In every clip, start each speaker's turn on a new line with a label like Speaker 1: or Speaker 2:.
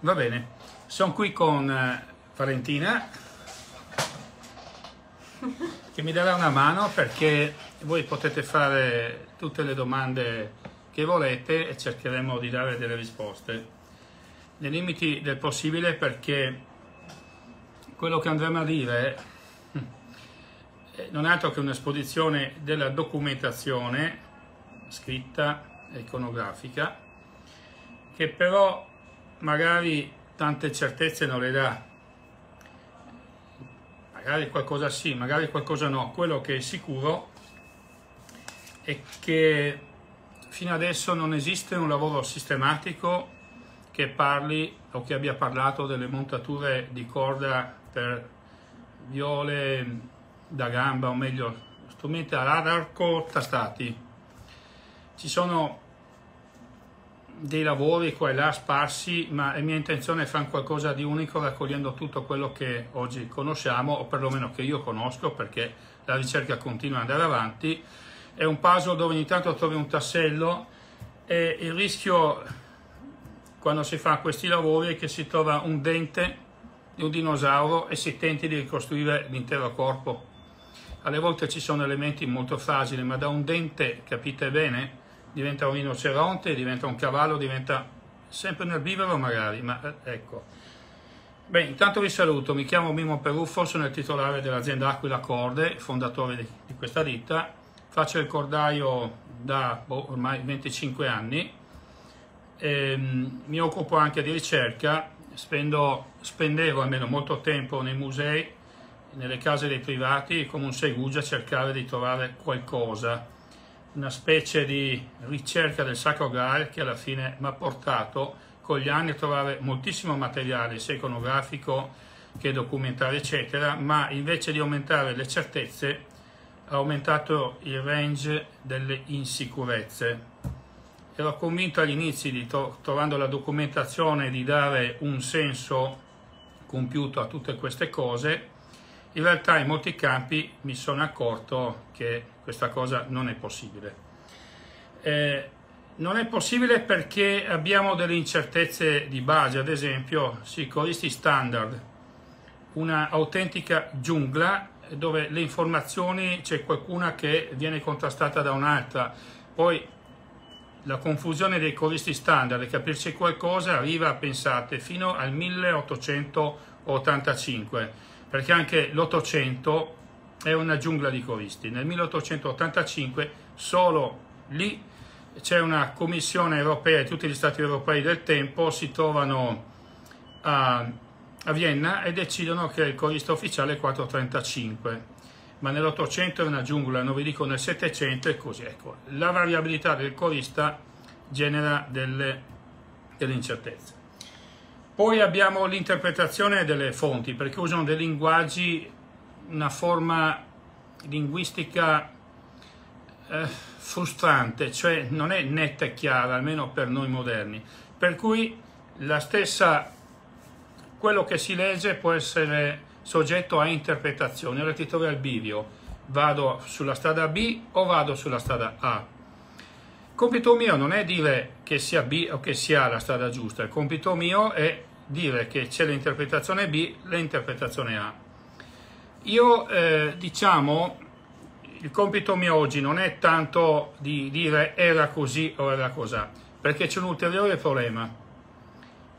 Speaker 1: Va bene, sono qui con eh, Valentina che mi darà una mano perché voi potete fare tutte le domande che volete e cercheremo di dare delle risposte nei limiti del possibile perché quello che andremo a dire eh, non è altro che un'esposizione della documentazione scritta e iconografica che però magari tante certezze non le dà, magari qualcosa sì, magari qualcosa no, quello che è sicuro è che fino adesso non esiste un lavoro sistematico che parli o che abbia parlato delle montature di corda per viole da gamba o meglio strumenti ad arco tastati. Ci sono dei lavori qua e là sparsi, ma è mia intenzione è fare qualcosa di unico raccogliendo tutto quello che oggi conosciamo, o perlomeno che io conosco, perché la ricerca continua ad andare avanti. È un puzzle dove ogni tanto trovi un tassello e il rischio quando si fa questi lavori è che si trova un dente di un dinosauro e si tenti di ricostruire l'intero corpo. Alle volte ci sono elementi molto fragili, ma da un dente, capite bene, diventa un rinoceronte, diventa un cavallo, diventa sempre nel erbivoro magari, ma eh, ecco. Beh, intanto vi saluto, mi chiamo Mimo Peruffo, sono il titolare dell'azienda Aquila Corde, fondatore di, di questa ditta, faccio il cordaio da boh, ormai 25 anni, e, ehm, mi occupo anche di ricerca, Spendo, spendevo almeno molto tempo nei musei, nelle case dei privati, come un segugia a cercare di trovare qualcosa una specie di ricerca del Sacro Graal che alla fine mi ha portato con gli anni a trovare moltissimo materiale, sia iconografico che documentare eccetera, ma invece di aumentare le certezze ha aumentato il range delle insicurezze. Ero convinto all'inizio, tro trovando la documentazione, di dare un senso compiuto a tutte queste cose, in realtà in molti campi mi sono accorto che questa cosa non è possibile. Eh, non è possibile perché abbiamo delle incertezze di base, ad esempio, sì, codisti standard, una autentica giungla dove le informazioni c'è qualcuna che viene contrastata da un'altra, poi la confusione dei codisti standard e capirci qualcosa arriva, pensate, fino al 1885 perché anche l'Ottocento è una giungla di coristi. Nel 1885 solo lì c'è una commissione europea e tutti gli stati europei del tempo si trovano a, a Vienna e decidono che il corista ufficiale è 435 ma nell'Ottocento è una giungla, non vi dico nel Settecento e così. Ecco, la variabilità del corista genera delle, delle incertezze. Poi abbiamo l'interpretazione delle fonti, perché usano dei linguaggi, una forma linguistica eh, frustrante, cioè non è netta e chiara, almeno per noi moderni. Per cui la stessa, quello che si legge può essere soggetto a interpretazione, ti rettitore al bivio, vado sulla strada B o vado sulla strada A. Il compito mio non è dire che sia B o che sia la strada giusta, il compito mio è dire che c'è l'interpretazione B, l'interpretazione A. Io eh, diciamo, il compito mio oggi non è tanto di dire era così o era cos'ha, perché c'è un ulteriore problema.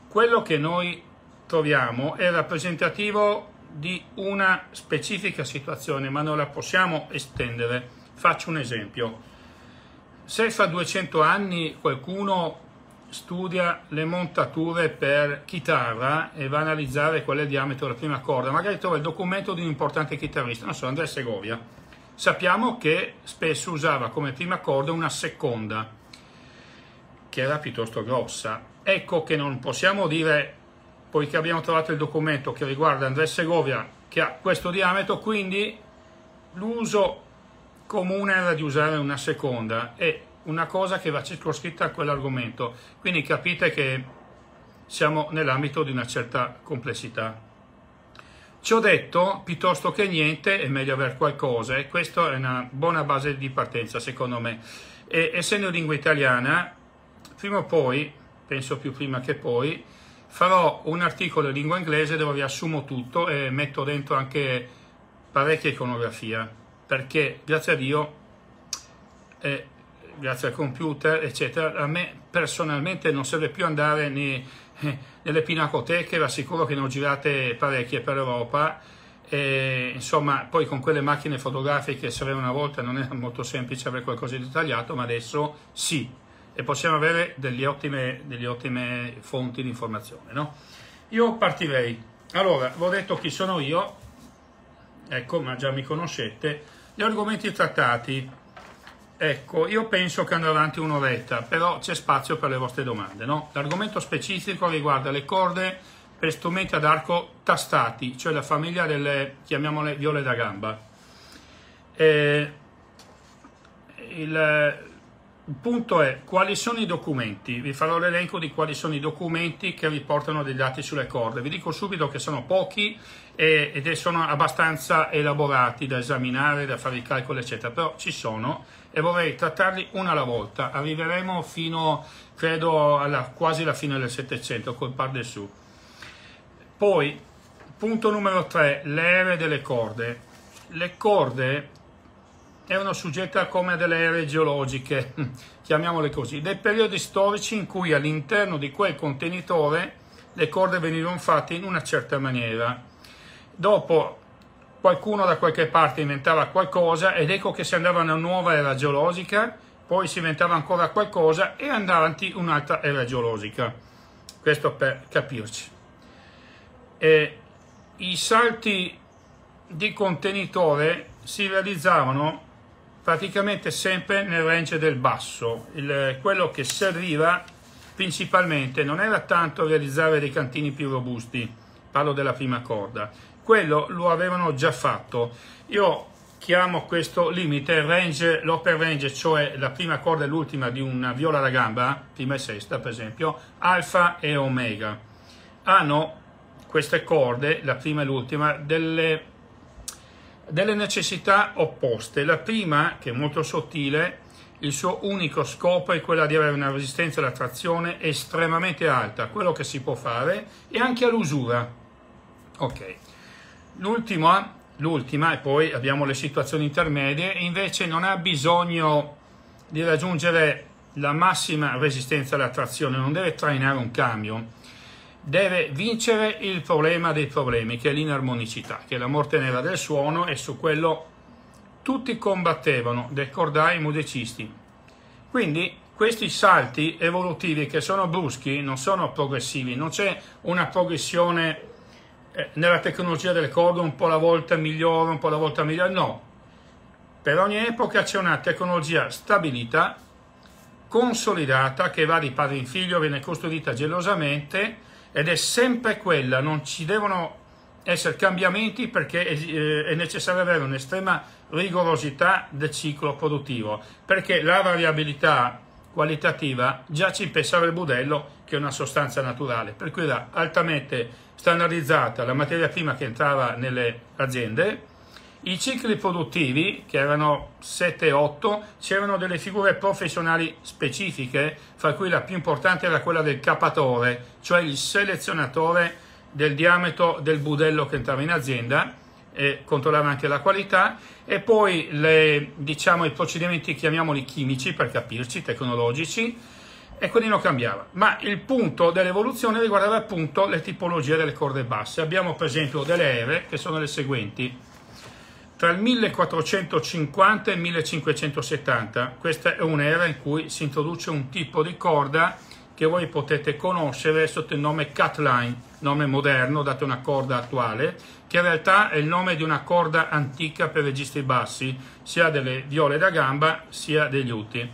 Speaker 1: Quello che noi troviamo è rappresentativo di una specifica situazione, ma non la possiamo estendere. Faccio un esempio. Se fra 200 anni qualcuno studia le montature per chitarra e va a analizzare qual è il diametro della prima corda, magari trova il documento di un importante chitarrista, non so, Andrea Segovia. Sappiamo che spesso usava come prima corda una seconda, che era piuttosto grossa. Ecco che non possiamo dire, poiché abbiamo trovato il documento che riguarda Andrea Segovia, che ha questo diametro, quindi l'uso comune era di usare una seconda e una cosa che va circoscritta a quell'argomento, quindi capite che siamo nell'ambito di una certa complessità. Ciò detto, piuttosto che niente, è meglio avere qualcosa e questa è una buona base di partenza secondo me. E, essendo lingua italiana, prima o poi, penso più prima che poi, farò un articolo in lingua inglese dove riassumo tutto e metto dentro anche parecchia iconografia, perché grazie a Dio eh, grazie al computer, eccetera, a me personalmente non serve più andare nei, eh, nelle pinacoteche, vi assicuro che ne ho girate parecchie per Europa, e, insomma poi con quelle macchine fotografiche se aveva una volta non era molto semplice avere qualcosa di dettagliato, ma adesso sì, e possiamo avere delle ottime, delle ottime fonti di informazione. No? Io partirei, allora, vi ho detto chi sono io, ecco, ma già mi conoscete, gli argomenti trattati, Ecco, io penso che andrà avanti un'oretta, però c'è spazio per le vostre domande. No? L'argomento specifico riguarda le corde per strumenti ad arco tastati, cioè la famiglia delle, chiamiamole, viole da gamba. Eh, il, il punto è quali sono i documenti, vi farò l'elenco di quali sono i documenti che riportano dei dati sulle corde, vi dico subito che sono pochi e, ed sono abbastanza elaborati da esaminare, da fare i calcoli eccetera, però ci sono e vorrei trattarli una alla volta. Arriveremo fino, credo, alla, quasi alla fine del Settecento col Par del Su. Poi, punto numero 3, le ere delle corde. Le corde erano soggette come delle ere geologiche, chiamiamole così, dei periodi storici in cui all'interno di quel contenitore le corde venivano fatte in una certa maniera. Dopo qualcuno da qualche parte inventava qualcosa ed ecco che si andava a una nuova era geologica, poi si inventava ancora qualcosa e andava avanti un'altra era geologica. Questo per capirci. E I salti di contenitore si realizzavano praticamente sempre nel range del basso, Il, quello che serviva principalmente non era tanto realizzare dei cantini più robusti, parlo della prima corda, quello lo avevano già fatto. Io chiamo questo limite range, l'open range, cioè la prima corda e l'ultima di una viola da gamba, prima e sesta per esempio, alfa e omega. Hanno queste corde, la prima e l'ultima, delle, delle necessità opposte. La prima, che è molto sottile, il suo unico scopo è quella di avere una resistenza alla trazione estremamente alta, quello che si può fare, e anche all'usura. Ok. L'ultima, eh, l'ultima, e poi abbiamo le situazioni intermedie, invece non ha bisogno di raggiungere la massima resistenza alla trazione, non deve trainare un cambio, deve vincere il problema dei problemi, che è l'inarmonicità, che è la morte nera del suono e su quello tutti combattevano, dei cordai e musicisti. Quindi questi salti evolutivi che sono bruschi non sono progressivi, non c'è una progressione eh, nella tecnologia delle corde un po' alla volta migliore, un po' alla volta migliore, no. Per ogni epoca c'è una tecnologia stabilita, consolidata, che va di padre in figlio, viene custodita gelosamente ed è sempre quella, non ci devono essere cambiamenti perché eh, è, necessario avere un'estrema rigorosità del ciclo produttivo, perché la variabilità qualitativa già ci pensava il Budello che è una sostanza naturale, per cui era altamente standardizzata la materia prima che entrava nelle aziende, i cicli produttivi, che erano 7-8, c'erano delle figure professionali specifiche, fra cui la più importante era quella del capatore, cioè il selezionatore del diametro del budello che entrava in azienda, eh, controllare anche la qualità e poi le, diciamo, i procedimenti, chiamiamoli chimici per capirci, tecnologici, e quindi non cambiava. Ma il punto dell'evoluzione riguardava appunto le tipologie delle corde basse. Abbiamo per esempio delle ere che sono le seguenti. Tra il 1450 e il 1570, questa è un'era in cui si introduce un tipo di corda che voi potete conoscere sotto il nome cut nome moderno, date una corda attuale, che in realtà è il nome di una corda antica per registri bassi, sia delle viole da gamba sia degli uti.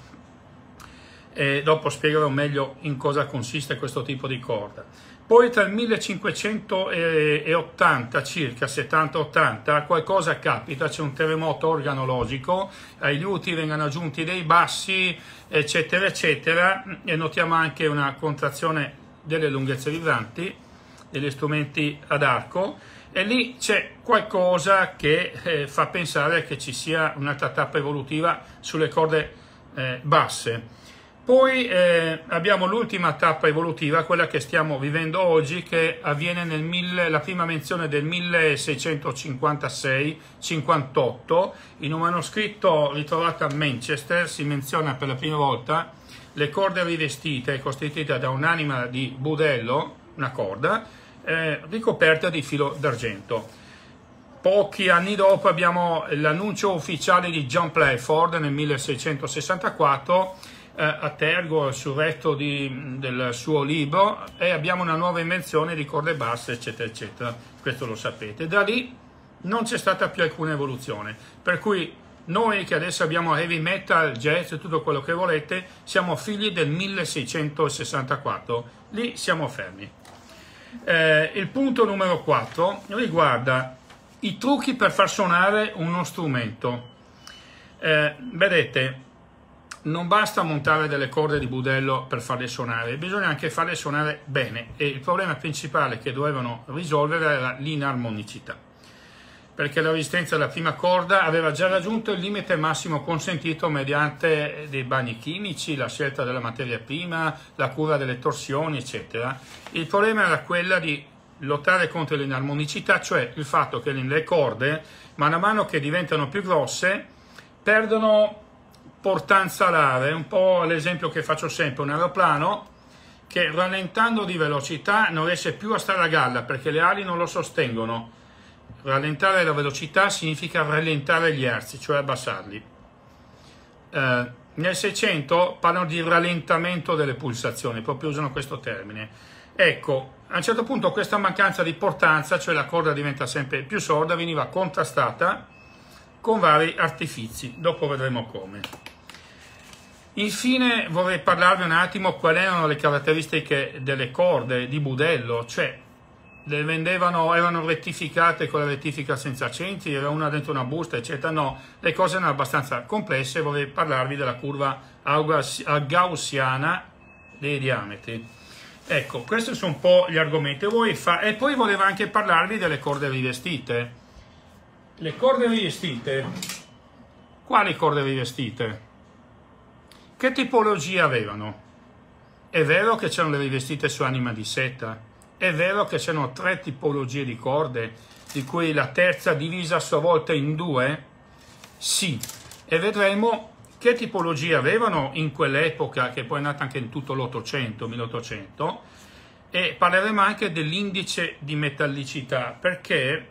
Speaker 1: E dopo spiegherò meglio in cosa consiste questo tipo di corda. Poi tra il 1580 circa, 70-80, qualcosa capita, c'è un terremoto organologico, ai eh, liuti vengono aggiunti dei bassi, eccetera, eccetera, e notiamo anche una contrazione delle lunghezze vibranti, degli strumenti ad arco, e lì c'è qualcosa che eh, fa pensare che ci sia un'altra tappa evolutiva sulle corde eh, basse. Poi eh, abbiamo l'ultima tappa evolutiva, quella che stiamo vivendo oggi, che avviene nel la prima menzione del 1656-58. In un manoscritto ritrovato a Manchester si menziona per la prima volta le corde rivestite costituite da un'anima di budello, una corda, eh, ricoperta di filo d'argento. Pochi anni dopo abbiamo l'annuncio ufficiale di John Playford nel 1664 eh, a Tergo, sul surretto di, del suo libro, e abbiamo una nuova invenzione di corde basse, eccetera, eccetera. Questo lo sapete. Da lì non c'è stata più alcuna evoluzione, per cui noi che adesso abbiamo heavy metal, jazz e tutto quello che volete, siamo figli del 1664. Lì siamo fermi. Eh, il punto numero 4 riguarda i trucchi per far suonare uno strumento. Eh, vedete, non basta montare delle corde di budello per farle suonare, bisogna anche farle suonare bene e il problema principale che dovevano risolvere era l'inarmonicità perché la resistenza della prima corda aveva già raggiunto il limite massimo consentito mediante dei bagni chimici, la scelta della materia prima, la cura delle torsioni, eccetera. Il problema era quello di lottare contro l'inarmonicità, cioè il fatto che le corde, man mano che diventano più grosse, perdono portanza alare, un po' l'esempio che faccio sempre, un aeroplano che rallentando di velocità non riesce più a stare a galla perché le ali non lo sostengono, Rallentare la velocità significa rallentare gli hertz, cioè abbassarli. Eh, nel 600 parlano di rallentamento delle pulsazioni, proprio usano questo termine. Ecco, a un certo punto questa mancanza di portanza, cioè la corda diventa sempre più sorda, veniva contrastata con vari artifici, dopo vedremo come. Infine vorrei parlarvi un attimo quali erano le caratteristiche delle corde di Budello, cioè le vendevano, erano rettificate con la rettifica senza centri, era una dentro una busta, eccetera. No, le cose erano abbastanza complesse. Vorrei parlarvi della curva gaussiana dei diametri. Ecco, questi sono un po' gli argomenti. e poi volevo anche parlarvi delle corde rivestite. Le corde rivestite, quali corde rivestite? Che tipologia avevano? È vero che c'erano le rivestite su anima di seta, è vero che sono tre tipologie di corde, di cui la terza divisa a sua volta in due? Sì, e vedremo che tipologie avevano in quell'epoca, che poi è nata anche in tutto l'Ottocento, 1800, e parleremo anche dell'indice di metallicità, perché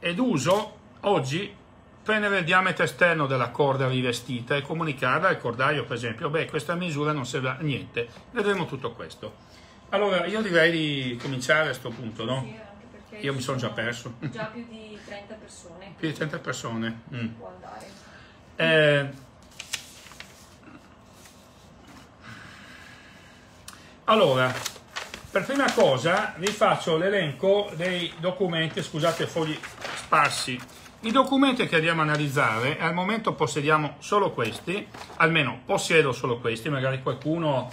Speaker 1: è d'uso oggi prendere il diametro esterno della corda rivestita e comunicarla al cordaio, per esempio, beh, questa misura non serve a niente. Vedremo tutto questo. Allora, io direi di cominciare a questo punto, no? Sì, anche
Speaker 2: perché io mi sono già
Speaker 1: perso. Già
Speaker 2: più di 30
Speaker 1: persone. più di 30 persone. Mm. Può andare. Eh, allora, per prima cosa vi faccio l'elenco dei documenti, scusate fogli sparsi. I documenti che andiamo a analizzare, al momento possediamo solo questi, almeno possiedo solo questi, magari qualcuno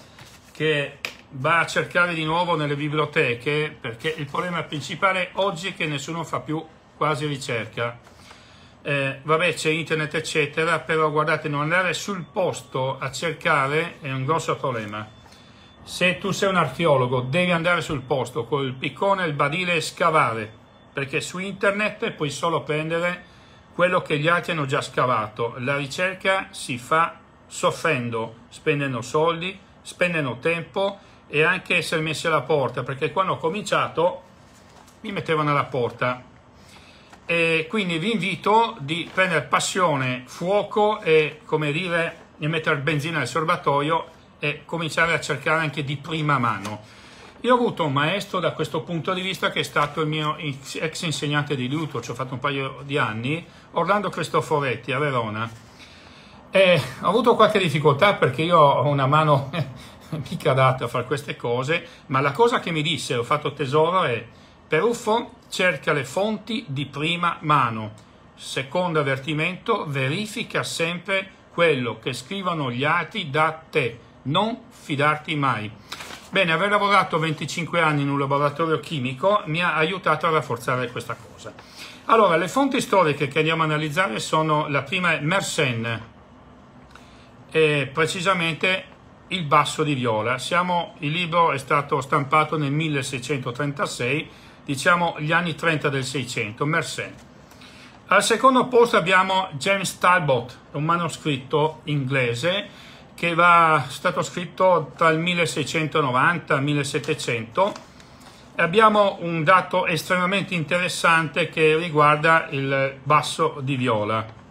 Speaker 1: che va a cercare di nuovo nelle biblioteche perché il problema principale oggi è che nessuno fa più quasi ricerca. Eh, vabbè c'è internet eccetera, però guardate non andare sul posto a cercare è un grosso problema. Se tu sei un archeologo devi andare sul posto con il piccone, il badile e scavare, perché su internet puoi solo prendere quello che gli altri hanno già scavato. La ricerca si fa soffrendo, spendendo soldi, spendendo tempo e anche essere messi alla porta, perché quando ho cominciato mi mettevano alla porta. E quindi vi invito di prendere passione, fuoco e, come dire, di mettere benzina nel serbatoio e cominciare a cercare anche di prima mano. Io ho avuto un maestro da questo punto di vista che è stato il mio ex insegnante di liuto, ci ho fatto un paio di anni, Orlando Cristoforetti a Verona. E ho avuto qualche difficoltà perché io ho una mano mica adatto a fare queste cose, ma la cosa che mi disse, ho fatto tesoro, è Peruffo cerca le fonti di prima mano. Secondo avvertimento, verifica sempre quello che scrivono gli altri da te, non fidarti mai. Bene, aver lavorato 25 anni in un laboratorio chimico mi ha aiutato a rafforzare questa cosa. Allora, le fonti storiche che andiamo a analizzare sono, la prima è Mersenne, e precisamente il basso di viola. Siamo, il libro è stato stampato nel 1636, diciamo gli anni 30 del 600, Mersenne. Al secondo posto abbiamo James Talbot, un manoscritto inglese che va stato scritto tra il 1690 e il 1700. E Abbiamo un dato estremamente interessante che riguarda il basso di viola.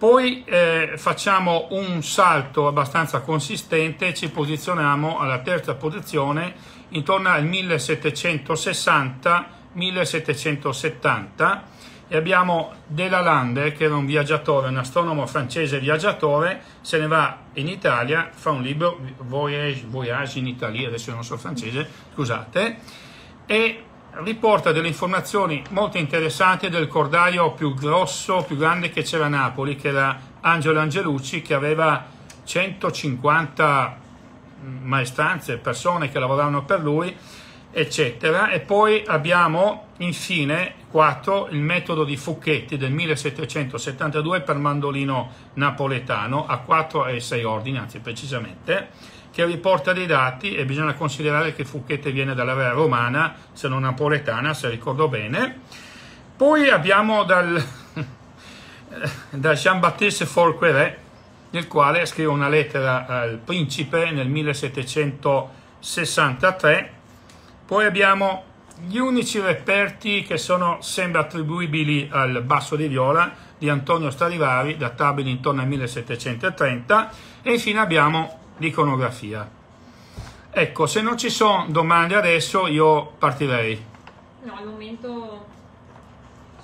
Speaker 1: Poi eh, facciamo un salto abbastanza consistente, ci posizioniamo alla terza posizione intorno al 1760-1770 e abbiamo Delalande che era un viaggiatore, un astronomo francese viaggiatore, se ne va in Italia, fa un libro, Voyage, Voyage in Italia, adesso non so francese, scusate, e riporta delle informazioni molto interessanti del cordaio più grosso, più grande che c'era a Napoli, che era Angelo Angelucci, che aveva 150 mm, maestranze, persone che lavoravano per lui, eccetera. E poi abbiamo infine 4 il metodo di Fucchetti del 1772 per mandolino napoletano a 4 e 6 ordini, anzi precisamente che riporta dei dati e bisogna considerare che Fucchette viene dalla Rea romana, se non napoletana, se ricordo bene. Poi abbiamo dal, da Jean-Baptiste Forqueret, nel quale scrive una lettera al principe nel 1763. Poi abbiamo gli unici reperti che sono sempre attribuibili al basso di viola di Antonio Stradivari, databili intorno al 1730, e infine abbiamo l'iconografia. Ecco, se non ci sono domande adesso io partirei.
Speaker 2: No, al momento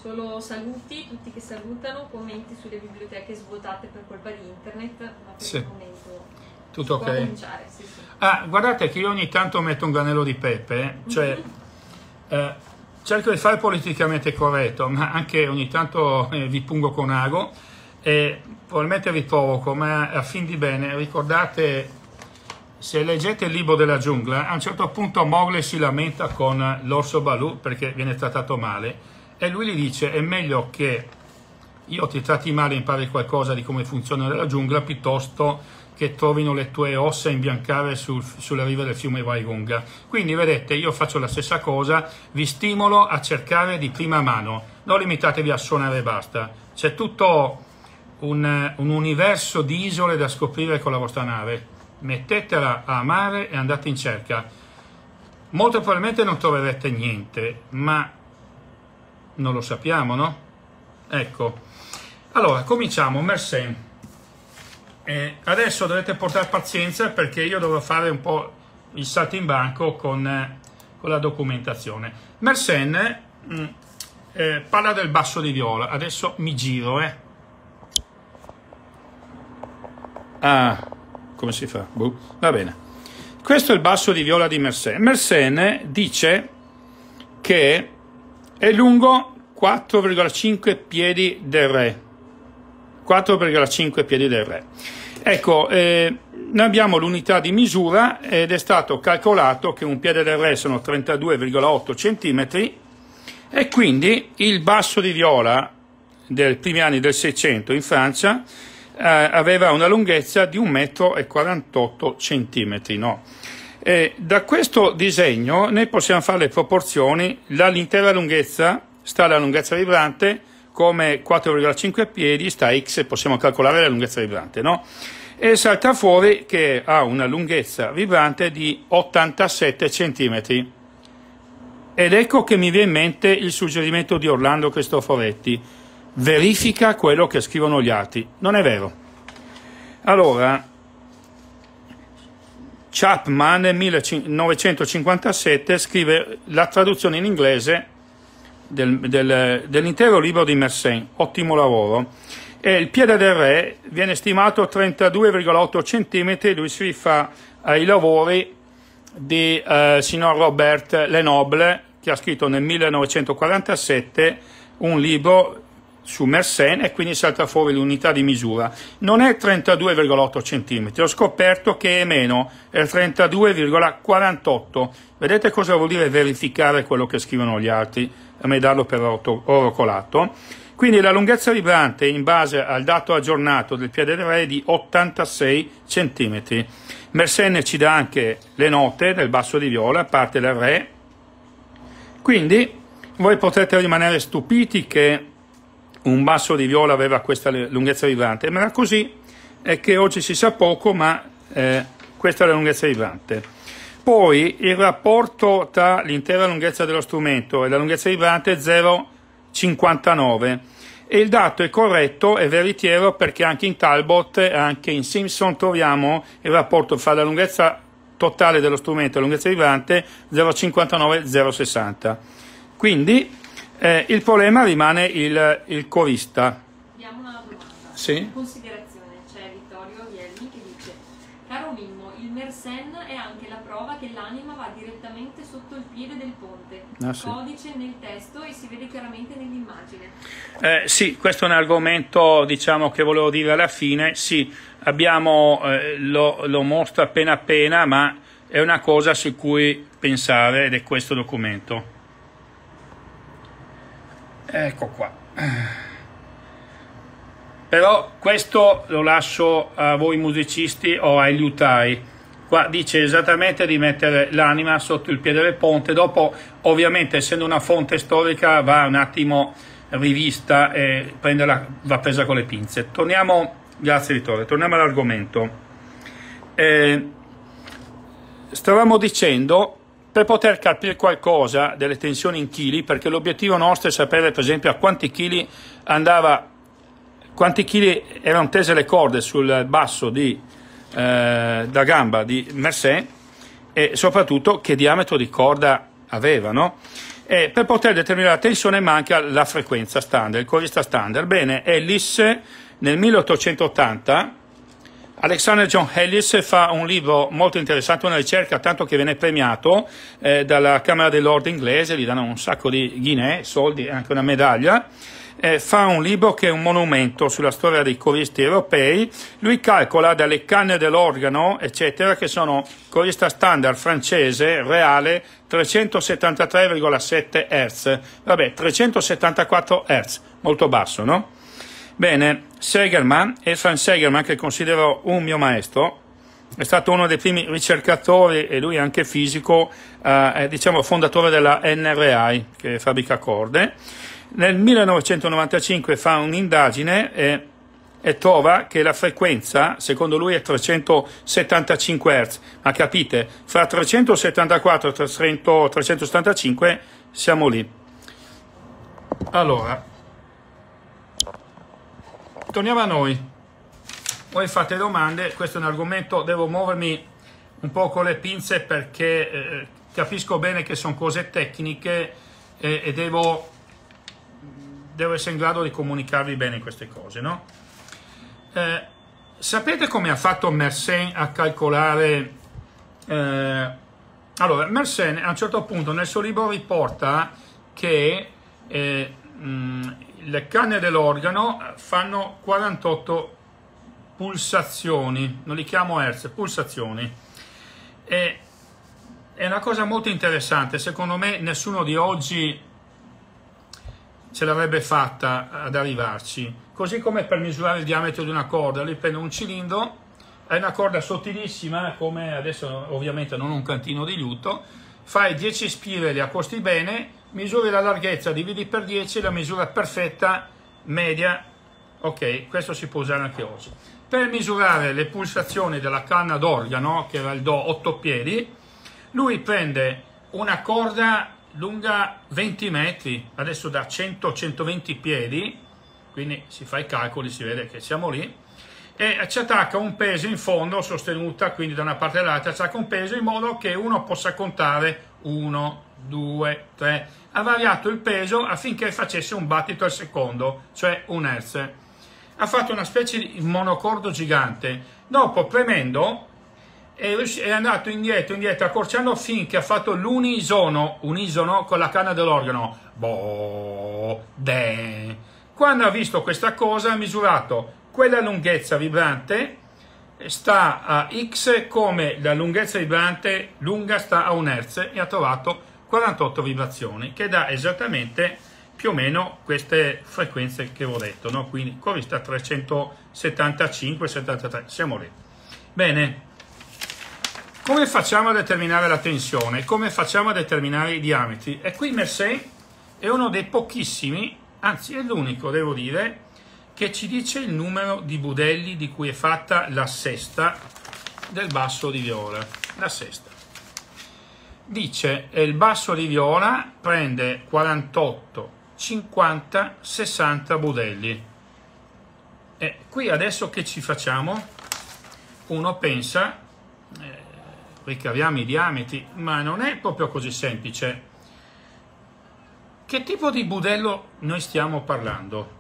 Speaker 2: solo saluti, tutti che salutano, commenti sulle biblioteche svuotate per colpa di internet, ma per sì. il
Speaker 1: momento tutto ok. Sì, sì. Ah, guardate che io ogni tanto metto un granello di pepe, eh. cioè mm -hmm. eh, cerco di fare politicamente corretto, ma anche ogni tanto eh, vi pungo con ago. Eh, probabilmente vi provoco, ma a fin di bene, ricordate, se leggete il libro della giungla, a un certo punto Mogli si lamenta con l'orso Balù perché viene trattato male e lui gli dice è meglio che io ti tratti male e impari qualcosa di come funziona la giungla piuttosto che trovino le tue ossa imbiancare sul, sulla riva del fiume Waigunga. Quindi vedete, io faccio la stessa cosa, vi stimolo a cercare di prima mano, non limitatevi a suonare e basta. C'è tutto un, un universo di isole da scoprire con la vostra nave. Mettetela a mare e andate in cerca. Molto probabilmente non troverete niente, ma non lo sappiamo, no? Ecco. Allora, cominciamo. Mersenne. Eh, adesso dovete portare pazienza perché io dovrò fare un po' il salto in banco con, eh, con la documentazione. Mersenne mm, eh, parla del basso di viola, adesso mi giro, eh. Ah, come si fa? Buh. Va bene. Questo è il basso di viola di Mersenne. Mersenne dice che è lungo 4,5 piedi del re. 4,5 piedi del re. Ecco, eh, noi abbiamo l'unità di misura ed è stato calcolato che un piede del re sono 32,8 cm e quindi il basso di viola dei primi anni del 600 in Francia eh, aveva una lunghezza di 1,48 m. No? da questo disegno noi possiamo fare le proporzioni, l'intera lunghezza sta alla lunghezza vibrante, come 4,5 piedi sta x, possiamo calcolare la lunghezza vibrante, no? E salta fuori che ha una lunghezza vibrante di 87 cm. Ed ecco che mi viene in mente il suggerimento di Orlando Cristoforetti verifica quello che scrivono gli altri. Non è vero. Allora, Chapman nel 1957 scrive la traduzione in inglese del, del, dell'intero libro di Mersenne, ottimo lavoro. E il piede del re viene stimato a 32,8 cm, lui si rifà ai lavori di eh, signor Robert Lenoble, che ha scritto nel 1947 un libro su Mersenne e quindi salta fuori l'unità di misura. Non è 32,8 cm, ho scoperto che è meno, è 32,48. Vedete cosa vuol dire verificare quello che scrivono gli altri? A me darlo per oro colato. Quindi la lunghezza vibrante in base al dato aggiornato del piede è di 86 cm. Mersenne ci dà anche le note del basso di viola, a parte del Re. Quindi voi potete rimanere stupiti che un basso di viola aveva questa lunghezza vibrante, ma così è che oggi si sa poco, ma eh, questa è la lunghezza vibrante. Poi il rapporto tra l'intera lunghezza dello strumento e la lunghezza vibrante è 0,59 e il dato è corretto e veritiero perché anche in Talbot e anche in Simpson troviamo il rapporto fra la lunghezza totale dello strumento e la lunghezza vibrante 0,59 0,60. Quindi eh, il problema rimane il, il corista. Abbiamo una domanda. Sì?
Speaker 2: Considerazione, c'è Vittorio Vielmi che dice Caro Mimmo, il Mersen è anche la prova che l'anima va direttamente sotto il piede del ponte. Ah, sì. Codice nel testo e si vede chiaramente nell'immagine.
Speaker 1: Eh, sì, questo è un argomento diciamo, che volevo dire alla fine. Sì, abbiamo, eh, lo, lo mostro appena appena, ma è una cosa su cui pensare ed è questo documento ecco qua però questo lo lascio a voi musicisti o ai liutai qua dice esattamente di mettere l'anima sotto il piede del ponte dopo ovviamente essendo una fonte storica va un attimo rivista e prenderla, va presa con le pinze torniamo grazie Vittorio torniamo all'argomento eh, stavamo dicendo per poter capire qualcosa delle tensioni in chili, perché l'obiettivo nostro è sapere per esempio a quanti chili andava, quanti chili erano tese le corde sul basso di, eh, da gamba di Mercé e soprattutto che diametro di corda aveva, E per poter determinare la tensione manca la frequenza standard, il corista standard. Bene, Ellis nel 1880 Alexander John Ellis fa un libro molto interessante, una ricerca tanto che viene premiato eh, dalla Camera dei Lord inglese, gli danno un sacco di guinee, soldi e anche una medaglia. Eh, fa un libro che è un monumento sulla storia dei coristi europei. Lui calcola dalle canne dell'organo, eccetera, che sono corista standard francese reale 373,7 Hz. Vabbè, 374 Hz, molto basso, no? Bene, Segerman, e Efran Segerman, che considero un mio maestro, è stato uno dei primi ricercatori e lui anche fisico, eh, diciamo fondatore della NRI, che fabbrica corde. Nel 1995 fa un'indagine e, e, trova che la frequenza, secondo lui, è 375 Hz. Ma capite, fra 374 e 375 siamo lì. Allora, torniamo a noi. Voi fate domande, questo è un argomento, devo muovermi un po' con le pinze perché eh, capisco bene che sono cose tecniche e, eh, e devo, devo, essere in grado di comunicarvi bene queste cose. No? Eh, sapete come ha fatto Mersenne a calcolare? Eh, allora, Mersenne a un certo punto nel suo libro riporta che eh, mh, le canne dell'organo eh, fanno 48 pulsazioni, non li chiamo hertz, pulsazioni. E è una cosa molto interessante, secondo me nessuno di oggi ce l'avrebbe fatta ad arrivarci. Così come per misurare il diametro di una corda, lì prendo un cilindro, è una corda sottilissima, come adesso ovviamente non un cantino di liuto, fai 10 spirali a costi bene misuri la larghezza, dividi per 10 la misura perfetta media, ok, questo si può usare anche oggi. Per misurare le pulsazioni della canna d'organo, che era il Do 8 piedi, lui prende una corda lunga 20 metri, adesso da 100-120 piedi, quindi si fa i calcoli, si vede che siamo lì, e ci attacca un peso in fondo sostenuta, quindi da una parte all'altra, ci attacca un peso in modo che uno possa contare 1, 2, 3, ha variato il peso affinché facesse un battito al secondo, cioè un Hertz. Ha fatto una specie di monocordo gigante, dopo premendo è andato indietro, indietro, accorciando finché ha fatto l'unisono, unisono con la canna dell'organo. Quando ha visto questa cosa ha misurato quella lunghezza vibrante sta a x come la lunghezza vibrante lunga sta a un hertz e ha trovato 48 vibrazioni che dà esattamente più o meno queste frequenze che ho detto, no? quindi corista 375-73, siamo lì. Bene, come facciamo a determinare la tensione? Come facciamo a determinare i diametri? E qui Mersey è uno dei pochissimi, anzi è l'unico devo dire, che ci dice il numero di budelli di cui è fatta la sesta del basso di viola, la sesta dice il basso di viola prende 48 50 60 budelli e qui adesso che ci facciamo uno pensa eh, ricaviamo i diametri ma non è proprio così semplice che tipo di budello noi stiamo parlando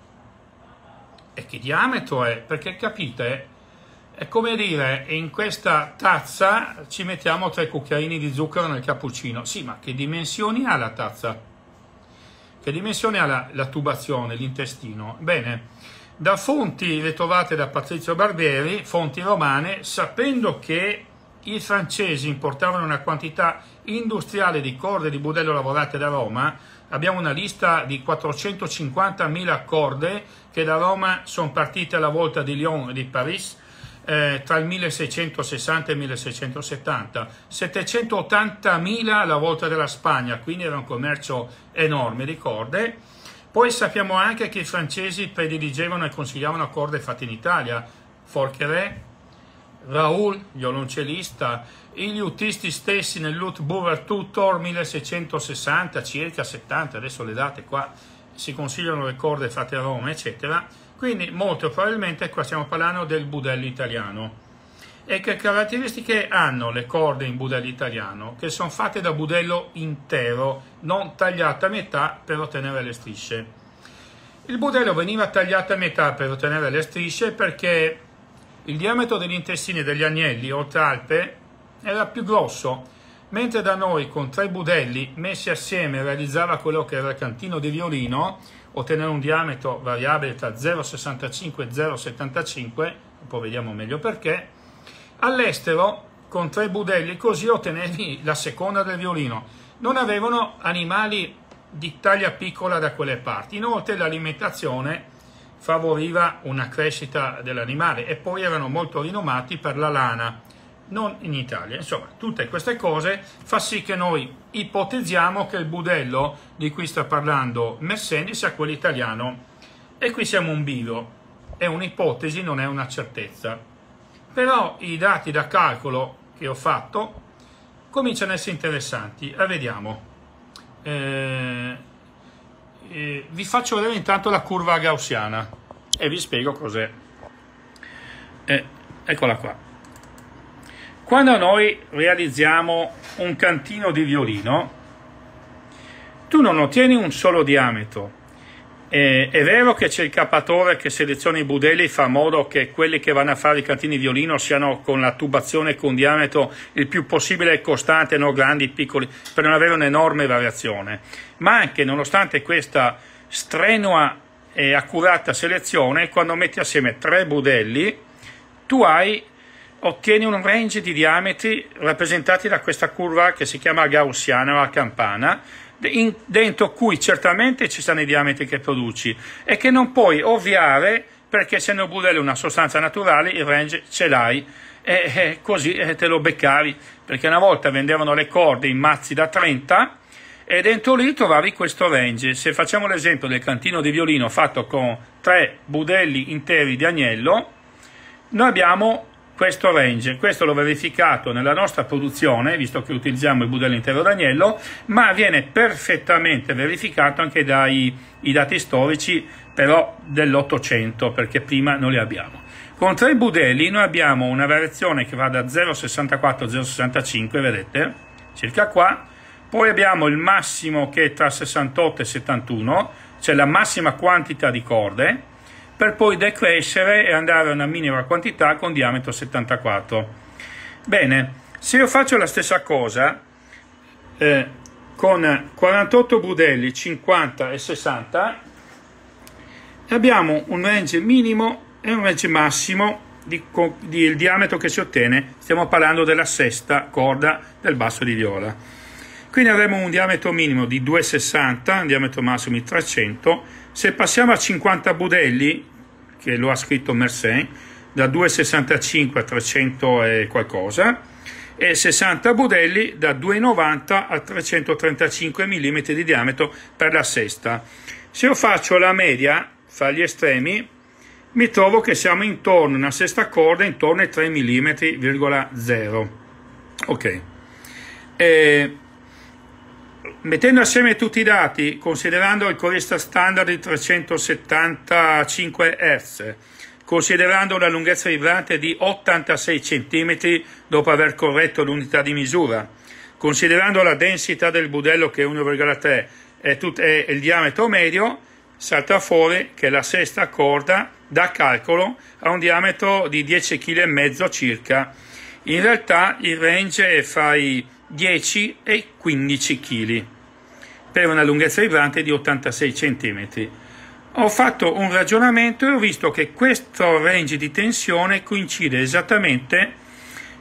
Speaker 1: e che diametro è perché capite è come dire, in questa tazza ci mettiamo tre cucchiaini di zucchero nel cappuccino. Sì, ma che dimensioni ha la tazza? Che dimensioni ha la, la tubazione, l'intestino? Bene, da fonti ritrovate da Patrizio barberi fonti romane, sapendo che i francesi importavano una quantità industriale di corde di budello lavorate da Roma, abbiamo una lista di 450.000 corde che da Roma sono partite alla volta di Lyon e di Paris, eh, tra il 1660 e il 1670, 780.000 alla volta della Spagna, quindi era un commercio enorme di corde. Poi sappiamo anche che i francesi prediligevano e consigliavano corde fatte in Italia, Forcheret, Raoul, violoncellista, i liutisti stessi nel Lutbuver Tutor 1660, circa 70, adesso le date qua, si consigliano le corde fatte a Roma, eccetera quindi molto probabilmente qua stiamo parlando del budello italiano. E che caratteristiche hanno le corde in budello italiano? Che sono fatte da budello intero, non tagliate a metà per ottenere le strisce. Il budello veniva tagliato a metà per ottenere le strisce perché il diametro degli intestini degli agnelli o talpe era più grosso, mentre da noi con tre budelli messi assieme realizzava quello che era il cantino di violino, ottenere un diametro variabile tra 0,65 e 0,75, poi vediamo meglio perché, all'estero con tre budelli così ottenevi la seconda del violino. Non avevano animali di taglia piccola da quelle parti, inoltre l'alimentazione favoriva una crescita dell'animale e poi erano molto rinomati per la lana non in Italia. Insomma, tutte queste cose fa sì che noi ipotizziamo che il budello di cui sta parlando Messeni sia quello italiano e qui siamo un bivio. È un'ipotesi, non è una certezza. Però i dati da calcolo che ho fatto cominciano a essere interessanti. Ah, vediamo. Eh, eh, vi faccio vedere intanto la curva gaussiana e vi spiego cos'è. Eh, eccola qua. Quando noi realizziamo un cantino di violino, tu non ottieni un solo diametro. Eh, è vero che c'è il capatore che seleziona i budelli, e fa in modo che quelli che vanno a fare i cantini di violino siano con la tubazione con diametro il più possibile costante, no? grandi, piccoli, per non avere un'enorme variazione. Ma anche nonostante questa strenua e accurata selezione, quando metti assieme tre budelli, tu hai ottieni un range di diametri rappresentati da questa curva che si chiama gaussiana o a campana, in, dentro cui certamente ci sono i diametri che produci e che non puoi ovviare perché se il burello è una sostanza naturale il range ce l'hai e, e così te lo beccavi perché una volta vendevano le corde in mazzi da 30 e dentro lì trovavi questo range. Se facciamo l'esempio del cantino di violino fatto con tre budelli interi di agnello, noi abbiamo questo range. Questo l'ho verificato nella nostra produzione, visto che utilizziamo il budello intero d'agnello, ma viene perfettamente verificato anche dai dati storici, però dell'800, perché prima non li abbiamo. Con tre budelli noi abbiamo una variazione che va da 0,64 a 0,65, vedete, circa qua, poi abbiamo il massimo che è tra 68 e 71, cioè la massima quantità di corde, per poi decrescere e andare a una minima quantità con diametro 74. Bene, se io faccio la stessa cosa eh, con 48 budelli, 50 e 60, abbiamo un range minimo e un range massimo di, di, il diametro che si ottiene, stiamo parlando della sesta corda del basso di viola. Quindi avremo un diametro minimo di 2,60, un diametro massimo di 300, se passiamo a 50 budelli, che lo ha scritto Mersenne, da 2,65 a 300 e qualcosa, e 60 budelli da 2,90 a 335 mm di diametro per la sesta. Se io faccio la media fra gli estremi, mi trovo che siamo intorno, una sesta corda, intorno ai 3 mm,0. Ok. E eh, Mettendo assieme tutti i dati, considerando il corista standard di 375 Hz, considerando la lunghezza vibrante di 86 cm dopo aver corretto l'unità di misura, considerando la densità del budello che è 1,3 e, e il diametro medio, salta fuori che la sesta corda da calcolo ha un diametro di 10,5 kg circa. In realtà il range è fra i 10 e i 15 kg per una lunghezza vibrante di 86 cm. Ho fatto un ragionamento e ho visto che questo range di tensione coincide esattamente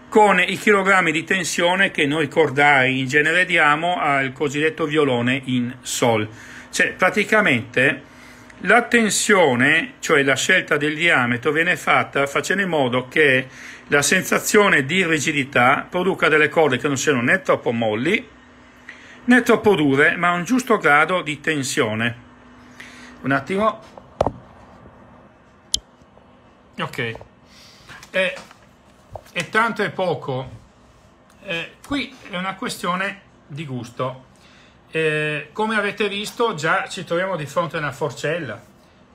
Speaker 1: con i chilogrammi di tensione che noi cordari in genere diamo al cosiddetto violone in sol. Cioè praticamente la tensione, cioè la scelta del diametro, viene fatta facendo in modo che la sensazione di rigidità produca delle corde che non siano né troppo molli né troppo dure, ma un giusto grado di tensione. Un attimo. Ok. E, e tanto è poco. Eh, qui è una questione di gusto. Eh, come avete visto già ci troviamo di fronte a una forcella,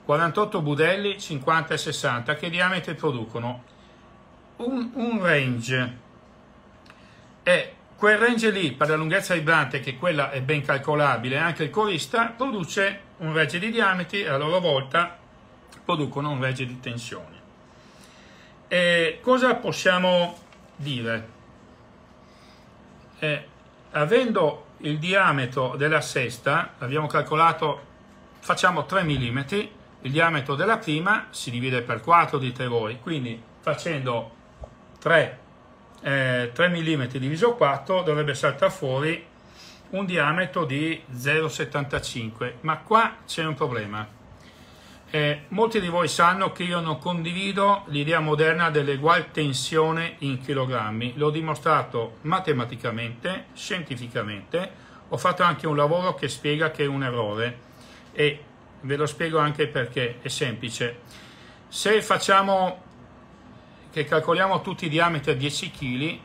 Speaker 1: 48 budelli 50 e 60 che diametri producono? Un, un range è Quel range lì, per la lunghezza vibrante, che quella è ben calcolabile, anche il corista, produce un range di diametri e a loro volta producono un range di tensioni E cosa possiamo dire? Eh, avendo il diametro della sesta, abbiamo calcolato, facciamo 3 mm, il diametro della prima si divide per 4, dite voi, quindi facendo 3 eh, 3 mm diviso 4 dovrebbe saltare fuori un diametro di 0,75 ma qua c'è un problema eh, molti di voi sanno che io non condivido l'idea moderna dell'egual tensione in chilogrammi l'ho dimostrato matematicamente scientificamente ho fatto anche un lavoro che spiega che è un errore e ve lo spiego anche perché è semplice se facciamo che calcoliamo tutti i diametri a 10 kg,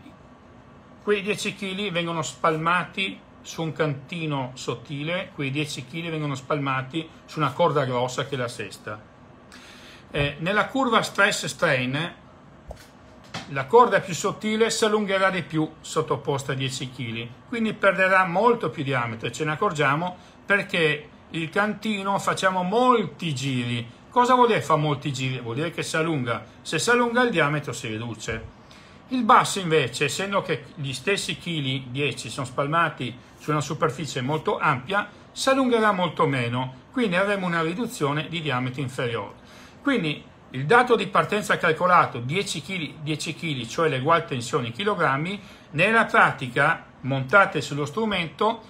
Speaker 1: quei 10 kg vengono spalmati su un cantino sottile, quei 10 kg vengono spalmati su una corda grossa che è la sesta. Eh, nella curva stress-strain la corda più sottile si allungherà di più sottoposta a 10 kg, quindi perderà molto più diametro, ce ne accorgiamo perché il cantino facciamo molti giri Cosa vuol dire fa molti giri? Vuol dire che si allunga. Se si allunga il diametro si riduce. Il basso invece, essendo che gli stessi chili 10 sono spalmati su una superficie molto ampia, si allungherà molto meno, quindi avremo una riduzione di diametro inferiore. Quindi il dato di partenza calcolato 10 kg, 10 kg cioè le uguali tensioni in chilogrammi, nella pratica montate sullo strumento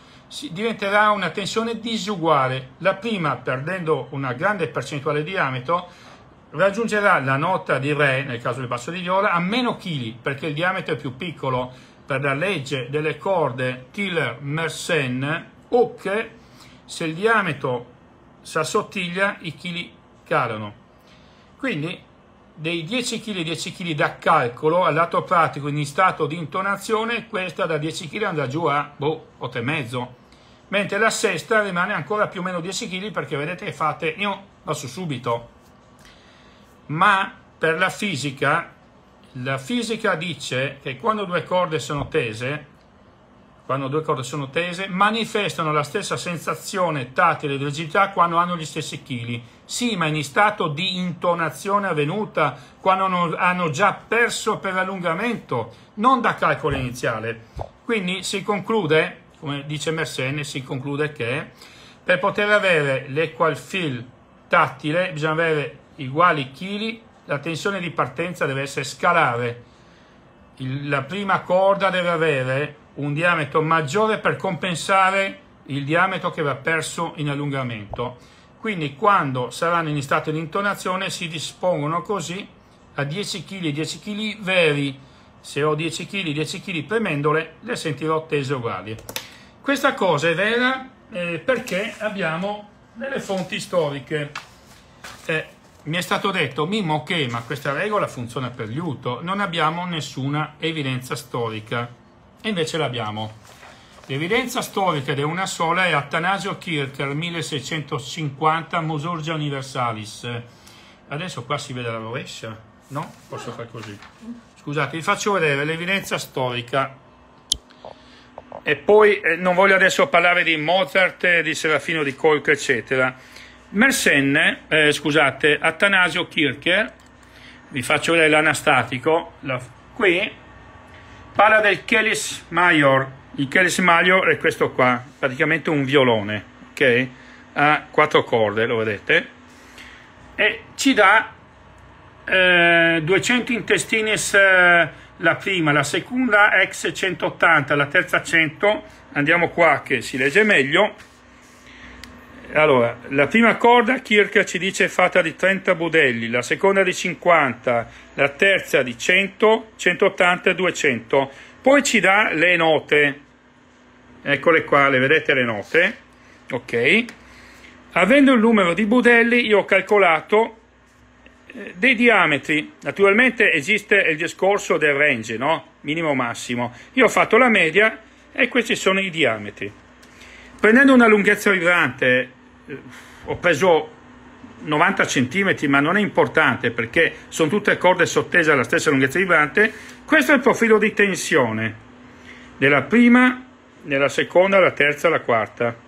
Speaker 1: diventerà una tensione disuguale. La prima, perdendo una grande percentuale di diametro, raggiungerà la nota di Re, nel caso del basso di viola, a meno chili, perché il diametro è più piccolo per la legge delle corde Tiller-Mersenne, o che se il diametro si assottiglia i chili calano. Quindi dei 10 kg 10 kg da calcolo al lato pratico in stato di intonazione questa da 10 kg andrà giù a boh, e mezzo. mentre la sesta rimane ancora più o meno 10 kg perché vedete che fate io passo subito ma per la fisica la fisica dice che quando due corde sono tese quando due corde sono tese manifestano la stessa sensazione tattile e rigidità quando hanno gli stessi chili sì, ma in stato di intonazione avvenuta, quando hanno già perso per allungamento, non da calcolo iniziale. Quindi si conclude, come dice Mersenne, si conclude che per poter avere l'equal fill tattile bisogna avere uguali chili, la tensione di partenza deve essere scalare. Il, la prima corda deve avere un diametro maggiore per compensare il diametro che va perso in allungamento quindi quando saranno in stato di intonazione si dispongono così a 10 kg 10 kg veri. Se ho 10 kg 10 kg premendole le sentirò tese uguali. Questa cosa è vera eh, perché abbiamo delle fonti storiche. Eh, mi è stato detto, Mimmo, che ma questa regola funziona per gli uto non abbiamo nessuna evidenza storica. E invece l'abbiamo. L'evidenza storica ed è una sola è Attanasio Kircher 1650 Musurgia Universalis. Adesso qua si vede la rovescia, no? Posso fare così. Scusate, vi faccio vedere l'evidenza storica. E poi eh, non voglio adesso parlare di Mozart, di Serafino di Colca, eccetera. Mersenne, eh, scusate, Attanasio Kircher, vi faccio vedere l'anastatico, la, qui, parla del Chelis Major, il chelesmaglio è questo qua, praticamente un violone, ok? Ha quattro corde, lo vedete? E ci dà eh, 200 intestines eh, la prima, la seconda ex 180, la terza 100. Andiamo qua che si legge meglio. Allora, la prima corda circa ci dice è fatta di 30 budelli, la seconda di 50, la terza di 100, 180 e 200. Poi ci dà le note, eccole qua, le vedete le note, ok? Avendo il numero di budelli io ho calcolato eh, dei diametri, naturalmente esiste il discorso del range, no? Minimo massimo. Io ho fatto la media e questi sono i diametri. Prendendo una lunghezza vibrante eh, ho preso 90 cm, ma non è importante perché sono tutte corde sottese alla stessa lunghezza vibrante. Questo è il profilo di tensione della prima nella seconda, la terza, la quarta.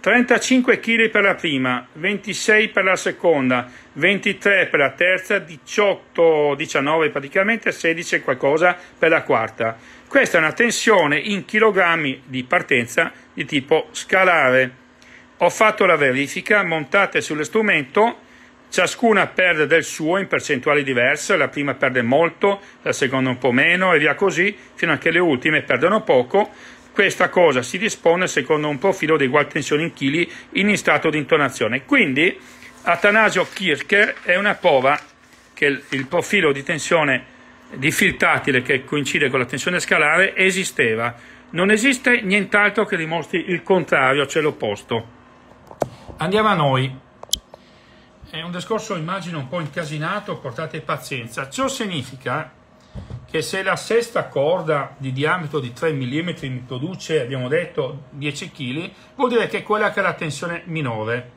Speaker 1: 35 kg per la prima, 26 per la seconda, 23 per la terza, 18, 19 praticamente, 16 qualcosa per la quarta. Questa è una tensione in chilogrammi di partenza di tipo scalare. Ho fatto la verifica, montate sullo strumento, ciascuna perde del suo in percentuali diverse, la prima perde molto, la seconda un po' meno e via così, fino a che le ultime perdono poco questa cosa si dispone secondo un profilo di ugual tensione in chili in stato di intonazione. Quindi Atanasio Kircher è una prova che il profilo di tensione di filtatile che coincide con la tensione scalare esisteva. Non esiste nient'altro che dimostri il contrario, cioè l'opposto. Andiamo a noi. È un discorso, immagino, un po' incasinato, portate pazienza. Ciò significa che se la sesta corda di diametro di 3 mm mi produce, abbiamo detto, 10 kg, vuol dire che è quella che ha la tensione minore.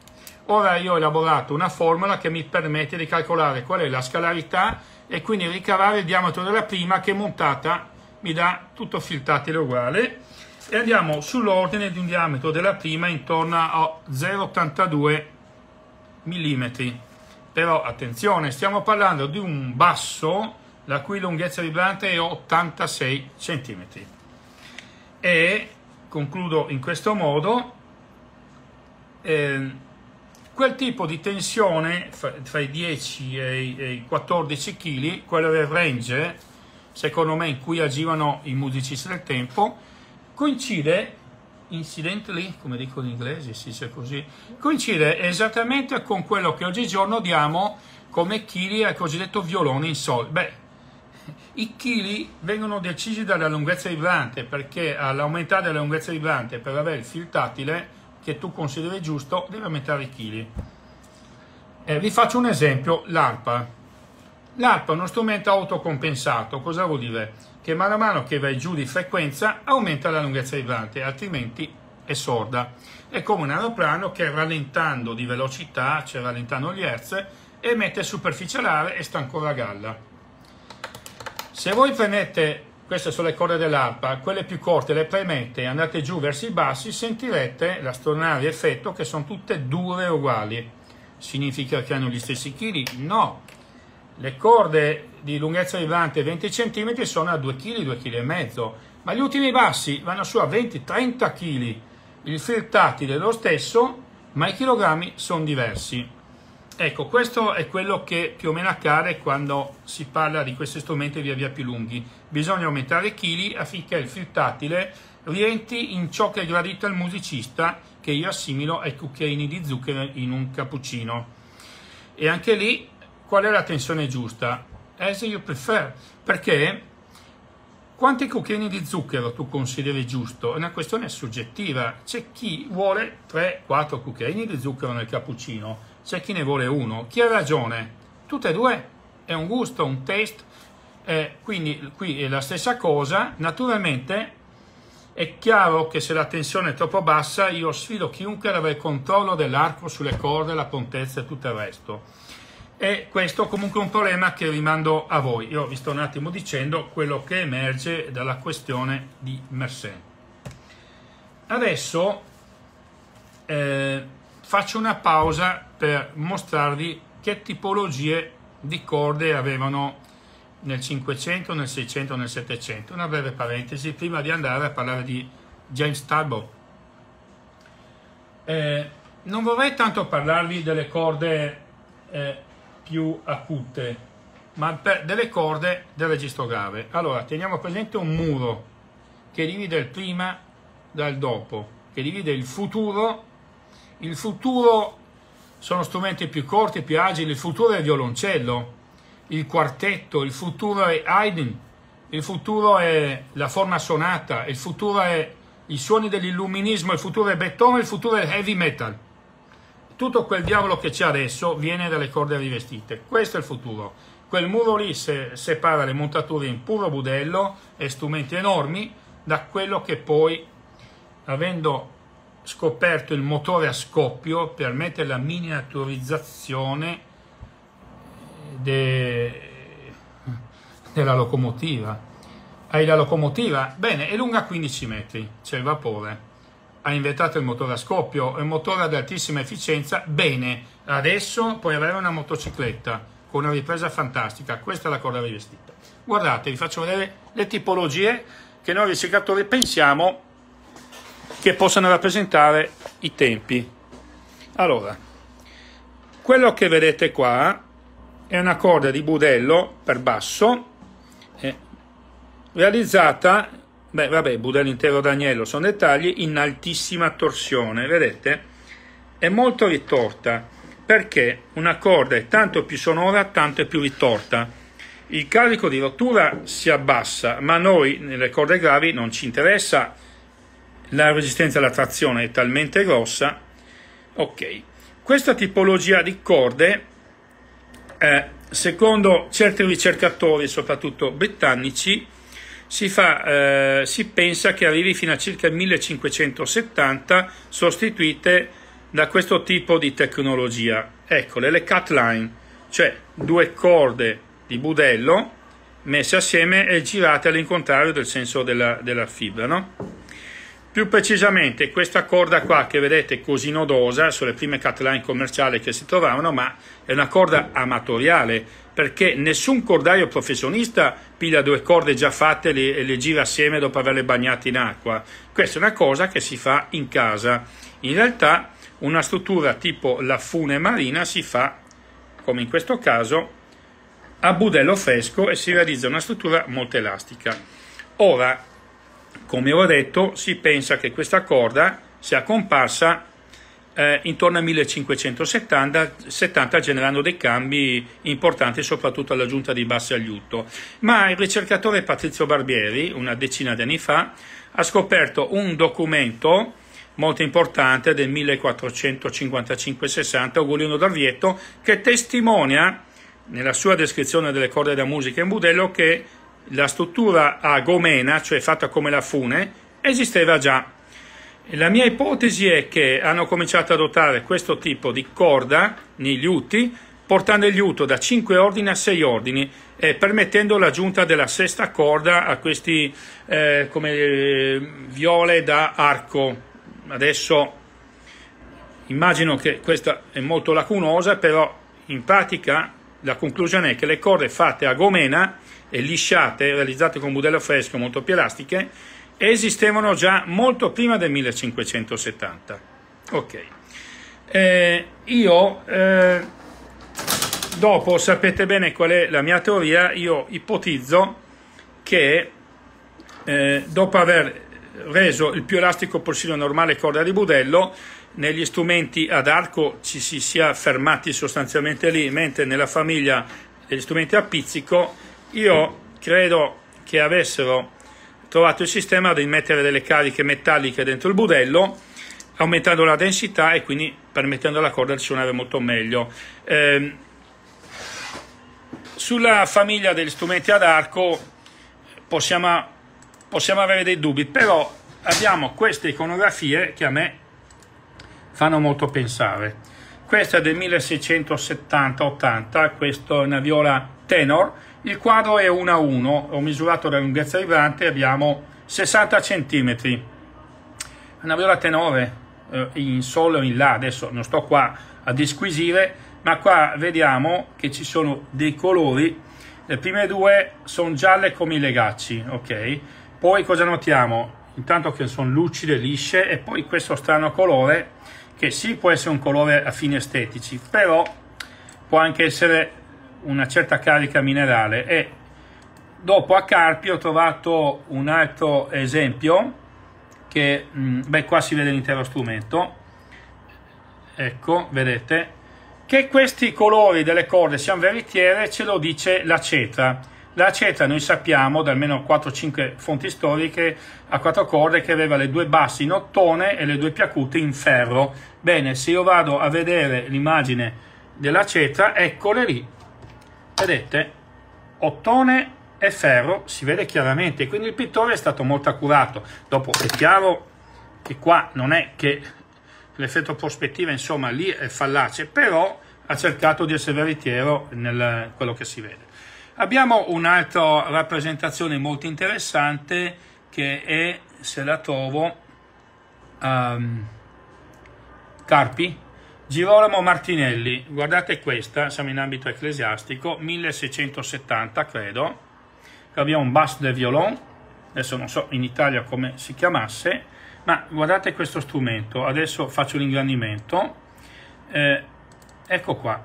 Speaker 1: Ora io ho elaborato una formula che mi permette di calcolare qual è la scalarità e quindi ricavare il diametro della prima che montata mi dà tutto filtatile uguale e andiamo sull'ordine di un diametro della prima intorno a 0,82 mm. Però attenzione, stiamo parlando di un basso la cui lunghezza vibrante è 86 cm. E concludo in questo modo, eh, quel tipo di tensione tra i 10 e, i 14 kg, quello del range, secondo me in cui agivano i musicisti del tempo, coincide incidentally, come dicono in inglese, si dice così, coincide esattamente con quello che oggigiorno diamo come chili al cosiddetto violone in sol. Beh, i chili vengono decisi dalla lunghezza vibrante perché all'aumentare la lunghezza vibrante per avere il fil tattile che tu consideri giusto devi aumentare i chili. Eh, vi faccio un esempio, l'arpa. L'arpa è uno strumento autocompensato, cosa vuol dire? Che man mano che vai giù di frequenza aumenta la lunghezza vibrante, altrimenti è sorda. È come un aeroplano che rallentando di velocità, cioè rallentando gli hertz, emette superficie superficialare e sta ancora a galla. Se voi prendete queste sono le corde dell'arpa, quelle più corte le premete e andate giù verso i bassi, sentirete la stornare effetto che sono tutte dure uguali. Significa che hanno gli stessi chili? No. Le corde di lunghezza vibrante 20 cm sono a 2 kg, 2 kg e mezzo, ma gli ultimi bassi vanno su a 20-30 kg. Il fil è lo stesso, ma i chilogrammi sono diversi. Ecco, questo è quello che più o meno accade quando si parla di questi strumenti via via più lunghi. Bisogna aumentare i chili affinché il fil rientri in ciò che è gradito al musicista, che io assimilo ai cucchiaini di zucchero in un cappuccino. E anche lì, qual è la tensione giusta? As you prefer, perché quanti cucchiaini di zucchero tu consideri giusto? È una questione soggettiva. C'è chi vuole 3-4 cucchiaini di zucchero nel cappuccino c'è chi ne vuole uno. Chi ha ragione? Tutte e due è un gusto, un taste, eh, quindi qui è la stessa cosa. Naturalmente è chiaro che se la tensione è troppo bassa io sfido chiunque ad avere controllo dell'arco sulle corde, la prontezza e tutto il resto. E questo comunque è un problema che rimando a voi. Io vi sto un attimo dicendo quello che emerge dalla questione di Mersenne. Adesso eh, faccio una pausa per mostrarvi che tipologie di corde avevano nel 500, nel 600, nel 700. Una breve parentesi prima di andare a parlare di James Talbot. Eh, non vorrei tanto parlarvi delle corde eh, più acute, ma delle corde del registro grave. Allora, teniamo presente un muro che divide il prima dal dopo, che divide il futuro, il futuro sono strumenti più corti, più agili, il futuro è il violoncello, il quartetto, il futuro è Haydn, il futuro è la forma sonata, il futuro è i suoni dell'illuminismo, il futuro è Beethoven, il futuro è heavy metal. Tutto quel diavolo che c'è adesso viene dalle corde rivestite, questo è il futuro. Quel muro lì se separa le montature in puro budello e strumenti enormi da quello che poi, avendo scoperto il motore a scoppio per mettere la miniaturizzazione eh, de... della locomotiva. Hai la locomotiva? Bene, è lunga 15 metri, c'è il vapore. Hai inventato il motore a scoppio, è un motore ad altissima efficienza. Bene, adesso puoi avere una motocicletta con una ripresa fantastica. Questa è la coda rivestita. Guardate, vi faccio vedere le tipologie che noi ricercatori pensiamo che possano rappresentare i tempi. Allora, quello che vedete qua è una corda di budello per basso eh, realizzata, beh vabbè, budello intero d'agnello sono dettagli, in altissima torsione, vedete? È molto ritorta perché una corda è tanto più sonora, tanto è più ritorta. Il carico di rottura si abbassa, ma noi nelle corde gravi non ci interessa la resistenza alla trazione è talmente grossa. Ok, questa tipologia di corde, eh, secondo certi ricercatori, soprattutto britannici, si, fa, eh, si pensa che arrivi fino a circa 1570, sostituite da questo tipo di tecnologia. Eccole, le cut line, cioè due corde di budello messe assieme e girate all'incontrario del senso della, della fibra, no? Più precisamente questa corda qua che vedete così nodosa sulle prime catline commerciali che si trovavano, ma è una corda amatoriale perché nessun cordaio professionista piglia due corde già fatte e le gira assieme dopo averle bagnate in acqua. Questa è una cosa che si fa in casa. In realtà una struttura tipo la fune marina si fa, come in questo caso, a budello fresco e si realizza una struttura molto elastica. Ora, come ho detto, si pensa che questa corda sia comparsa eh, intorno al 1570 70, generando dei cambi importanti soprattutto all'aggiunta di basso agliutto. Ma il ricercatore Patrizio Barbieri, una decina di anni fa, ha scoperto un documento molto importante del 1455-60, Ugolino d'Arvieto, che testimonia nella sua descrizione delle corde da musica in budello che la struttura a gomena, cioè fatta come la fune, esisteva già. La mia ipotesi è che hanno cominciato ad adottare questo tipo di corda negli uti, portando il liuto da 5 ordini a 6 ordini e permettendo l'aggiunta della sesta corda a questi eh, come, eh, viole da arco. Adesso immagino che questa è molto lacunosa, però in pratica la conclusione è che le corde fatte a gomena e lisciate realizzate con budello fresco molto più elastiche esistevano già molto prima del 1570. Ok, eh, io eh, dopo sapete bene qual è la mia teoria, io ipotizzo che eh, dopo aver reso il più elastico possibile normale corda di budello, negli strumenti ad arco ci si sia fermati sostanzialmente lì, mentre nella famiglia degli strumenti a pizzico io credo che avessero trovato il sistema di mettere delle cariche metalliche dentro il budello aumentando la densità e quindi permettendo alla corda di suonare molto meglio. Eh, sulla famiglia degli strumenti ad arco possiamo, possiamo avere dei dubbi, però abbiamo queste iconografie che a me fanno molto pensare. Questa è del 1670-80, questo è una viola tenor, il quadro è 1 a 1, ho misurato la lunghezza vibrante, abbiamo 60 cm. Una viola tenore eh, in sol o in la, adesso non sto qua a disquisire, ma qua vediamo che ci sono dei colori, le prime due sono gialle come i legacci, ok? Poi cosa notiamo? Intanto che sono lucide, lisce e poi questo strano colore che sì può essere un colore a fini estetici, però può anche essere una certa carica minerale e dopo a Carpi ho trovato un altro esempio che mm, beh qua si vede l'intero strumento ecco vedete che questi colori delle corde siano veritiere ce lo dice la cetra la cetra noi sappiamo da almeno 4-5 fonti storiche a quattro corde che aveva le due basse in ottone e le due piacute in ferro bene se io vado a vedere l'immagine della cetra eccole lì vedete ottone e ferro si vede chiaramente quindi il pittore è stato molto accurato dopo è chiaro che qua non è che l'effetto prospettiva insomma lì è fallace però ha cercato di essere veritiero nel quello che si vede abbiamo un'altra rappresentazione molto interessante che è se la trovo um, Carpi Girolamo Martinelli, guardate questa, siamo in ambito ecclesiastico, 1670 credo, abbiamo un basso de violon, adesso non so in Italia come si chiamasse, ma guardate questo strumento, adesso faccio l'ingrandimento, eh, ecco qua,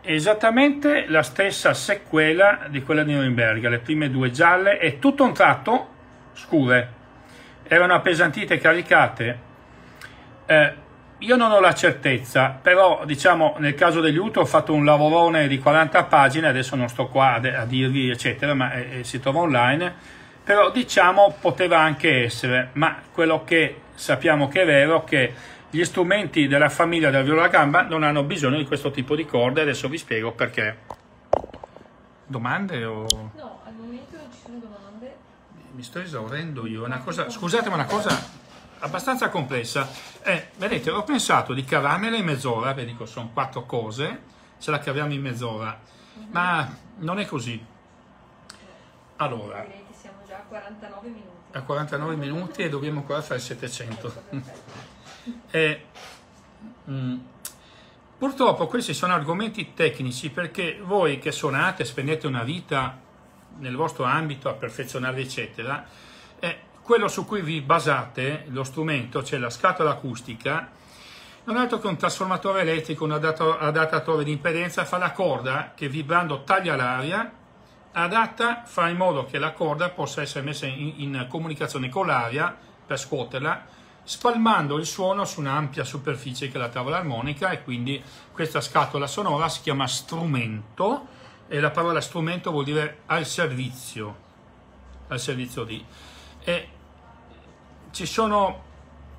Speaker 1: esattamente la stessa sequela di quella di Norimberga, le prime due gialle e tutto un tratto scure, erano appesantite e caricate, eh, io non ho la certezza, però diciamo nel caso degli UTO ho fatto un lavorone di 40 pagine, adesso non sto qua a dirvi eccetera, ma eh, eh, si trova online, però diciamo poteva anche essere, ma quello che sappiamo che è vero è che gli strumenti della famiglia del viola gamba non hanno bisogno di questo tipo di corde, adesso vi spiego perché. Domande o... No, al momento
Speaker 2: non ci sono domande.
Speaker 1: Mi sto esaurendo io, una cosa... scusate ma una cosa abbastanza complessa. Eh, vedete, ho pensato di cavarmela in mezz'ora, vi dico, sono quattro cose, ce la caviamo in mezz'ora, mm -hmm. ma non è così. Allora,
Speaker 2: siamo già a 49 minuti.
Speaker 1: A 49 minuti e dobbiamo ancora fare 700. Ecco, eh, mh, mm, purtroppo questi sono argomenti tecnici perché voi che suonate, spendete una vita nel vostro ambito a perfezionarvi, eccetera, eh, quello su cui vi basate lo strumento, cioè la scatola acustica, non è altro che un trasformatore elettrico, un adattatore di impedenza fa la corda che vibrando taglia l'aria, adatta fa in modo che la corda possa essere messa in, in comunicazione con l'aria per scuoterla, spalmando il suono su un'ampia superficie che è la tavola armonica e quindi questa scatola sonora si chiama strumento e la parola strumento vuol dire al servizio, al servizio di. E ci sono,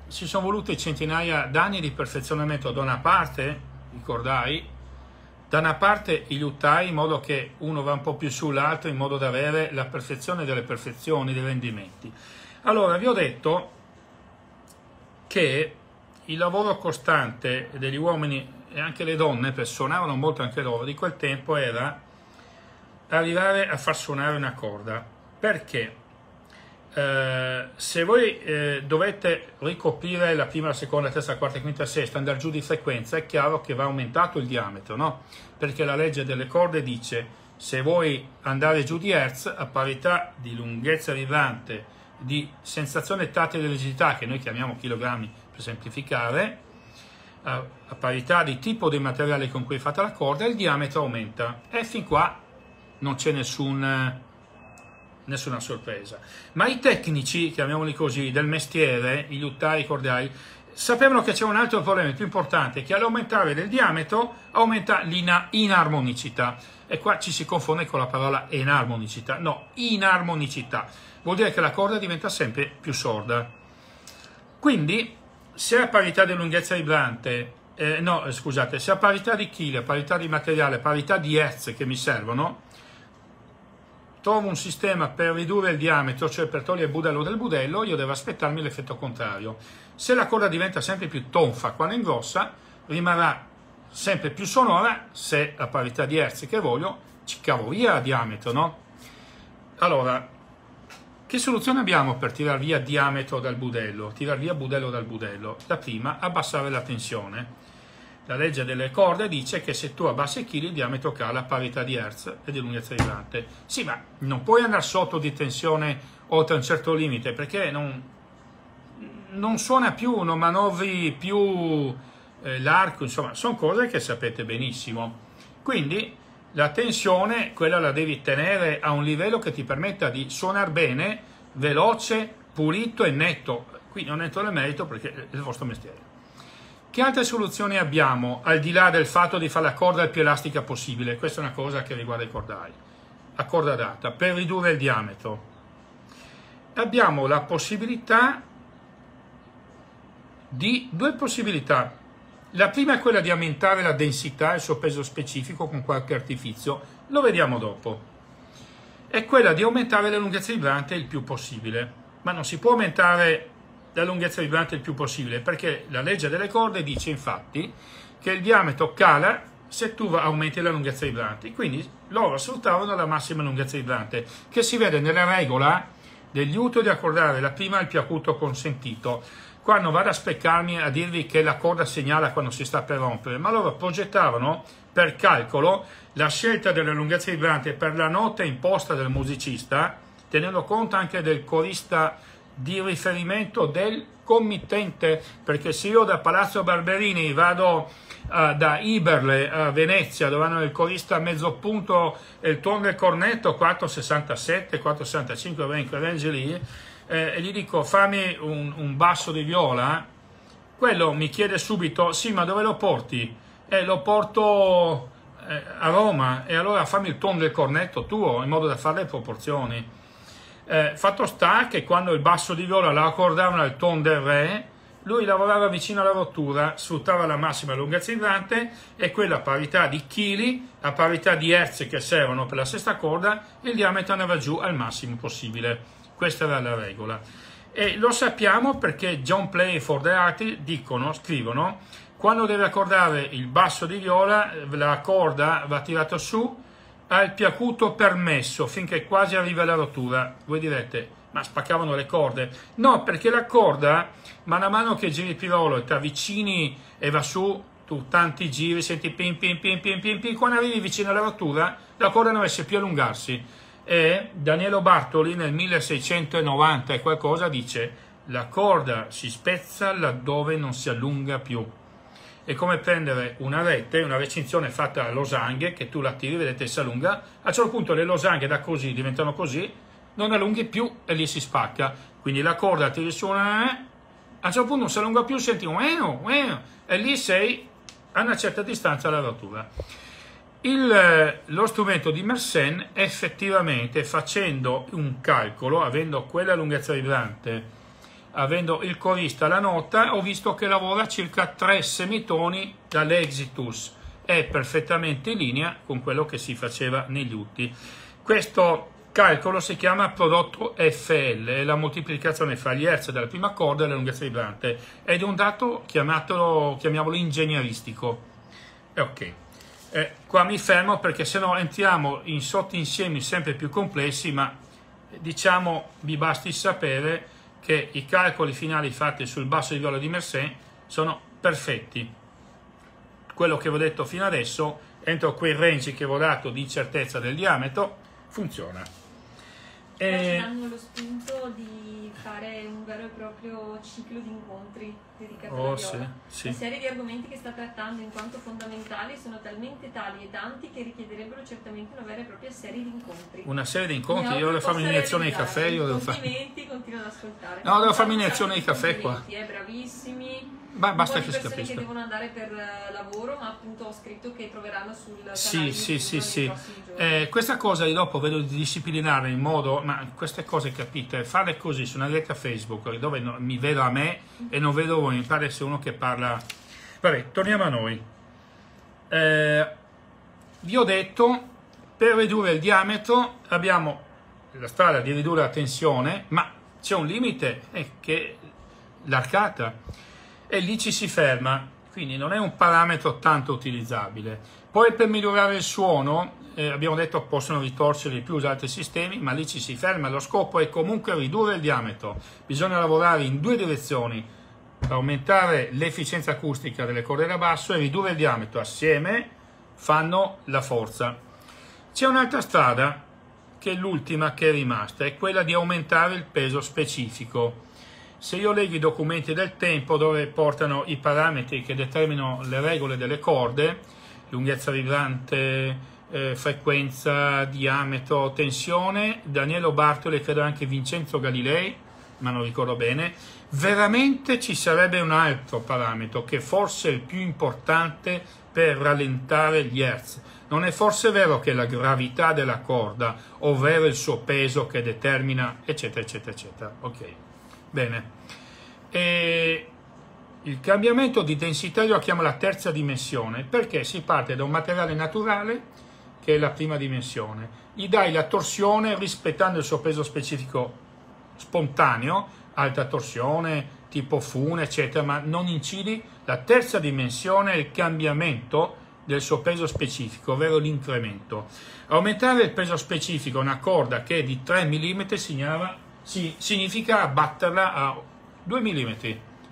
Speaker 1: ci sono volute centinaia d'anni di perfezionamento da una parte, i cordai, da una parte i luttai in modo che uno va un po' più sull'altro in modo da avere la perfezione delle perfezioni dei rendimenti. Allora vi ho detto che il lavoro costante degli uomini e anche le donne, perché suonavano molto anche loro, di quel tempo era arrivare a far suonare una corda. Perché? Eh, se voi eh, dovete ricoprire la prima, la seconda, la terza, la quarta, la quinta, la sesta, andare giù di frequenza, è chiaro che va aumentato il diametro, no? Perché la legge delle corde dice se vuoi andare giù di Hertz, a parità di lunghezza vibrante, di sensazione tattile di rigidità, che noi chiamiamo chilogrammi per semplificare, a, a parità di tipo dei materiali con cui è fatta la corda, il diametro aumenta. E fin qua non c'è nessun eh, nessuna sorpresa. Ma i tecnici, chiamiamoli così, del mestiere, i luttai, i cordai, sapevano che c'è un altro problema più importante, che all'aumentare del diametro aumenta l'inarmonicità. E qua ci si confonde con la parola enarmonicità. No, inarmonicità. Vuol dire che la corda diventa sempre più sorda. Quindi, se a parità di lunghezza vibrante, eh, no, eh, scusate, se a parità di chili, a parità di materiale, a parità di hertz che mi servono, trovo un sistema per ridurre il diametro, cioè per togliere il budello del budello, io devo aspettarmi l'effetto contrario. Se la coda diventa sempre più tonfa quando ingrossa, rimarrà sempre più sonora se la parità di hertz che voglio ci cavo via il diametro, no? Allora, che soluzione abbiamo per tirar via diametro dal budello? Tirar via budello dal budello? La prima, abbassare la tensione. La legge delle corde dice che se tu abbassi i chili il diametro cala a parità di Hertz e di lunghezza di Dante. Sì, ma non puoi andare sotto di tensione oltre un certo limite perché non, non suona più, non manovri più eh, l'arco, insomma, sono cose che sapete benissimo. Quindi la tensione, quella la devi tenere a un livello che ti permetta di suonare bene, veloce, pulito e netto. Qui non entro nel merito perché è il vostro mestiere. Che altre soluzioni abbiamo al di là del fatto di fare la corda il più elastica possibile? Questa è una cosa che riguarda i cordai. La corda data per ridurre il diametro. Abbiamo la possibilità di due possibilità. La prima è quella di aumentare la densità, il suo peso specifico con qualche artifizio, lo vediamo dopo. È quella di aumentare la lunghezza vibrante il più possibile, ma non si può aumentare la lunghezza vibrante il più possibile, perché la legge delle corde dice infatti che il diametro cala se tu aumenti la lunghezza vibrante, quindi loro sfruttavano la massima lunghezza vibrante, che si vede nella regola degli utili di accordare la prima al più acuto consentito. Qua non vado a speccarmi a dirvi che la corda segnala quando si sta per rompere, ma loro progettavano per calcolo la scelta della lunghezza vibrante per la nota imposta dal musicista, tenendo conto anche del corista di riferimento del committente, perché se io da Palazzo Barberini vado uh, da Iberle a Venezia, dove hanno il corista a mezzo punto e il tonno del cornetto 467, 465, range lì, eh, e gli dico fammi un, un basso di viola, quello mi chiede subito sì ma dove lo porti? Eh, lo porto eh, a Roma e allora fammi il ton del cornetto tuo in modo da fare le proporzioni. Eh, fatto sta che quando il basso di viola la accordavano al ton del re, lui lavorava vicino alla rottura, sfruttava la massima lunghezza idrante e quella parità di chili, a parità di hertz che servono per la sesta corda, il diametro andava giù al massimo possibile. Questa era la regola. E lo sappiamo perché John Playford e altri dicono, scrivono, quando deve accordare il basso di viola, la corda va tirata su al piacuto permesso finché quasi arriva la rottura. Voi direte, ma spaccavano le corde. No, perché la corda, man mano che giri il pirolo e ti avvicini e va su, tu tanti giri, senti pin pin pin pin pin pin, quando arrivi vicino alla rottura, la corda non riesce più a allungarsi. E Danielo Bartoli nel 1690 e qualcosa dice, la corda si spezza laddove non si allunga più. È come prendere una rete, una recinzione fatta a losanghe, che tu la tiri, vedete, si allunga. A un certo punto le losanghe da così diventano così, non allunghi più e lì si spacca. Quindi la corda tiri su, una, eh? a un certo punto non si allunga più, senti un eh, eh, e lì sei a una certa distanza dalla rottura. Il, lo strumento di Mersenne effettivamente facendo un calcolo, avendo quella lunghezza vibrante avendo il corista la nota, ho visto che lavora circa tre semitoni dall'exitus, è perfettamente in linea con quello che si faceva negli uti. Questo calcolo si chiama prodotto FL, è la moltiplicazione fra gli hertz della prima corda e la lunghezza vibrante, ed è un dato chiamiamolo ingegneristico. Ok. Eh, qua mi fermo perché sennò entriamo in sottoinsiemi sempre più complessi, ma eh, diciamo mi basti sapere che i calcoli finali fatti sul basso di viola di Mersenne sono perfetti. Quello che vi ho detto fino adesso, entro quei range che vi ho dato di certezza del diametro, funziona. E... Ci eh, danno
Speaker 2: lo spunto di fare un vero e proprio ciclo di incontri dedicato oh, viola. Sì, sì. La serie di argomenti che sta trattando in quanto fondamentali sono talmente tali e tanti che richiederebbero certamente una vera e propria serie di incontri. Una serie di incontri? Io devo farmi iniezione di caffè, io devo fare... Complimenti, continuo ad ascoltare. No, devo farmi iniezione di caffè qua. Eh, bravissimi.
Speaker 1: Ma basta che si capisca. che devono
Speaker 2: andare per eh, lavoro, ma appunto ho scritto che troveranno sul canale Sì, sì, sì, sì.
Speaker 1: Eh, questa cosa io dopo vedo di disciplinare in modo, ma queste cose capite, fare così su una diretta Facebook dove no, mi vedo a me e non vedo voi mi pare sia uno che parla... Vabbè, torniamo a noi. Eh, vi ho detto, per ridurre il diametro abbiamo la strada di ridurre la tensione, ma c'è un limite eh, che l'arcata e lì ci si ferma, quindi non è un parametro tanto utilizzabile. Poi per migliorare il suono, eh, abbiamo detto possono ritorcere di più usare altri sistemi, ma lì ci si ferma, lo scopo è comunque ridurre il diametro, bisogna lavorare in due direzioni, aumentare l'efficienza acustica delle corde da basso e ridurre il diametro assieme fanno la forza. C'è un'altra strada che è l'ultima che è rimasta, è quella di aumentare il peso specifico. Se io leggo i documenti del tempo dove portano i parametri che determinano le regole delle corde, lunghezza vibrante, eh, frequenza, diametro, tensione, Daniele Bartoli e credo anche Vincenzo Galilei, ma non ricordo bene, veramente ci sarebbe un altro parametro che forse è il più importante per rallentare gli hertz. Non è forse vero che la gravità della corda, ovvero il suo peso che determina, eccetera, eccetera, eccetera. Ok, bene. E il cambiamento di densità lo chiamo la terza dimensione perché si parte da un materiale naturale che è la prima dimensione. Gli dai la torsione rispettando il suo peso specifico spontaneo, alta torsione, tipo fune, eccetera, ma non incidi. La terza dimensione è il cambiamento del suo peso specifico, ovvero l'incremento. Aumentare il peso specifico una corda che è di 3 mm signava, si, significa abbatterla a 2 mm,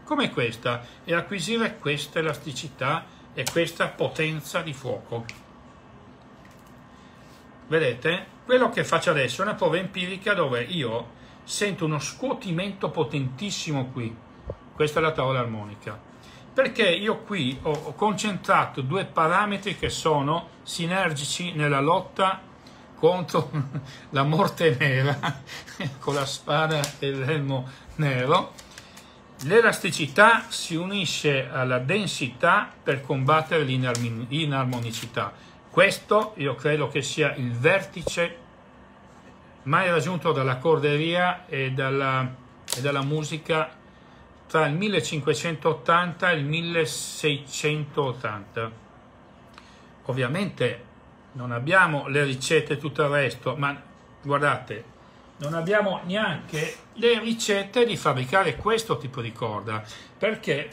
Speaker 1: come questa, e acquisire questa elasticità e questa potenza di fuoco. Vedete? Quello che faccio adesso è una prova empirica dove io sento uno scuotimento potentissimo qui. Questa è la tavola armonica. Perché io qui ho concentrato due parametri che sono sinergici nella lotta contro la morte nera con la spada e l'elmo nero. L'elasticità si unisce alla densità per combattere l'inarmonicità. Questo io credo che sia il vertice mai raggiunto dalla corderia e dalla, e dalla musica tra il 1580 e il 1680. Ovviamente non abbiamo le ricette e tutto il resto, ma guardate, non abbiamo neanche le ricette di fabbricare questo tipo di corda, perché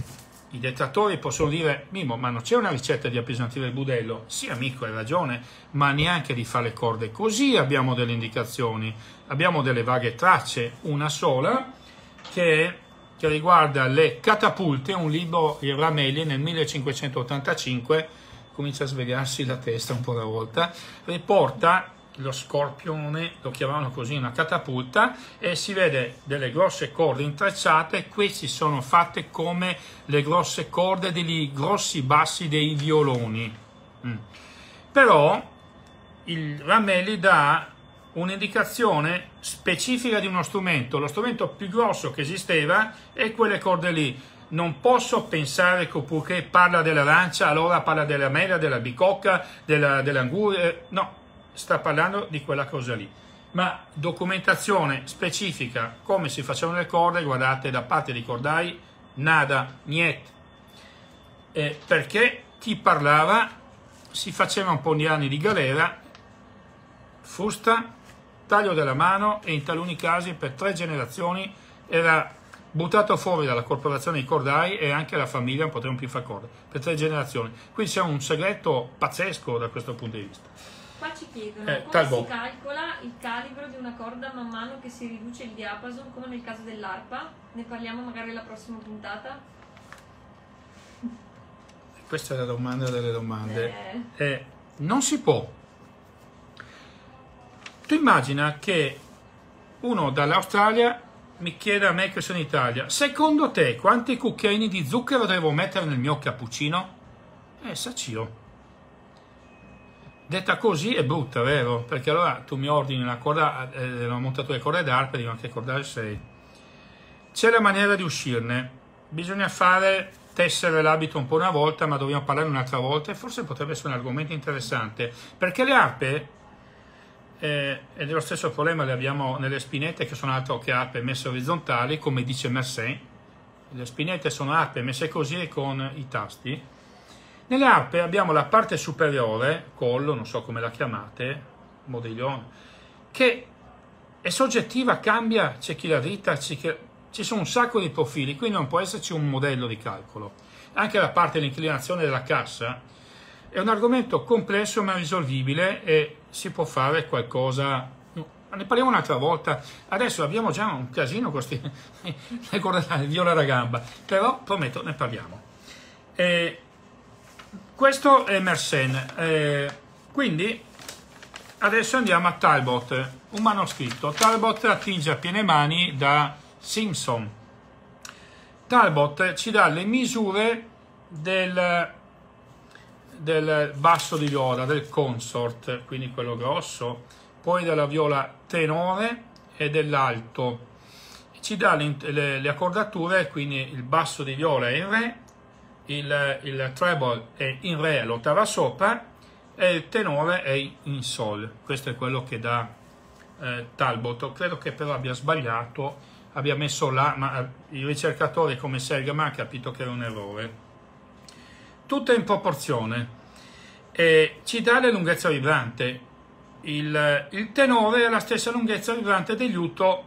Speaker 1: i dettatori possono dire, Mimo, ma non c'è una ricetta di appesantire il budello? Sì, amico, hai ragione, ma neanche di fare le corde così abbiamo delle indicazioni, abbiamo delle vaghe tracce, una sola, che, che riguarda le catapulte, un libro di Ramelli nel 1585, comincia a svegliarsi la testa un po' alla volta, riporta lo scorpione, lo chiamavano così una catapulta, e si vede delle grosse corde intrecciate, queste sono fatte come le grosse corde degli grossi bassi dei violoni. Mm. Però il Ramelli dà un'indicazione specifica di uno strumento, lo strumento più grosso che esisteva è quelle corde lì. Non posso pensare che purché parla dell'arancia, allora parla della mela, della bicocca, della, dell'anguria, eh, no, sta parlando di quella cosa lì. Ma documentazione specifica, come si facevano le corde, guardate, da parte dei cordai, nada, niente. Eh, perché chi parlava si faceva un po' di anni di galera, fusta, taglio della mano e in taluni casi per tre generazioni era buttato fuori dalla corporazione di cordai e anche la famiglia non potevano più fare corde, per tre generazioni. Qui c'è un segreto pazzesco da questo punto di vista
Speaker 2: ci chiedono eh, come talbo. si calcola il calibro di una corda man mano che si riduce il diapason, come nel caso dell'arpa. Ne parliamo magari alla prossima puntata.
Speaker 1: Questa è la domanda delle domande. Eh. Eh, non si può. Tu immagina che uno dall'Australia mi chieda a me che sono in Italia, secondo te quanti cucchiaini di zucchero devo mettere nel mio cappuccino? Eh, saccio. Detta così è brutta, vero? Perché allora tu mi ordini una, corda, eh, una montatura di corde d'arpe, e dico che cordale sei. C'è la maniera di uscirne. Bisogna fare tessere l'abito un po' una volta, ma dobbiamo parlare un'altra volta e forse potrebbe essere un argomento interessante, perché le arpe, eh, è lo stesso problema le abbiamo nelle spinette che sono altro che arpe messe orizzontali, come dice Mercé, le spinette sono arpe messe così e con i tasti, nelle arpe abbiamo la parte superiore, collo, non so come la chiamate, modillone, che è soggettiva, cambia, c'è chi la ritta, chi... ci sono un sacco di profili, quindi non può esserci un modello di calcolo. Anche la parte dell'inclinazione della cassa è un argomento complesso ma risolvibile e si può fare qualcosa ne parliamo un'altra volta. Adesso abbiamo già un casino con questi viola la gamba, però prometto ne parliamo. E questo è Mersenne eh, quindi adesso andiamo a Talbot un manoscritto Talbot attinge a piene mani da Simpson Talbot ci dà le misure del, del basso di viola del consort quindi quello grosso poi della viola tenore e dell'alto ci dà le, le, le accordature quindi il basso di viola è in re il, il treble è in re, l'ottava sopra, e il tenore è in sol. Questo è quello che dà eh, Talbot. Credo che però abbia sbagliato, abbia messo la, ma eh, il ricercatore come Selgama ha capito che era un errore. Tutto in proporzione. E ci dà la lunghezza vibrante. Il, il tenore è la stessa lunghezza vibrante del liuto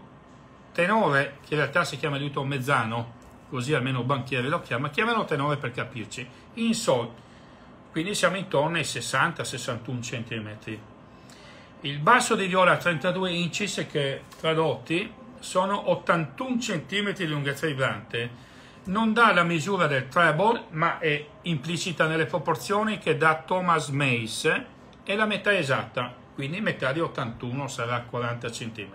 Speaker 1: tenore, che in realtà si chiama liuto mezzano, così almeno il banchiere lo chiama, chiamano tenore per capirci, in sol, quindi siamo intorno ai 60-61 cm. Il basso di viola a 32 inches che tradotti sono 81 cm di lunghezza vibrante, non dà la misura del treble ma è implicita nelle proporzioni che dà Thomas Mace è la metà esatta, quindi metà di 81 sarà 40 cm.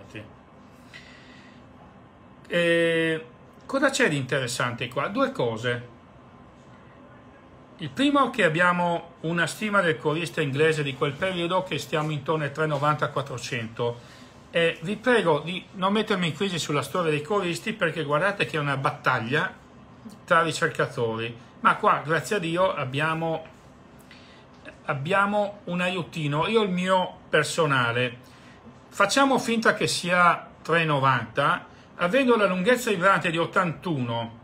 Speaker 1: E Cosa c'è di interessante qua? Due cose. Il primo è che abbiamo una stima del corista inglese di quel periodo che stiamo intorno ai 390-400 e vi prego di non mettermi in crisi sulla storia dei coristi perché guardate che è una battaglia tra ricercatori, ma qua grazie a Dio abbiamo, abbiamo un aiutino, io il mio personale, facciamo finta che sia 390 avendo la lunghezza vibrante di 81,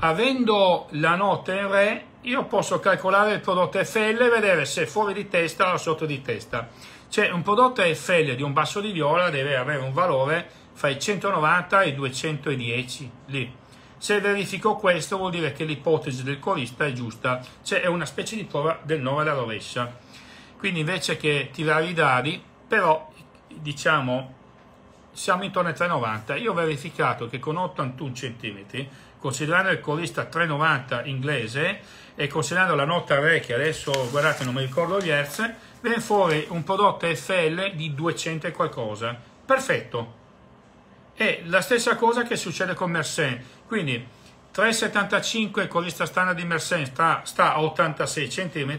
Speaker 1: avendo la nota in Re, io posso calcolare il prodotto FL e vedere se è fuori di testa o sotto di testa. Cioè un prodotto FL di un basso di viola deve avere un valore fra i 190 e i 210 lì. Se verifico questo vuol dire che l'ipotesi del corista è giusta, cioè è una specie di prova del 9 alla rovescia. Quindi invece che tirare i dadi, però diciamo siamo intorno ai 3,90. Io ho verificato che con 81 cm, considerando il corista 3,90 inglese e considerando la nota re che adesso guardate non mi ricordo gli hertz, viene fuori un prodotto FL di 200 e qualcosa. Perfetto. È la stessa cosa che succede con Mersenne. Quindi 3,75 corista standard di Mersenne sta, sta a 86 cm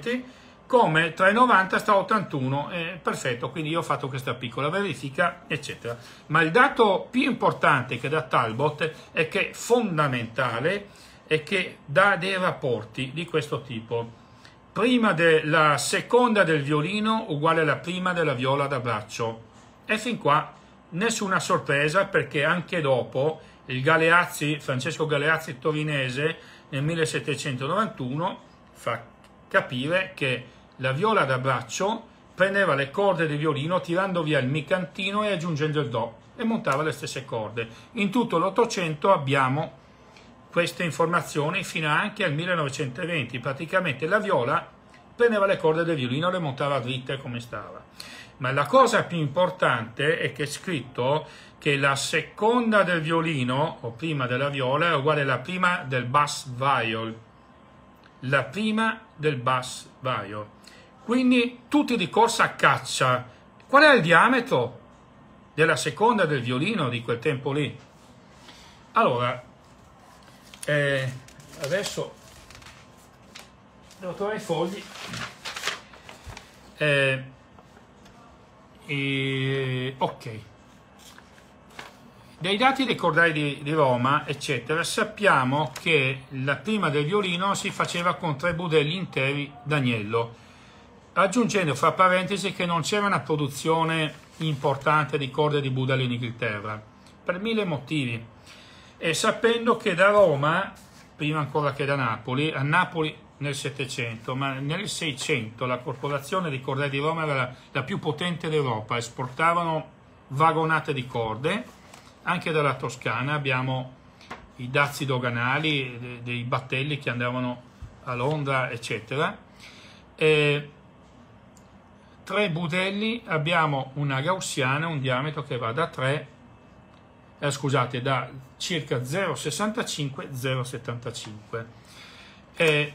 Speaker 1: come tra i 90 sta a 81, eh, perfetto, quindi io ho fatto questa piccola verifica, eccetera. Ma il dato più importante che da Talbot è che fondamentale è che dà dei rapporti di questo tipo. Prima della seconda del violino uguale alla prima della viola da braccio. E fin qua nessuna sorpresa perché anche dopo il Galeazzi, Francesco Galeazzi torinese nel 1791 fa capire che la viola da braccio prendeva le corde del violino tirando via il micantino e aggiungendo il do e montava le stesse corde. In tutto l'Ottocento abbiamo queste informazioni fino anche al 1920, praticamente la viola prendeva le corde del violino e le montava dritte come stava. Ma la cosa più importante è che è scritto che la seconda del violino, o prima della viola, è uguale alla prima del bass viol. La prima del bus vario. Quindi tutti di corsa a caccia. Qual è il diametro della seconda del violino di quel tempo lì? Allora, eh, adesso devo trovare i fogli. Eh, eh, ok. Dai dati dei cordai di, di, Roma, eccetera, sappiamo che la prima del violino si faceva con tre budelli interi d'agnello, aggiungendo fra parentesi che non c'era una produzione importante di corde di budelli in Inghilterra, per mille motivi, e sapendo che da Roma, prima ancora che da Napoli, a Napoli nel 700, ma nel 600 la corporazione dei cordai di Roma era la, la più potente d'Europa, esportavano vagonate di corde, anche dalla Toscana abbiamo i dazi doganali, dei battelli che andavano a Londra, eccetera. E tre budelli abbiamo una gaussiana, un diametro che va da 3, eh, scusate, da circa 0,65-0,75. E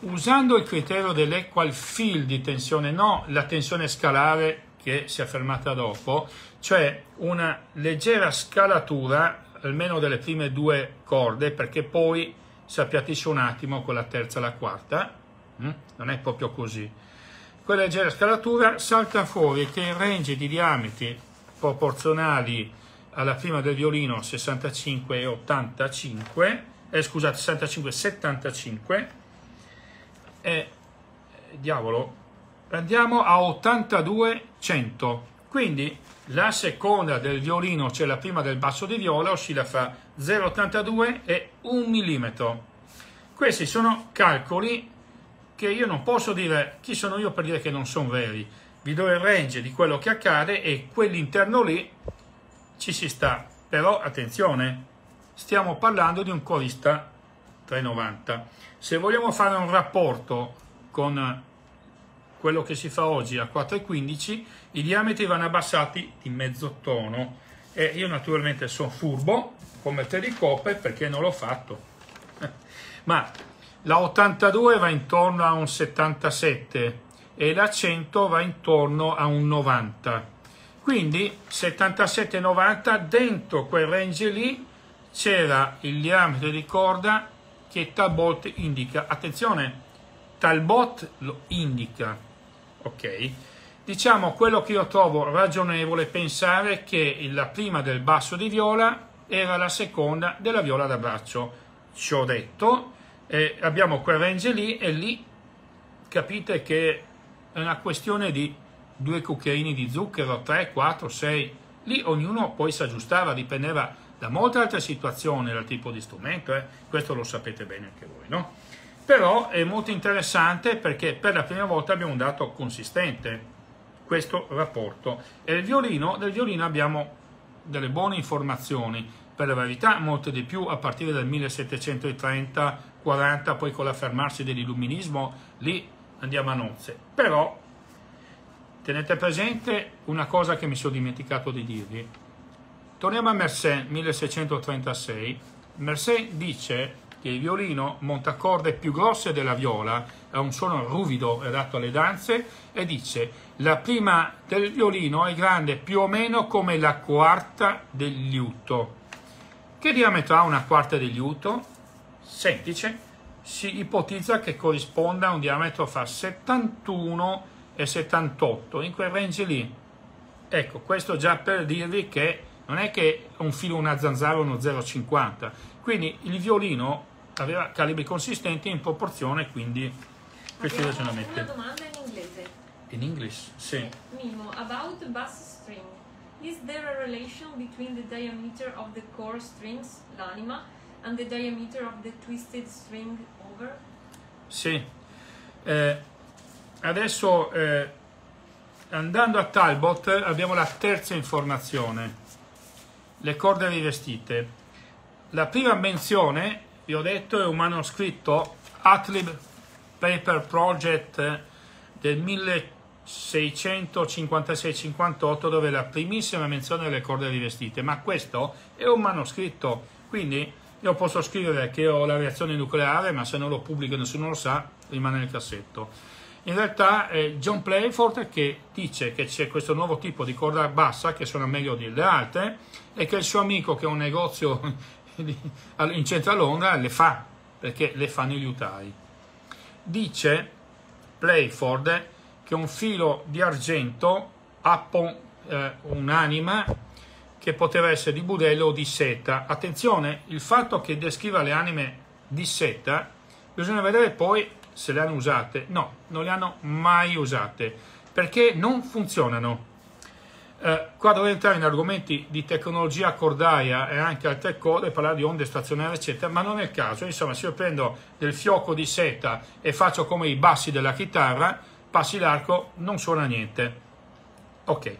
Speaker 1: usando il criterio dell'equal field di tensione, no la tensione scalare che si è fermata dopo, cioè una leggera scalatura almeno delle prime due corde perché poi si appiattisce un attimo con la terza e la quarta, mm? non è proprio così. Quella leggera scalatura salta fuori che il range di diametri proporzionali alla prima del violino 65 e 85, eh, scusate 65 75, è, diavolo, andiamo a 82-100. Quindi la seconda del violino, cioè la prima del basso di viola, oscilla fra 0,82 e 1 mm. Questi sono calcoli che io non posso dire chi sono io per dire che non sono veri. Vi do il range di quello che accade e quell'interno lì ci si sta. Però attenzione, stiamo parlando di un corista 390. Se vogliamo fare un rapporto con quello che si fa oggi a 4,15, i diametri vanno abbassati di mezzo tono. E io naturalmente sono furbo, come te ricope, perché non l'ho fatto. Ma la 82 va intorno a un 77 e la 100 va intorno a un 90. Quindi 77-90 dentro quel range lì c'era il diametro di corda che talbot indica. Attenzione, talbot lo indica ok? Diciamo quello che io trovo ragionevole pensare che la prima del basso di viola era la seconda della viola da braccio. Ci ho detto, eh, abbiamo quel range lì e lì capite che è una questione di due cucchiaini di zucchero, 3, 4, 6. Lì ognuno poi si aggiustava, dipendeva da molte altre situazioni dal tipo di strumento, eh? questo lo sapete bene anche voi, no? però è molto interessante perché per la prima volta abbiamo un dato consistente, questo rapporto. E del violino, del violino abbiamo delle buone informazioni, per la verità molte di più a partire dal 1730-40, poi con l'affermarsi dell'illuminismo, lì andiamo a nozze. Però tenete presente una cosa che mi sono dimenticato di dirvi. Torniamo a Mersenne, 1636. Mersenne dice che il violino monta corde più grosse della viola, ha un suono ruvido adatto alle danze, e dice la prima del violino è grande più o meno come la quarta del liuto. Che diametro ha una quarta del liuto? Semplice, si ipotizza che corrisponda a un diametro fra 71 e 78, in quel range lì. Ecco, questo già per dirvi che non è che un filo, una zanzara, uno 0,50. Quindi il violino aveva calibri consistenti in proporzione, quindi questi ce la mette. Una
Speaker 2: domanda in inglese.
Speaker 1: In inglese? Sì.
Speaker 2: Mimo, about bass string. Is there a relation between the diameter of the core strings, l'anima, and the diameter of the twisted string over?
Speaker 1: Sì. Eh, adesso eh, andando a Talbot abbiamo la terza informazione, le corde rivestite. La prima menzione vi ho detto, è un manoscritto Atlib Paper Project del 1656-58 dove la primissima menzione delle corde rivestite, ma questo è un manoscritto, quindi io posso scrivere che ho la reazione nucleare, ma se non lo pubblico e nessuno lo sa, rimane nel cassetto. In realtà è John Playford che dice che c'è questo nuovo tipo di corda bassa che suona meglio delle alte e che il suo amico che ha un negozio in centro a Londra le fa, perché le fanno gli liutai. Dice Playford che un filo di argento ha eh, un'anima che poteva essere di budello o di seta. Attenzione, il fatto che descriva le anime di seta, bisogna vedere poi se le hanno usate. No, non le hanno mai usate, perché non funzionano eh, qua dovrei entrare in argomenti di tecnologia cordaia e anche altre cose, parlare di onde stazionarie eccetera, ma non è il caso, insomma se io prendo del fioco di seta e faccio come i bassi della chitarra, passi l'arco, non suona niente. Ok,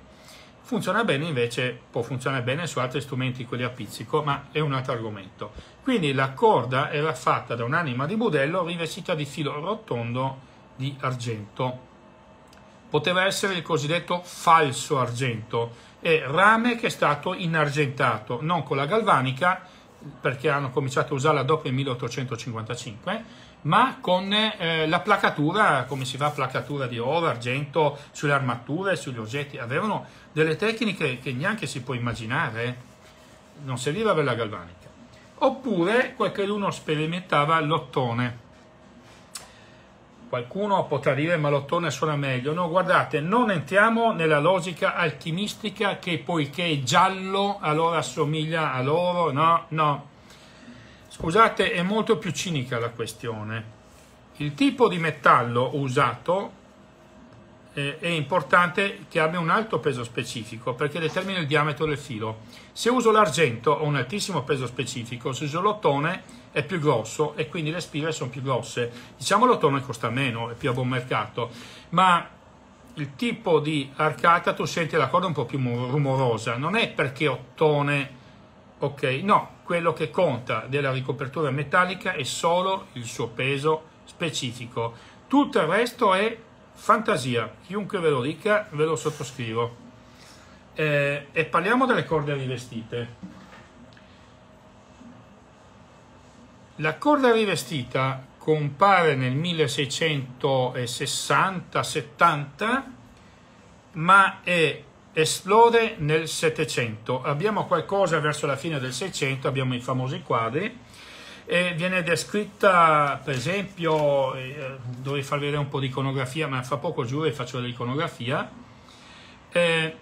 Speaker 1: funziona bene invece, può funzionare bene su altri strumenti, quelli a pizzico, ma è un altro argomento. Quindi la corda era fatta da un'anima di budello rivestita di filo rotondo di argento poteva essere il cosiddetto falso argento, e rame che è stato inargentato, non con la galvanica, perché hanno cominciato a usarla dopo il 1855, ma con eh, la placatura, come si fa placatura di oro, argento, sulle armature, sugli oggetti, avevano delle tecniche che neanche si può immaginare, eh. non serviva per la galvanica. Oppure qualcuno sperimentava l'ottone, Qualcuno potrà dire ma l'ottone suona meglio. No, guardate, non entriamo nella logica alchimistica che poiché è giallo allora assomiglia a loro. No, no. Scusate, è molto più cinica la questione. Il tipo di metallo usato eh, è importante che abbia un alto peso specifico perché determina il diametro del filo. Se uso l'argento ho un altissimo peso specifico, se uso l'ottone è più grosso e quindi le spire sono più grosse. Diciamolo l'ottone costa meno, è più a buon mercato, ma il tipo di arcata tu senti la corda un po' più rumorosa, non è perché ottone, ok, no, quello che conta della ricopertura metallica è solo il suo peso specifico, tutto il resto è fantasia, chiunque ve lo dica ve lo sottoscrivo. Eh, e parliamo delle corde rivestite. La corda rivestita compare nel 1660-70 ma è, esplode nel 700. Abbiamo qualcosa verso la fine del 600, abbiamo i famosi quadri e viene descritta per esempio, eh, dovrei far vedere un po' di iconografia ma fra poco giuro e faccio l'iconografia, eh,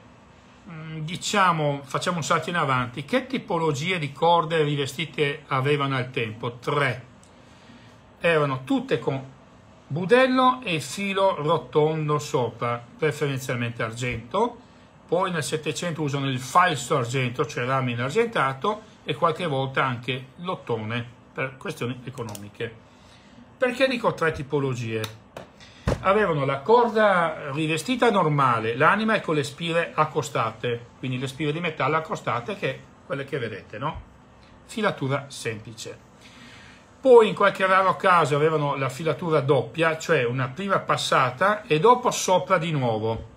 Speaker 1: Mm, diciamo, facciamo un salto in avanti, che tipologie di corde rivestite avevano al tempo? Tre. Erano tutte con budello e filo rotondo sopra, preferenzialmente argento, poi nel Settecento usano il falso argento, cioè rame argentato, e qualche volta anche l'ottone, per questioni economiche. Perché dico tre tipologie? avevano la corda rivestita normale, l'anima è con le spire accostate, quindi le spire di metallo accostate che quelle che vedete, no? Filatura semplice. Poi in qualche raro caso avevano la filatura doppia, cioè una prima passata e dopo sopra di nuovo.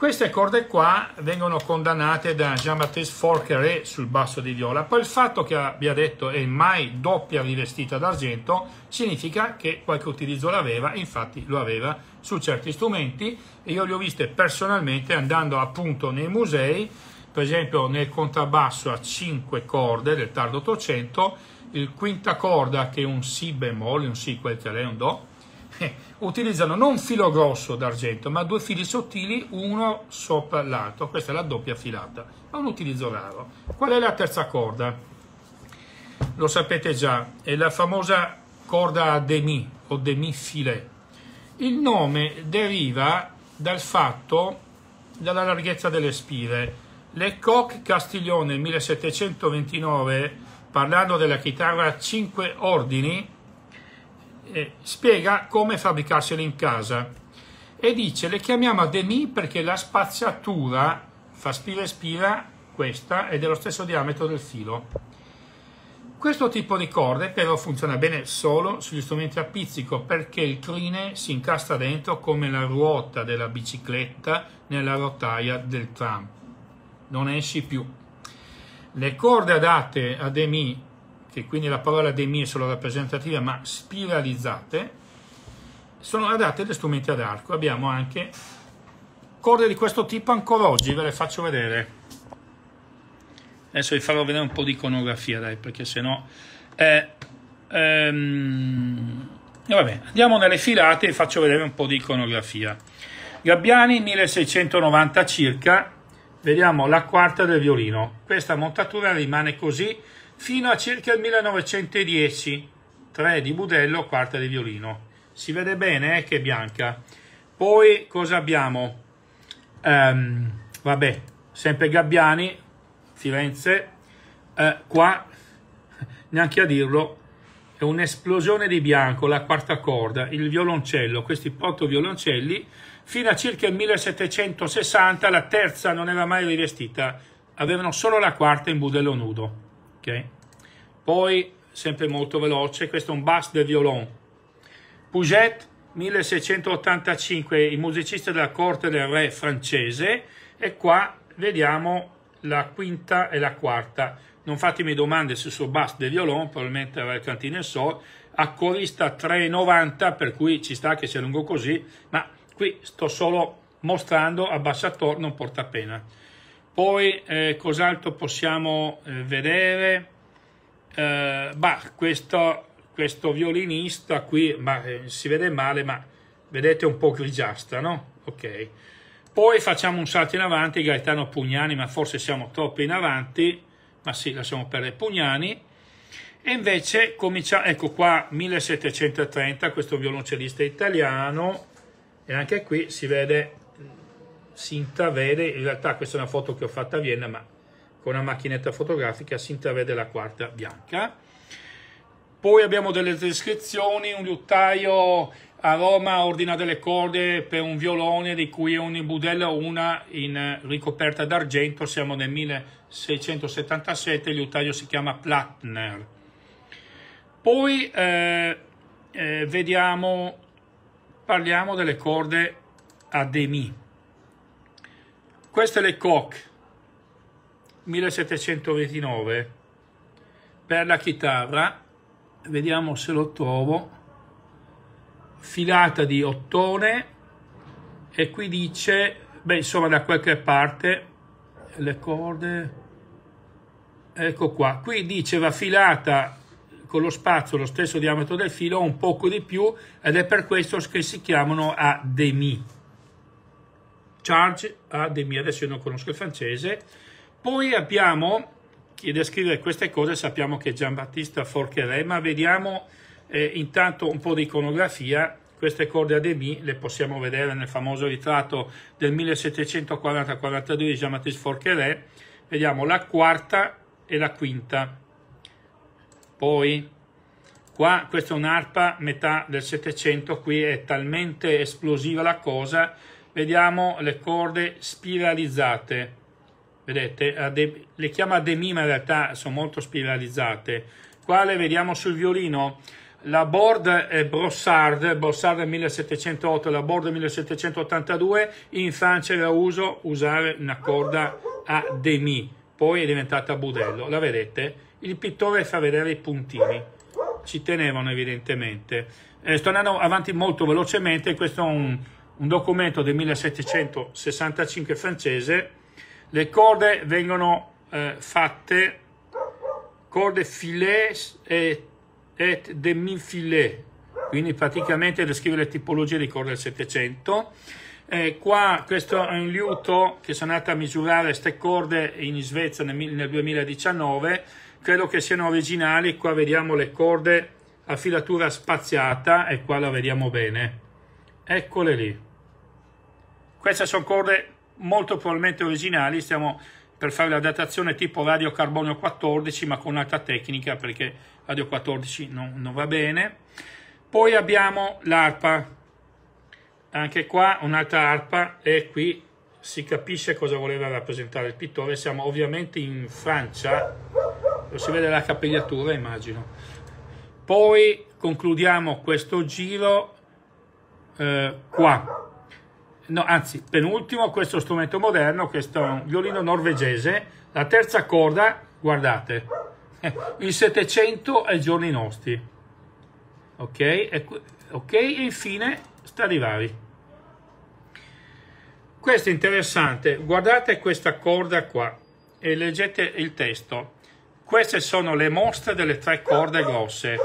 Speaker 1: Queste corde qua vengono condannate da Jean-Baptiste Forqueret sul basso di viola. Poi il fatto che abbia detto è mai doppia rivestita d'argento significa che qualche utilizzo l'aveva, infatti lo aveva su certi strumenti e io le ho viste personalmente andando appunto nei musei, per esempio nel contrabbasso a 5 corde del tardo 800, il quinta corda che è un Si bemolle, un Si quel che è, un Do, utilizzano non filo grosso d'argento, ma due fili sottili uno sopra l'altro. Questa è la doppia filata, ma un utilizzo raro. Qual è la terza corda? Lo sapete già, è la famosa corda a demi o demi filet. Il nome deriva dal fatto dalla larghezza delle spire. Le Coq Castiglione 1729, parlando della chitarra a 5 ordini, eh, spiega come fabbricarsele in casa e dice le chiamiamo demi perché la spazzatura fa spira e spira questa è dello stesso diametro del filo. Questo tipo di corde però funziona bene solo sugli strumenti a pizzico perché il crine si incastra dentro come la ruota della bicicletta nella rotaia del tram. Non esci più. Le corde adatte a demi che quindi la parola dei miei è solo rappresentativa, ma spiralizzate, sono adatte agli strumenti ad arco. Abbiamo anche corde di questo tipo ancora oggi, ve le faccio vedere. Adesso vi farò vedere un po' di iconografia, dai, perché sennò... Eh, ehm, vabbè, andiamo nelle filate e faccio vedere un po' di iconografia. Gabbiani 1690 circa, vediamo la quarta del violino. Questa montatura rimane così fino a circa il 1910, 3 di budello, quarta di violino. Si vede bene eh, che è bianca. Poi cosa abbiamo? Um, vabbè, sempre Gabbiani, Firenze, uh, qua neanche a dirlo, è un'esplosione di bianco, la quarta corda, il violoncello, questi otto violoncelli, fino a circa il 1760 la terza non era mai rivestita, avevano solo la quarta in budello nudo. Okay. Poi, sempre molto veloce, questo è un bass de violon. Puget 1685, il musicista della corte del re francese, e qua vediamo la quinta e la quarta. Non fatemi domande se sul bass del violon, probabilmente avrà il cantino sol, a corista 3,90, per cui ci sta che sia lungo così, ma qui sto solo mostrando abbassatore non porta pena. Poi eh, cos'altro possiamo eh, vedere? Eh, bah, questo, questo, violinista qui bah, eh, si vede male, ma vedete un po' grigiastra, no? Ok. Poi facciamo un salto in avanti, Gaetano Pugnani, ma forse siamo troppo in avanti, ma sì, lasciamo perdere Pugnani. E invece cominciamo, ecco qua 1730, questo violoncellista italiano, e anche qui si vede si intravede, in realtà questa è una foto che ho fatta a Vienna, ma con una macchinetta fotografica si intravede la quarta bianca. Poi abbiamo delle descrizioni, un liutaio a Roma ordina delle corde per un violone di cui ogni budella una in ricoperta d'argento, siamo nel 1677, il liutaio si chiama Plattner. Poi eh, eh, vediamo, parliamo delle corde a demi. Questo è Koch 1729 per la chitarra, vediamo se lo trovo, filata di ottone e qui dice, beh insomma da qualche parte le corde, ecco qua, qui diceva filata con lo spazio, lo stesso diametro del filo, un poco di più ed è per questo che si chiamano a demi charge a ah, demi, adesso io non conosco il francese. Poi abbiamo chi descrive queste cose sappiamo che è Giambattista Forcherè, ma vediamo eh, intanto un po' di iconografia. Queste corde a demi le possiamo vedere nel famoso ritratto del 1740-42 di Giambattista baptiste Forcherè. Vediamo la quarta e la quinta. Poi Qua questa è un'arpa metà del Settecento, qui è talmente esplosiva la cosa vediamo le corde spiralizzate vedete le chiama ademi ma in realtà sono molto spiralizzate Quale vediamo sul violino la board Brossard, Brossard 1708, la board 1782, in Francia era uso usare una corda a demi, poi è diventata budello, la vedete? Il pittore fa vedere i puntini, ci tenevano evidentemente. Eh, sto andando avanti molto velocemente, questo è un, un documento del 1765 francese, le corde vengono eh, fatte, corde filet et, demi-filet, quindi praticamente descrive le tipologie di corde del 700. Eh, qua questo è un liuto che sono andato a misurare queste corde in Svezia nel, nel 2019, credo che siano originali, qua vediamo le corde a filatura spaziata e qua la vediamo bene. Eccole lì. Queste sono corde molto probabilmente originali, stiamo per fare la datazione tipo radio carbonio 14 ma con alta tecnica perché radio 14 non, non va bene. Poi abbiamo l'arpa, anche qua un'altra arpa e qui si capisce cosa voleva rappresentare il pittore, siamo ovviamente in Francia, lo si vede la capigliatura immagino. Poi concludiamo questo giro eh, qua, no, anzi, penultimo, questo strumento moderno, questo è un violino norvegese, la terza corda, guardate, il 700 ai giorni nostri, ok? E, ok, e infine Stradivari. Questo è interessante, guardate questa corda qua e leggete il testo. Queste sono le mostre delle tre corde grosse,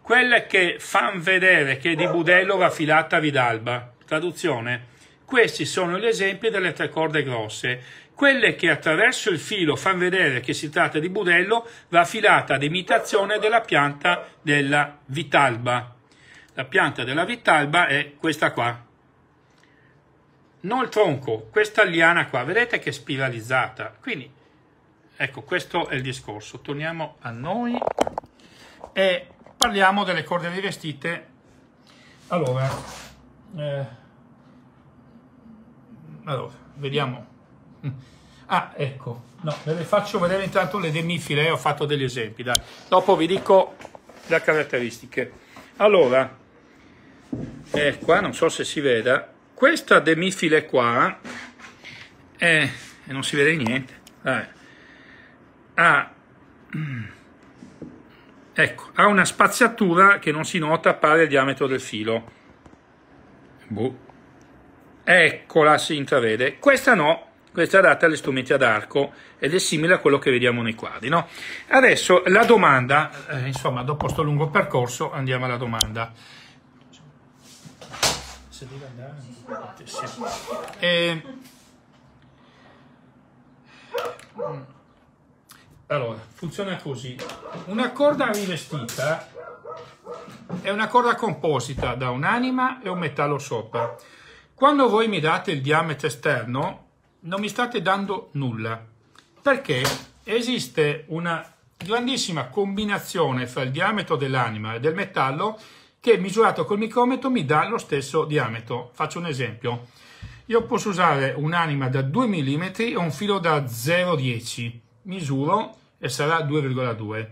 Speaker 1: quelle che fanno vedere che di Budello va filata a Vidalba. Traduzione, questi sono gli esempi delle tre corde grosse. Quelle che attraverso il filo fanno vedere che si tratta di budello va filata ad imitazione della pianta della vitalba. La pianta della vitalba è questa qua. Non il tronco, questa liana qua, vedete che è spiralizzata. Quindi, ecco, questo è il discorso. Torniamo a noi e parliamo delle corde rivestite. Allora... Eh allora, vediamo. Ah, ecco. No, ve le faccio vedere intanto le demifile, eh, ho fatto degli esempi, dai. Dopo vi dico le caratteristiche. Allora, eh, qua non so se si veda, questa demifile qua, eh, non si vede niente, dai. Ah, mm, ecco, ha una spaziatura che non si nota pari al diametro del filo. Boh Eccola, si intravede. Questa no, questa è adatta agli strumenti ad arco ed è simile a quello che vediamo nei quadri. No? Adesso la domanda, eh, insomma, dopo questo lungo percorso andiamo alla domanda. Se deve andare, sì. Eh, mm. allora, funziona così. Una corda rivestita è una corda composita da un'anima e un metallo sopra. Quando voi mi date il diametro esterno, non mi state dando nulla, perché esiste una grandissima combinazione fra il diametro dell'anima e del metallo che misurato col micrometro mi dà lo stesso diametro. Faccio un esempio. Io posso usare un'anima da 2 mm e un filo da 0,10. Misuro e sarà 2,2.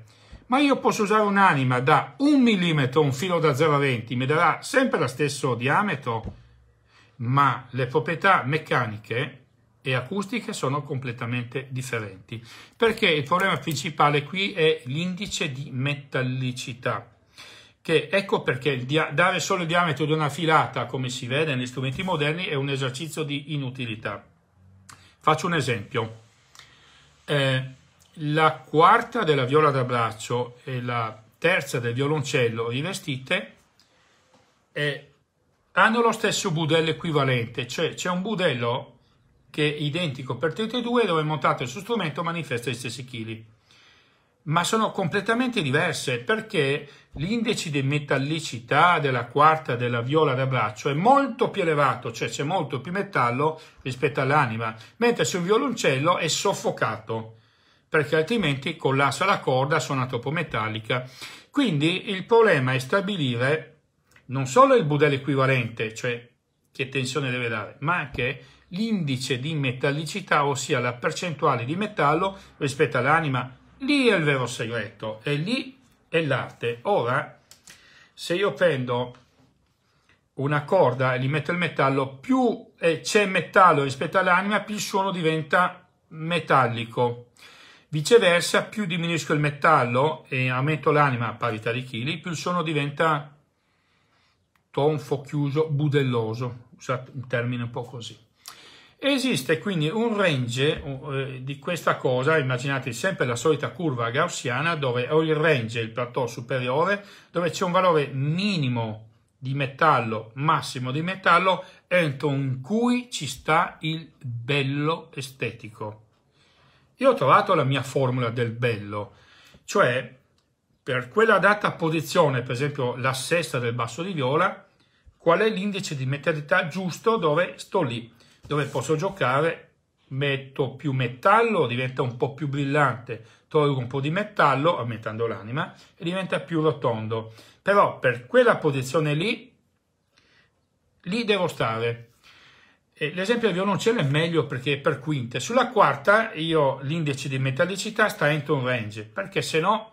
Speaker 1: Ma io posso usare un'anima da 1 mm, un filo da 0,20, mi darà sempre lo stesso diametro ma le proprietà meccaniche e acustiche sono completamente differenti perché il problema principale qui è l'indice di metallicità che ecco perché dare solo il diametro di una filata come si vede negli strumenti moderni è un esercizio di inutilità faccio un esempio eh, la quarta della viola da braccio e la terza del violoncello rivestite è hanno lo stesso budello equivalente, cioè c'è un budello che è identico per tutti e due dove montato il suo strumento manifesta gli stessi chili. Ma sono completamente diverse perché l'indice di metallicità della quarta della viola da braccio è molto più elevato, cioè c'è molto più metallo rispetto all'anima, mentre sul violoncello è soffocato perché altrimenti collassa la corda, suona troppo metallica. Quindi il problema è stabilire non solo il budello equivalente, cioè che tensione deve dare, ma anche l'indice di metallicità, ossia la percentuale di metallo rispetto all'anima. Lì è il vero segreto e lì è l'arte. Ora, se io prendo una corda e li metto il metallo, più c'è metallo rispetto all'anima, più il suono diventa metallico. Viceversa, più diminuisco il metallo e aumento l'anima a parità di chili, più il suono diventa tonfo chiuso, budelloso, usate un termine un po' così. Esiste quindi un range eh, di questa cosa, immaginate sempre la solita curva gaussiana dove ho il range, il plateau superiore, dove c'è un valore minimo di metallo, massimo di metallo, entro in cui ci sta il bello estetico. Io ho trovato la mia formula del bello, cioè per quella data posizione, per esempio la sesta del basso di viola, qual è l'indice di metallità giusto dove sto lì, dove posso giocare, metto più metallo, diventa un po' più brillante, tolgo un po' di metallo, aumentando l'anima, e diventa più rotondo. Però per quella posizione lì, lì devo stare. L'esempio del violoncello è meglio perché è per quinte. Sulla quarta io l'indice di metallicità sta entro un range, perché se no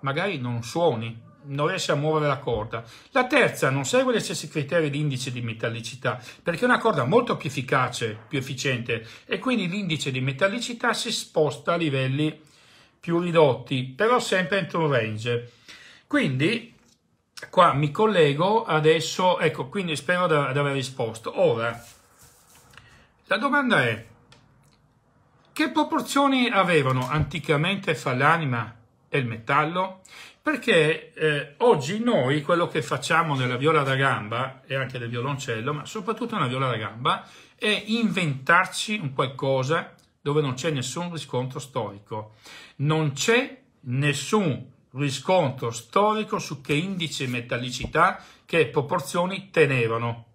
Speaker 1: magari non suoni, non riesci a muovere la corda. La terza non segue gli stessi criteri di indice di metallicità, perché è una corda molto più efficace, più efficiente, e quindi l'indice di metallicità si sposta a livelli più ridotti, però sempre entro un range. Quindi qua mi collego adesso, ecco, quindi spero di aver risposto. Ora, la domanda è, che proporzioni avevano anticamente fra l'anima e il metallo? Perché eh, oggi noi quello che facciamo nella viola da gamba e anche nel violoncello, ma soprattutto nella viola da gamba, è inventarci un qualcosa dove non c'è nessun riscontro storico. Non c'è nessun riscontro storico su che indice metallicità, che proporzioni tenevano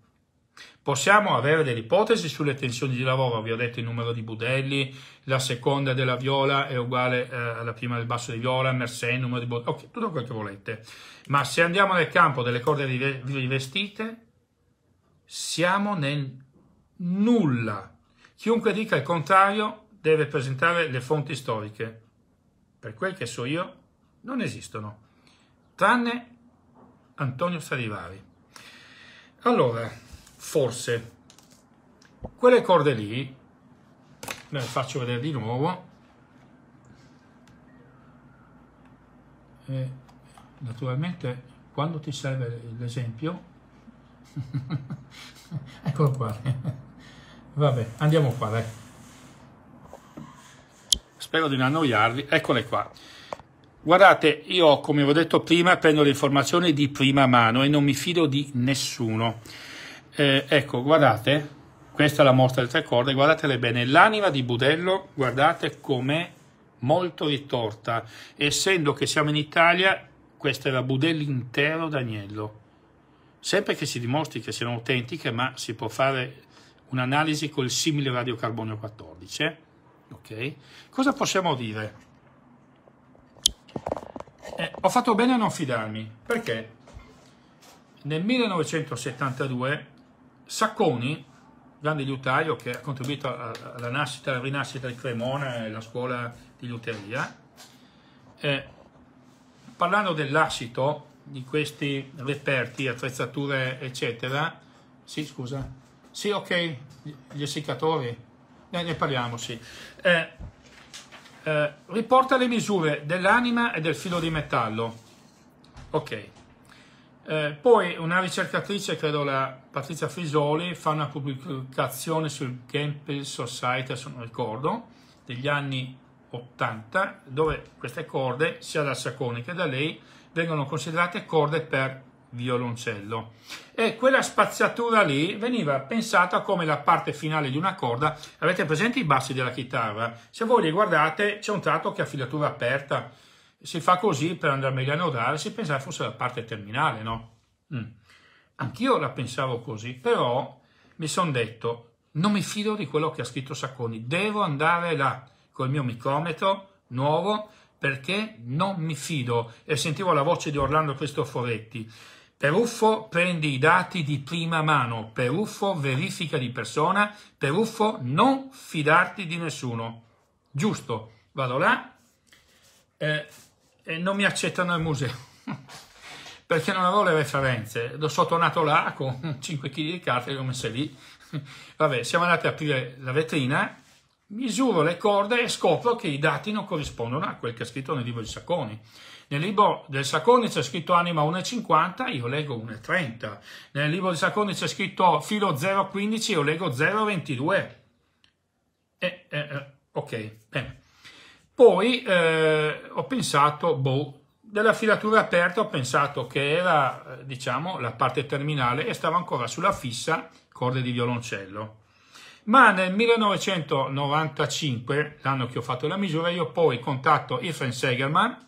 Speaker 1: Possiamo avere delle ipotesi sulle tensioni di lavoro, vi ho detto il numero di budelli, la seconda della viola è uguale eh, alla prima del basso di viola, Mersenne, numero di budelli, ok, tutto quello che volete. Ma se andiamo nel campo delle corde rivestite, siamo nel nulla. Chiunque dica il contrario deve presentare le fonti storiche. Per quel che so io, non esistono, tranne Antonio Salivari. Allora, forse quelle corde lì le faccio vedere di nuovo e naturalmente quando ti serve l'esempio eccolo qua vabbè andiamo qua dai spero di non annoiarvi eccole qua guardate io come vi ho detto prima prendo le informazioni di prima mano e non mi fido di nessuno eh, ecco, guardate, questa è la mostra delle tre corde, guardatele bene, l'anima di Budello, guardate com'è molto ritorta, essendo che siamo in Italia, questa era Budello intero d'agnello. Sempre che si dimostri che siano autentiche, ma si può fare un'analisi col simile radiocarbonio 14. Eh? Ok? Cosa possiamo dire? Eh, ho fatto bene a non fidarmi, perché nel 1972 Sacconi, grande liutaio che ha contribuito alla nascita alla rinascita di Cremona e alla scuola di liuteria, eh, parlando dell'ascito, di questi reperti, attrezzature, eccetera, sì, scusa, sì, ok, gli essiccatori, ne, ne parliamo, sì. Eh, eh, riporta le misure dell'anima e del filo di metallo. Ok. Eh, poi una ricercatrice, credo la Patrizia Frisoli, fa una pubblicazione sul Campbell Society, se non ricordo, degli anni 80, dove queste corde, sia da Sacconi che da lei, vengono considerate corde per violoncello. E quella spaziatura lì veniva pensata come la parte finale di una corda. Avete presente i bassi della chitarra? Se voi li guardate c'è un tratto che ha filatura aperta, si fa così per andare meglio a nodare, si pensava fosse la parte terminale, no? Mm. Anch'io la pensavo così, però mi sono detto, non mi fido di quello che ha scritto Sacconi, devo andare là col mio micrometro nuovo perché non mi fido e sentivo la voce di Orlando Cristoforetti. Peruffo prendi i dati di prima mano, Peruffo verifica di persona, Peruffo non fidarti di nessuno. Giusto, vado là. Eh, e non mi accettano al museo perché non avevo le referenze. L'ho sono là con 5 kg di carte le ho messe lì. Vabbè, siamo andati a aprire la vetrina, misuro le corde e scopro che i dati non corrispondono a quel che è scritto nel libro di Sacconi. Nel libro del Sacconi c'è scritto anima 1,50, io leggo 1,30. Nel libro di Sacconi c'è scritto filo 0,15, io leggo 0,22. Eh, eh, eh, ok, bene. Poi eh, ho pensato, boh, della filatura aperta ho pensato che era, eh, diciamo, la parte terminale e stava ancora sulla fissa corde di violoncello. Ma nel 1995, l'anno che ho fatto la misura, io poi contatto Irfan Segerman,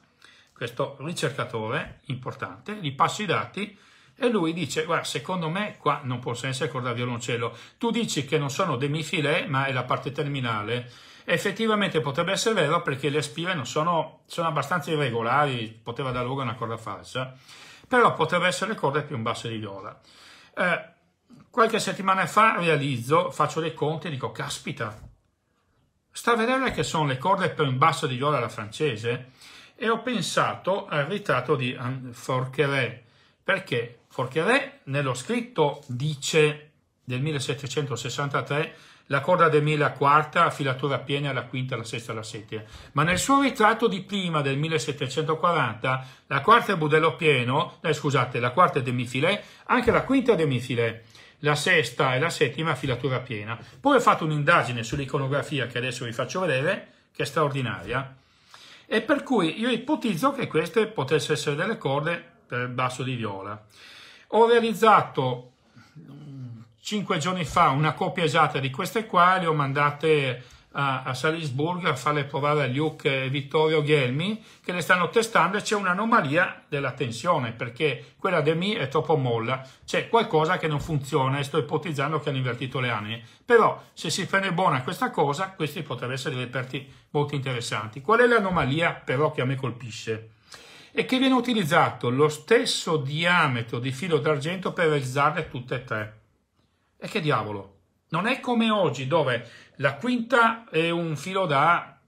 Speaker 1: questo ricercatore importante, gli passo i dati e lui dice, guarda, secondo me qua non può essere corda violoncello. Tu dici che non sono demi filè, ma è la parte terminale. Effettivamente potrebbe essere vero perché le spire non sono, sono abbastanza irregolari, poteva dar luogo a una corda falsa, però potrebbe essere le corde più in basso di viola. Eh, qualche settimana fa realizzo, faccio dei conti e dico, caspita, sta a vedere che sono le corde più in basso di viola alla francese e ho pensato al ritratto di Forqueret, perché Forqueret nello scritto dice del 1763 la corda del 1000 alla quarta, a filatura piena alla quinta, alla sesta, alla settima. Ma nel suo ritratto di prima del 1740, la quarta è budello pieno, eh, scusate, la quarta è demifilet, anche la quinta è demifilet, la sesta e la settima a filatura piena. Poi ho fatto un'indagine sull'iconografia che adesso vi faccio vedere, che è straordinaria, e per cui io ipotizzo che queste potessero essere delle corde per basso di viola. Ho realizzato cinque giorni fa una copia esatta di queste qua, le ho mandate a, a Salisburgo a farle provare a Luke e Vittorio Ghelmi, che le stanno testando e c'è un'anomalia della tensione, perché quella di Mi è troppo molla, c'è qualcosa che non funziona e sto ipotizzando che hanno invertito le anime. Però se si prende buona questa cosa, questi potrebbero essere dei reperti molto interessanti. Qual è l'anomalia però che a me colpisce? e che viene utilizzato lo stesso diametro di filo d'argento per realizzarle tutte e tre. E che diavolo? Non è come oggi dove la quinta è un filo da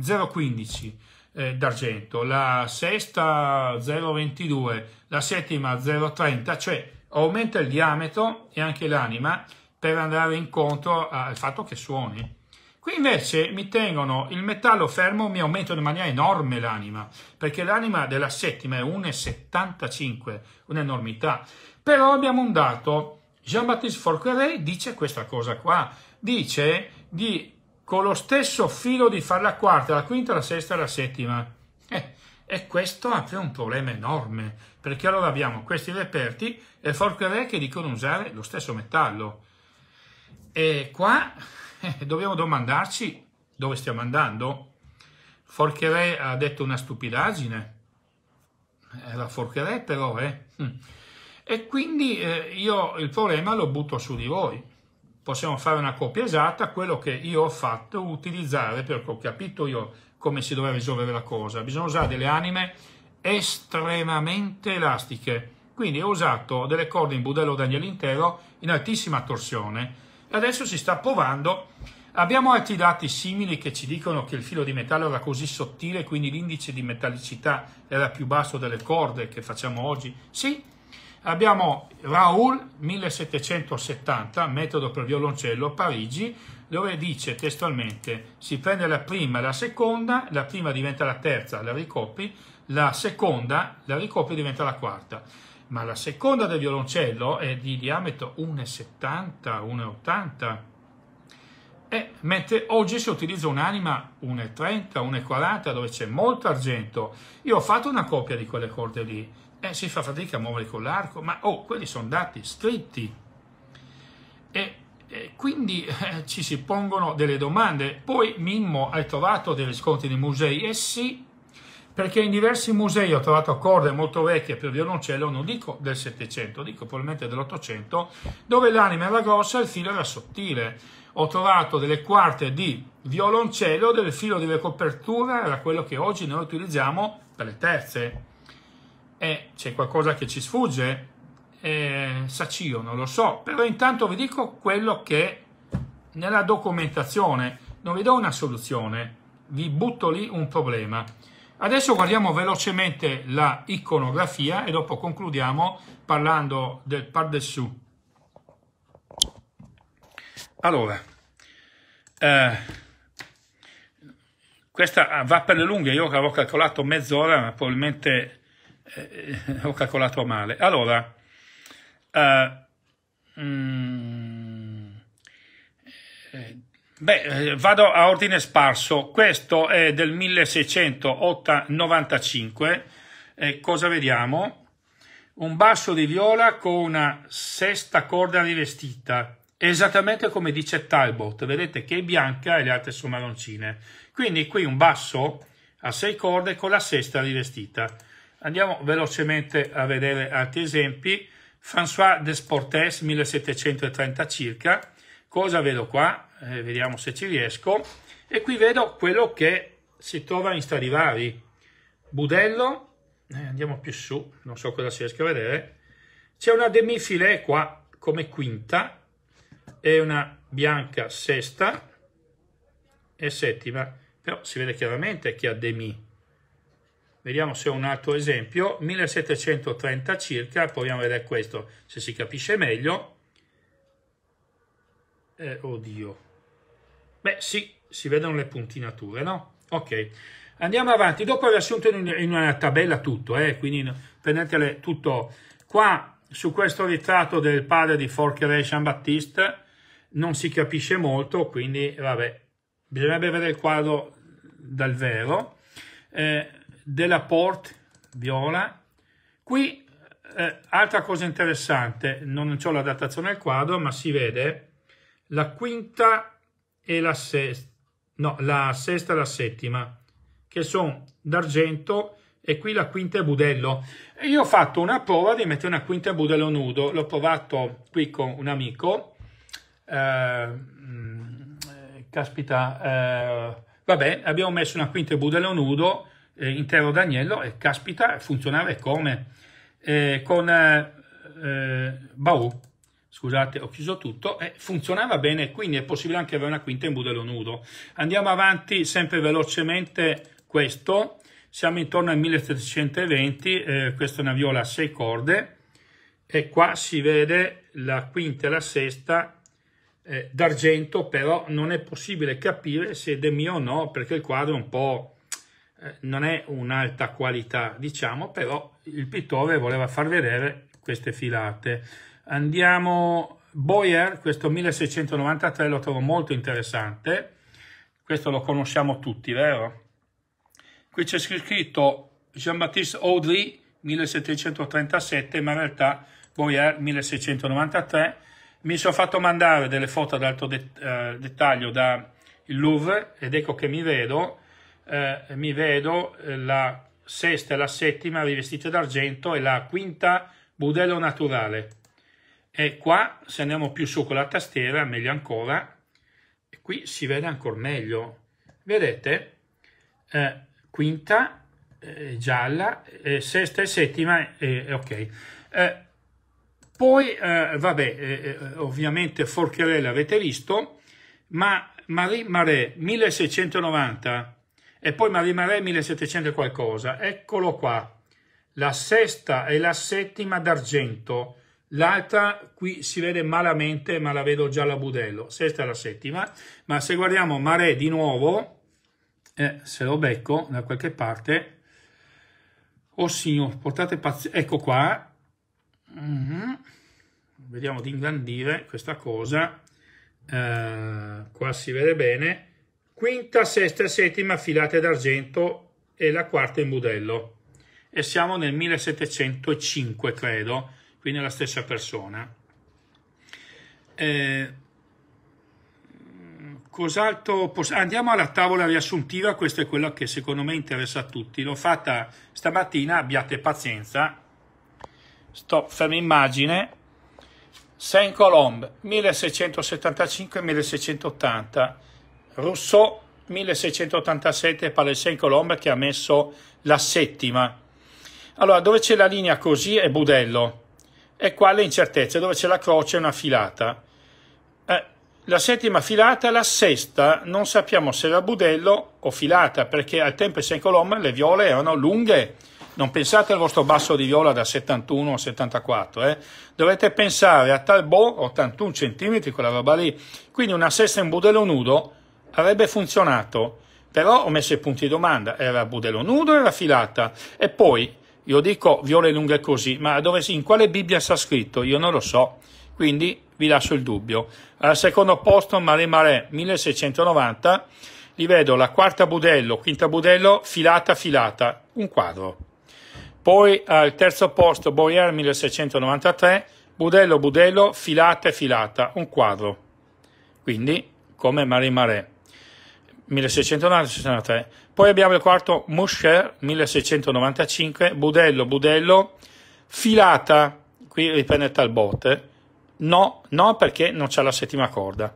Speaker 1: 0,15 eh, d'argento, la sesta 0,22, la settima 0,30, cioè aumenta il diametro e anche l'anima per andare incontro al fatto che suoni. Qui invece mi tengono il metallo fermo, mi aumentano in maniera enorme l'anima, perché l'anima della settima è 1,75, un'enormità. Però abbiamo un dato Jean-Baptiste Forqueray dice questa cosa qua, dice di con lo stesso filo di fare la quarta, la quinta, la sesta e la settima. Eh, e questo apre un problema enorme, perché allora abbiamo questi reperti e Forqueray che dicono usare lo stesso metallo. E qua eh, dobbiamo domandarci dove stiamo andando. Forqueray ha detto una stupidaggine, era Forqueray però, eh. Hm. E quindi eh, io il problema lo butto su di voi. Possiamo fare una copia esatta, quello che io ho fatto, utilizzare, perché ho capito io come si doveva risolvere la cosa. Bisogna usare delle anime estremamente elastiche. Quindi ho usato delle corde in budello d'agnello intero in altissima torsione. e Adesso si sta provando. Abbiamo altri dati simili che ci dicono che il filo di metallo era così sottile, quindi l'indice di metallicità era più basso delle corde che facciamo oggi. Sì, Abbiamo Raoul 1770, metodo per violoncello, Parigi, dove dice testualmente si prende la prima e la seconda, la prima diventa la terza, la ricopi, la seconda, la ricopi diventa la quarta. Ma la seconda del violoncello è di diametro 1,70, 1,80, e mentre oggi si utilizza un'anima 1,30, 1,40 dove c'è molto argento. Io ho fatto una copia di quelle corde lì, eh, si fa fatica a muovere con l'arco, ma oh, quelli sono dati stretti. E, e quindi eh, ci si pongono delle domande. Poi Mimmo hai trovato dei riscontri nei musei? Eh sì, perché in diversi musei ho trovato corde molto vecchie per violoncello, non dico del 700, dico probabilmente dell'Ottocento, dove l'anima era grossa e il filo era sottile. Ho trovato delle quarte di violoncello del filo delle coperture era quello che oggi noi utilizziamo per le terze eh, c'è qualcosa che ci sfugge, eh, Saccio, non lo so, però intanto vi dico quello che nella documentazione non vi do una soluzione, vi butto lì un problema. Adesso guardiamo velocemente la iconografia e dopo concludiamo parlando del par dessous. Allora, eh, questa va per le lunghe, io avevo calcolato mezz'ora, ma probabilmente eh, eh, ho calcolato male. Allora, uh, mm, eh, beh, vado a ordine sparso. Questo è del 1695. Eh, cosa vediamo? Un basso di viola con una sesta corda rivestita, esattamente come dice Talbot. Vedete che è bianca e le altre sono marroncine. Quindi qui un basso a sei corde con la sesta rivestita Andiamo velocemente a vedere altri esempi. François Desportes, 1730 circa. Cosa vedo qua? Eh, vediamo se ci riesco. E qui vedo quello che si trova in Stradivari. Budello, eh, andiamo più su, non so cosa si riesca a vedere. C'è una demi-filet qua come quinta e una bianca sesta e settima. Però si vede chiaramente che ha demi Vediamo se ho un altro esempio, 1730 circa, proviamo a vedere questo, se si capisce meglio. Eh, oddio. Beh sì, si vedono le puntinature, no? Ok, andiamo avanti. Dopo aver assunto in, in una tabella tutto, eh, quindi prendetele tutto. Qua, su questo ritratto del padre di Forqueray Jean-Baptiste, non si capisce molto, quindi vabbè, bisognerebbe vedere il quadro dal vero. Eh, della porte viola. Qui eh, altra cosa interessante, non c'è la datazione al quadro, ma si vede la quinta e la sesta, no, la sesta e la settima, che sono d'argento e qui la quinta è budello. io ho fatto una prova di mettere una quinta a budello nudo, l'ho provato qui con un amico, eh, mm, eh caspita, eh, vabbè, abbiamo messo una quinta a budello nudo, eh, intero d'agnello e caspita funzionava come eh, con eh, eh Baou scusate ho chiuso tutto e funzionava bene quindi è possibile anche avere una quinta in budello nudo andiamo avanti sempre velocemente questo siamo intorno ai 1720 eh, questa è una viola a 6 corde e qua si vede la quinta e la sesta eh, d'argento però non è possibile capire se è de mio o no perché il quadro è un po' Eh, non è un'alta qualità, diciamo, però il pittore voleva far vedere queste filate. Andiamo, Boyer, questo 1693 lo trovo molto interessante, questo lo conosciamo tutti, vero? Qui c'è scritto Jean-Baptiste Audry 1737, ma in realtà Boyer 1693. Mi sono fatto mandare delle foto ad alto det eh, dettaglio da Louvre ed ecco che mi vedo eh, mi vedo eh, la sesta e la settima rivestite d'argento e la quinta budello naturale. E qua, se andiamo più su con la tastiera, meglio ancora, e qui si vede ancora meglio. Vedete? Eh, quinta eh, gialla, eh, sesta e settima, eh, eh, ok. poi, vabbè, ovviamente Forcherella avete visto, ma Marie Marais 1690 e poi Marina Re 1700 e qualcosa. Eccolo qua, la sesta e la settima d'argento. L'altra qui si vede malamente, ma la vedo già la budello. Sesta e la settima. Ma se guardiamo Mare di nuovo, eh, se lo becco da qualche parte, oh signor, portate pazienza. Ecco qua. Mm -hmm. Vediamo di ingrandire questa cosa. Eh, qua si vede bene quinta, sesta e settima filate d'argento e la quarta in budello. E siamo nel 1705, credo, quindi la stessa persona. Eh, cos'altro Andiamo alla tavola riassuntiva, questa è quella che secondo me interessa a tutti. L'ho fatta stamattina, abbiate pazienza. Stop, ferma immagine. Saint-Colombe, 1675-1680 Rousseau 1687 Palais Colombe che ha messo la settima. Allora, dove c'è la linea così è budello, e qua le incertezze, dove c'è la croce è una filata. Eh, la settima filata, la sesta, non sappiamo se era budello o filata, perché al tempo Saint Colombe le viole erano lunghe. Non pensate al vostro basso di viola da 71 a 74, eh? dovete pensare a Talbot, 81 cm, quella roba lì. Quindi una sesta in budello nudo avrebbe funzionato. Però ho messo i punti di domanda, era budello nudo o era filata? E poi, io dico viole lunghe così, ma dove, in quale Bibbia sta scritto? Io non lo so, quindi vi lascio il dubbio. Al secondo posto Mare Mare 1690, li vedo la quarta budello, quinta budello, filata filata, un quadro. Poi al terzo posto Boyer 1693, budello budello, filata filata, un quadro. Quindi come Mare Mare. 1693. Poi abbiamo il quarto Moscher 1695, Budello, Budello, Filata, qui riprende Talbot, no, no perché non c'è la settima corda.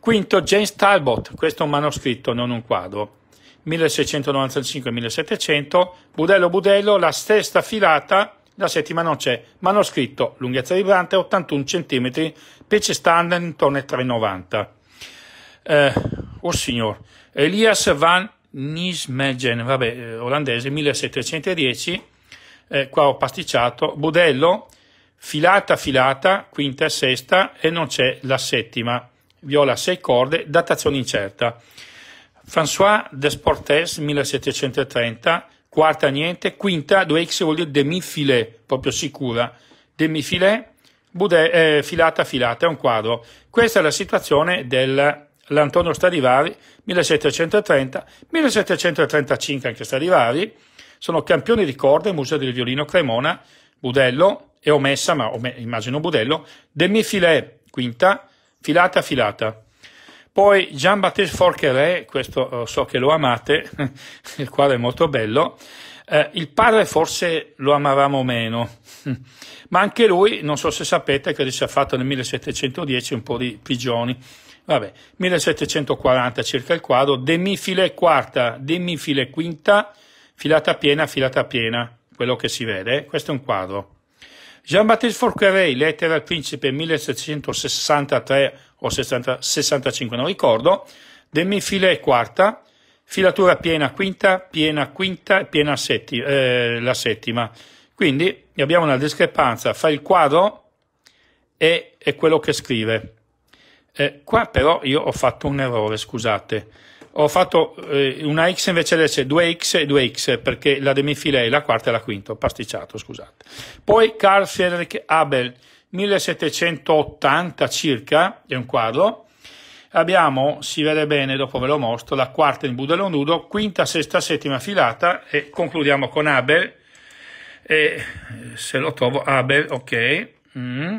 Speaker 1: Quinto James Talbot, questo è un manoscritto, non un quadro. 1695-1700, Budello Budello, la sesta filata, la settima non c'è, manoscritto, lunghezza vibrante 81 cm, pece standard intorno ai 3,90. Eh, oh signor, Elias van Nismegen, vabbè, eh, olandese, 1710, eh, qua ho pasticciato, Budello, filata filata, quinta e sesta, e non c'è la settima, viola a sei corde, datazione incerta. François Desportes, 1730, quarta niente, quinta, 2x vuol dire demi-filet, proprio sicura, demi-filet, eh, filata filata, è un quadro. Questa è la situazione del l'Antonio Stradivari 1730-1735 anche Stradivari, sono campioni di corde Museo del Violino Cremona, Budello e omessa, ma immagino Budello, demi-filet quinta, filata filata. Poi Jean-Baptiste Forqueret, questo eh, so che lo amate, il quale è molto bello, eh, il padre forse lo amavamo meno, ma anche lui, non so se sapete, che si è fatto nel 1710 un po' di prigioni, Vabbè, 1740 circa il quadro, demifile quarta, demifile quinta, filata piena, filata piena, quello che si vede, eh? questo è un quadro. Jean-Baptiste Forquerey, lettera al principe 1763 o 60, 65, non ricordo, demifile quarta, filatura piena quinta, piena quinta piena setti, eh, la settima. Quindi abbiamo una discrepanza fra il quadro e, e quello che scrive. Eh, qua però io ho fatto un errore, scusate. Ho fatto eh, una x invece di 2x e 2x perché la demifile è la quarta e la quinta, ho pasticciato, scusate. Poi Carl Friedrich Abel, 1780 circa, è un quadro. Abbiamo, si vede bene, dopo ve lo mostro, la quarta in budello nudo, quinta, sesta, settima filata e concludiamo con Abel. E se lo trovo, Abel, ok. Mm.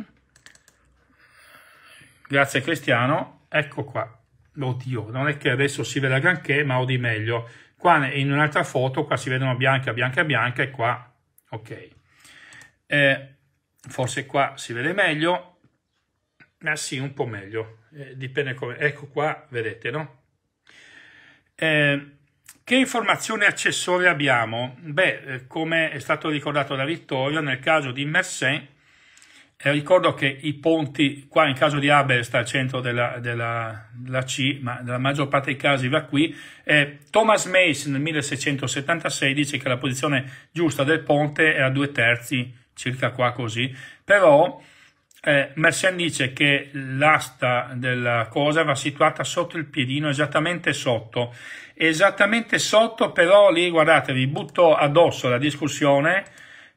Speaker 1: Grazie Cristiano, ecco qua. Oddio, non è che adesso si veda granché, ma ho di meglio. Qua in un'altra foto, qua si vedono bianca, bianca, bianca e qua, ok. Eh, forse qua si vede meglio, ma sì, un po' meglio. Eh, dipende come... Ecco qua, vedete, no? Eh, che informazioni accessorie abbiamo? Beh, eh, come è stato ricordato da Vittorio, nel caso di Mersin eh, ricordo che i ponti, qua in caso di Abel sta al centro della, della, della C, ma nella maggior parte dei casi va qui. Eh, Thomas Mace nel 1676 dice che la posizione giusta del ponte è a due terzi, circa qua così, però eh, Mersenne dice che l'asta della cosa va situata sotto il piedino, esattamente sotto. Esattamente sotto, però lì, guardate, vi butto addosso la discussione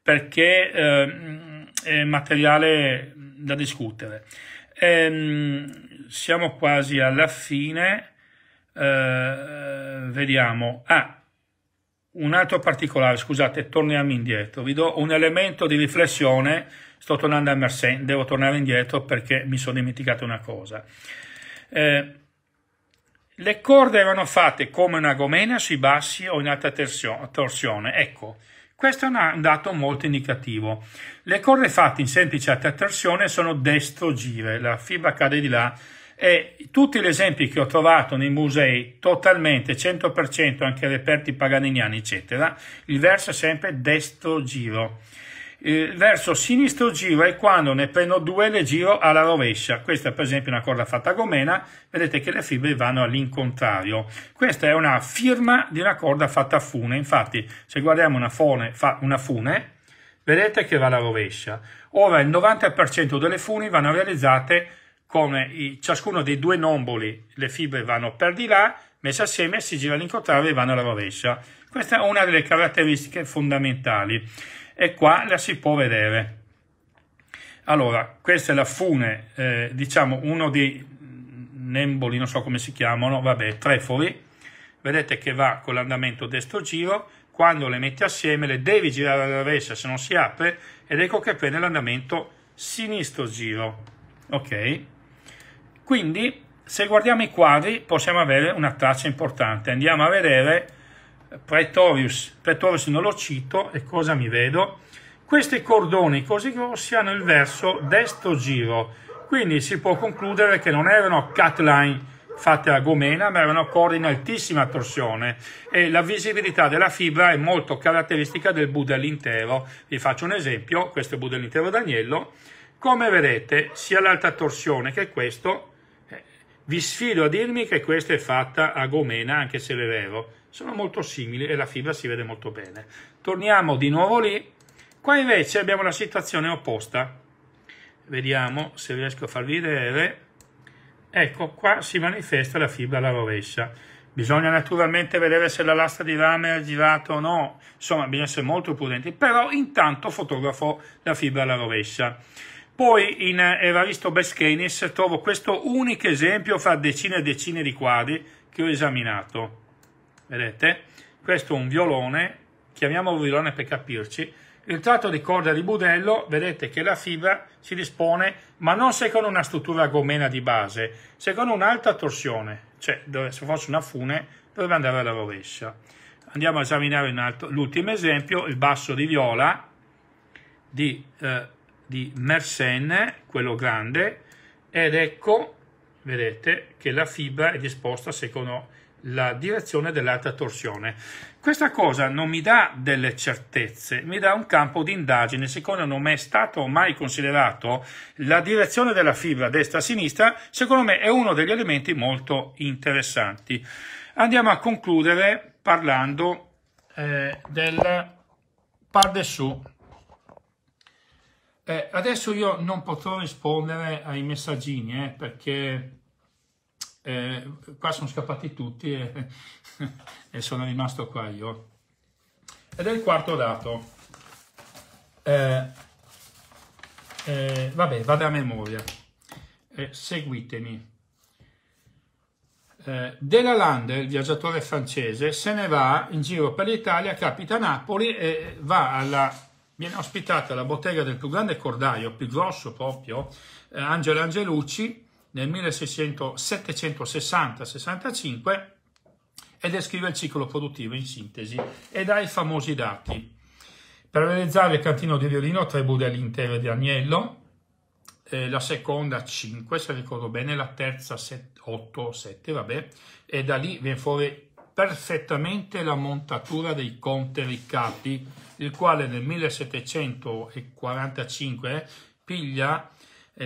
Speaker 1: perché... Eh, eh, materiale da discutere. Ehm, siamo quasi alla fine, eh, vediamo. Ah, un altro particolare, scusate, torniamo indietro, vi do un elemento di riflessione, sto tornando a Mersenne, devo tornare indietro perché mi sono dimenticato una cosa. Eh, le corde erano fatte come una gomena sui bassi o in alta torsione, ecco, questo è un dato molto indicativo. Le corre fatte in semplice attrazione sono destro destrogive, la fibra cade di là e tutti gli esempi che ho trovato nei musei, totalmente, 100%, anche reperti paganiniani, eccetera, il verso è sempre destro-giro eh, verso sinistro giro e quando ne prendo due le giro alla rovescia. Questa è per esempio una corda fatta a gomena, vedete che le fibre vanno all'incontrario. Questa è una firma di una corda fatta a fune, infatti se guardiamo una, fone, una fune, vedete che va alla rovescia. Ora il 90% delle funi vanno realizzate con ciascuno dei due nomboli, le fibre vanno per di là, messe assieme si gira all'incontrario e vanno alla rovescia. Questa è una delle caratteristiche fondamentali e qua la si può vedere. Allora, questa è la fune, eh, diciamo uno dei nemboli, non so come si chiamano, vabbè, trefori. Vedete che va con l'andamento destro giro, quando le metti assieme le devi girare alla rovescia se non si apre ed ecco che prende l'andamento sinistro giro. Ok? Quindi, se guardiamo i quadri possiamo avere una traccia importante. Andiamo a vedere Praetorius, Praetorius non lo cito e cosa mi vedo? Questi cordoni così grossi hanno il verso destro giro, quindi si può concludere che non erano cut line fatte a gomena, ma erano corde in altissima torsione e la visibilità della fibra è molto caratteristica del budell'intero. Vi faccio un esempio, questo è il budell'intero d'agnello. Come vedete, sia l'alta torsione che questo, eh, vi sfido a dirmi che questa è fatta a gomena, anche se è vero sono molto simili e la fibra si vede molto bene. Torniamo di nuovo lì, qua invece abbiamo la situazione opposta, vediamo se riesco a farvi vedere, ecco qua si manifesta la fibra alla rovescia, bisogna naturalmente vedere se la lastra di rame ha girato o no, insomma bisogna essere molto prudenti, però intanto fotografo la fibra alla rovescia. Poi in Evaristo Beskenis trovo questo unico esempio fra decine e decine di quadri che ho esaminato vedete? Questo è un violone, chiamiamolo violone per capirci, il tratto di corda di budello, vedete che la fibra si dispone, ma non secondo una struttura gomena di base, secondo un'alta torsione, cioè se fosse una fune dovrebbe andare alla rovescia. Andiamo a esaminare l'ultimo esempio, il basso di viola di, eh, di Mersenne, quello grande, ed ecco, vedete, che la fibra è disposta secondo la direzione dell'alta torsione. Questa cosa non mi dà delle certezze, mi dà un campo di indagine, secondo non è stato mai considerato la direzione della fibra destra-sinistra, secondo me è uno degli elementi molto interessanti. Andiamo a concludere parlando eh, del par dessous. Eh, adesso io non potrò rispondere ai messaggini eh, perché eh, qua sono scappati tutti e, e, sono rimasto qua io. Ed è il quarto dato. Eh, eh, vabbè, vado a memoria. Eh, seguitemi. Eh, Della Lande, il viaggiatore francese, se ne va in giro per l'Italia, capita Napoli e va alla viene ospitata la bottega del più grande cordaio, più grosso proprio, eh, Angelo Angelucci, nel 1760-65 e descrive il ciclo produttivo in sintesi e dà i famosi dati. Per realizzare il cantino di violino tre budelle intere di agnello, eh, la seconda 5 se ricordo bene, la terza 8 7 vabbè, e da lì viene fuori perfettamente la montatura dei conte Riccati, il quale nel 1745 piglia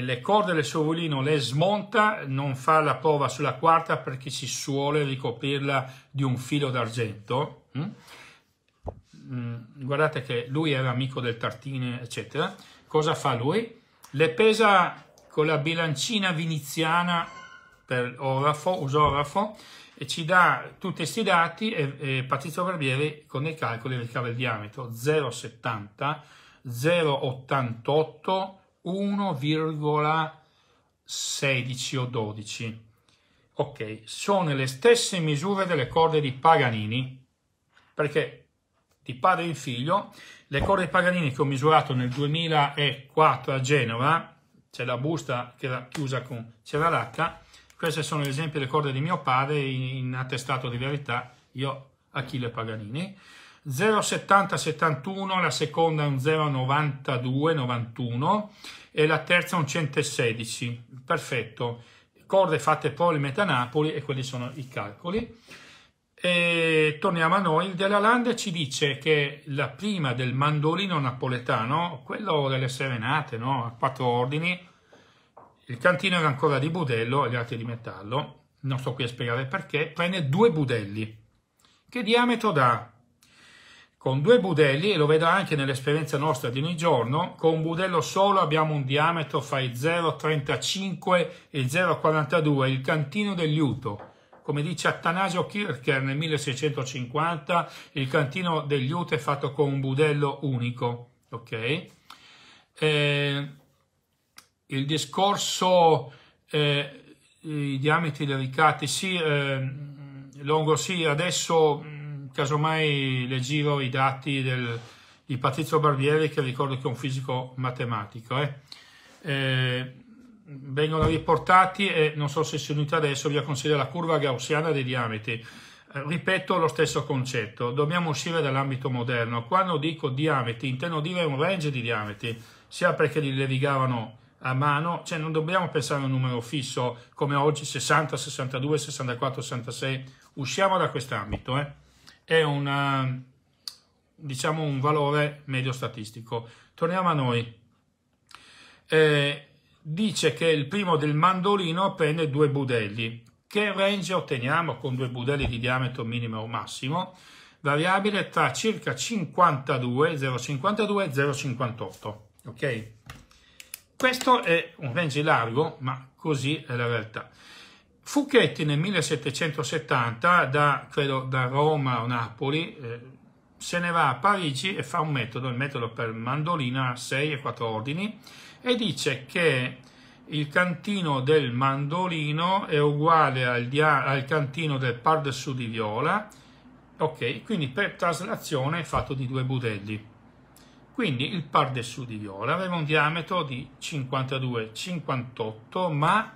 Speaker 1: le corde del suo violino le smonta, non fa la prova sulla quarta perché si suole ricoprirla di un filo d'argento. Mm? Mm, guardate che lui era amico del tartine, eccetera. Cosa fa lui? Le pesa con la bilancina viniziana per orafo, uso orafo, e ci dà tutti questi dati e, e Patrizio Barbieri con i calcoli ricava il diametro 0,70, 0,88, 1,16 o 12. Ok, sono le stesse misure delle corde di Paganini, perché di padre in figlio, le corde di Paganini che ho misurato nel 2004 a Genova, c'è la busta che era chiusa con c'era l'H, queste sono ad esempio le corde di mio padre in attestato di verità, io Achille Paganini, 0,70-71, la seconda è un 0,92-91 e la terza un 116. Perfetto. Corde fatte poi metà Napoli e quelli sono i calcoli. E torniamo a noi. Il della Lande ci dice che la prima del mandolino napoletano, quello delle serenate, no? a quattro ordini, il cantino era ancora di budello, e gli altri di metallo, non sto qui a spiegare perché, prende due budelli. Che diametro dà? con due budelli e lo vedo anche nell'esperienza nostra di ogni giorno, con un budello solo abbiamo un diametro fra i 0,35 e il 0,42, il cantino del liuto. Come dice Attanasio Kircher nel 1650, il cantino del liuto è fatto con un budello unico. ok Eh, il discorso, eh, i diametri delicati sì, eh, Longo, sì, adesso casomai leggivo i dati del, di Patrizio Barbieri, che ricordo che è un fisico matematico, eh. Eh, vengono riportati e non so se si unita adesso, vi consiglio la curva gaussiana dei diametri. Eh, ripeto lo stesso concetto, dobbiamo uscire dall'ambito moderno. Quando dico diametri, intendo dire un range di diametri, sia perché li levigavano a mano, cioè non dobbiamo pensare a un numero fisso come oggi 60, 62, 64, 66, usciamo da quest'ambito. Eh? è una, ehm, diciamo, un valore medio statistico. Torniamo a noi. Eh, dice che il primo del mandolino prende due budelli. Che range otteniamo con due budelli di diametro minimo o massimo? Variabile tra circa 52, 0,52 e 0,58. Ok? Questo è un range largo, ma così è la realtà. Fucchetti nel 1770 da, credo, da Roma o Napoli eh, se ne va a Parigi e fa un metodo, il metodo per mandolina 6 e 4 ordini e dice che il cantino del mandolino è uguale al, al cantino del par de su di viola, ok, quindi per traslazione è fatto di due budelli. Quindi il par de su di viola aveva un diametro di 52-58, ma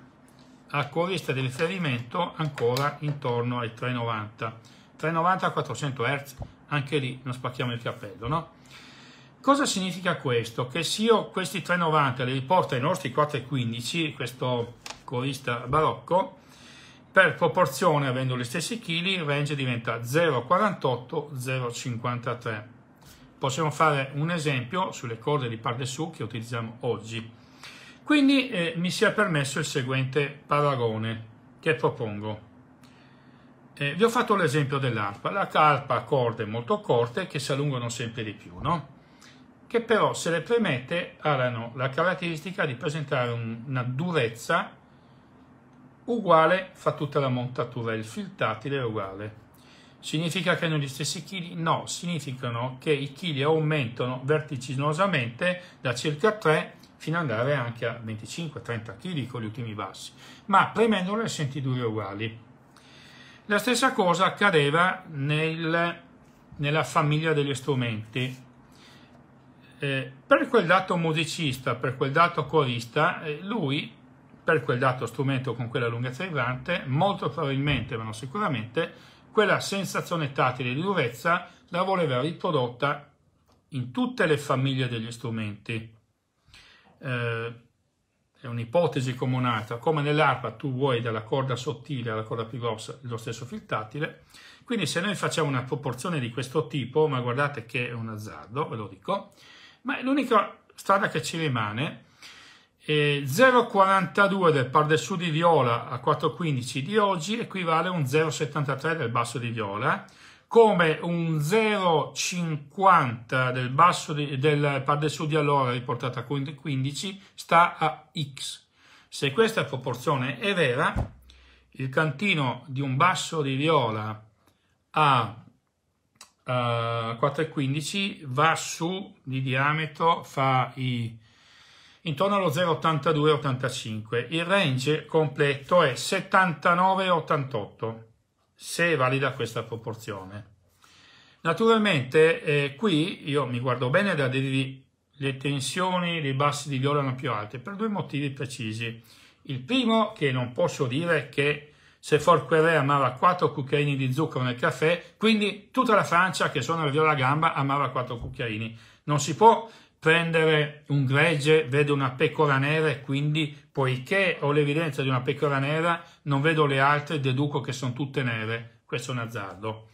Speaker 1: a corrista di riferimento ancora intorno ai 3,90 3,90 a 400 Hz anche lì non spacchiamo il cappello no? cosa significa questo? che se io questi 3,90 li riporto ai nostri 4,15 questo corista barocco per proporzione avendo gli stessi chili il range diventa 0,48 0,53 possiamo fare un esempio sulle corde di su che utilizziamo oggi quindi eh, mi sia permesso il seguente paragone che propongo. Eh, vi ho fatto l'esempio dell'arpa, la carpa ha corde molto corte che si allungano sempre di più, no? che però se le premette hanno la caratteristica di presentare un, una durezza uguale, fa tutta la montatura, il fil è uguale. Significa che hanno gli stessi chili? No, significano che i chili aumentano vertiginosamente da circa 3 fino ad andare anche a 25-30 kg con gli ultimi bassi, ma premendole senti sentidure uguali. La stessa cosa accadeva nel, nella famiglia degli strumenti. Eh, per quel dato musicista, per quel dato corista, eh, lui, per quel dato strumento con quella lunghezza vibrante, molto probabilmente, ma non sicuramente, quella sensazione tattile di durezza la voleva riprodotta in tutte le famiglie degli strumenti eh, è un'ipotesi come un'altra, come nell'arpa tu vuoi dalla corda sottile alla corda più grossa lo stesso fil quindi se noi facciamo una proporzione di questo tipo, ma guardate che è un azzardo, ve lo dico, ma è l'unica strada che ci rimane 0,42 del par del sud di viola a 4,15 di oggi equivale a un 0,73 del basso di viola, come un 0,50 del basso di, del par del sud di allora riportato a 15 sta a x. Se questa proporzione è vera, il cantino di un basso di viola a uh, eh, 4,15 va su di diametro, fa i, intorno allo 0,82-85. Il range completo è 79,88 se è valida questa proporzione. Naturalmente eh, qui io mi guardo bene da dirvi le tensioni dei bassi di Do erano più alte per due motivi precisi. Il primo che non posso dire che se Forqueré amava 4 cucchiaini di zucchero nel caffè, quindi tutta la Francia che suona il viola a gamba amava 4 cucchiaini. Non si può prendere un gregge, vedo una pecora nera e quindi Poiché ho l'evidenza di una pecora nera, non vedo le altre e deduco che sono tutte nere. Questo è un azzardo.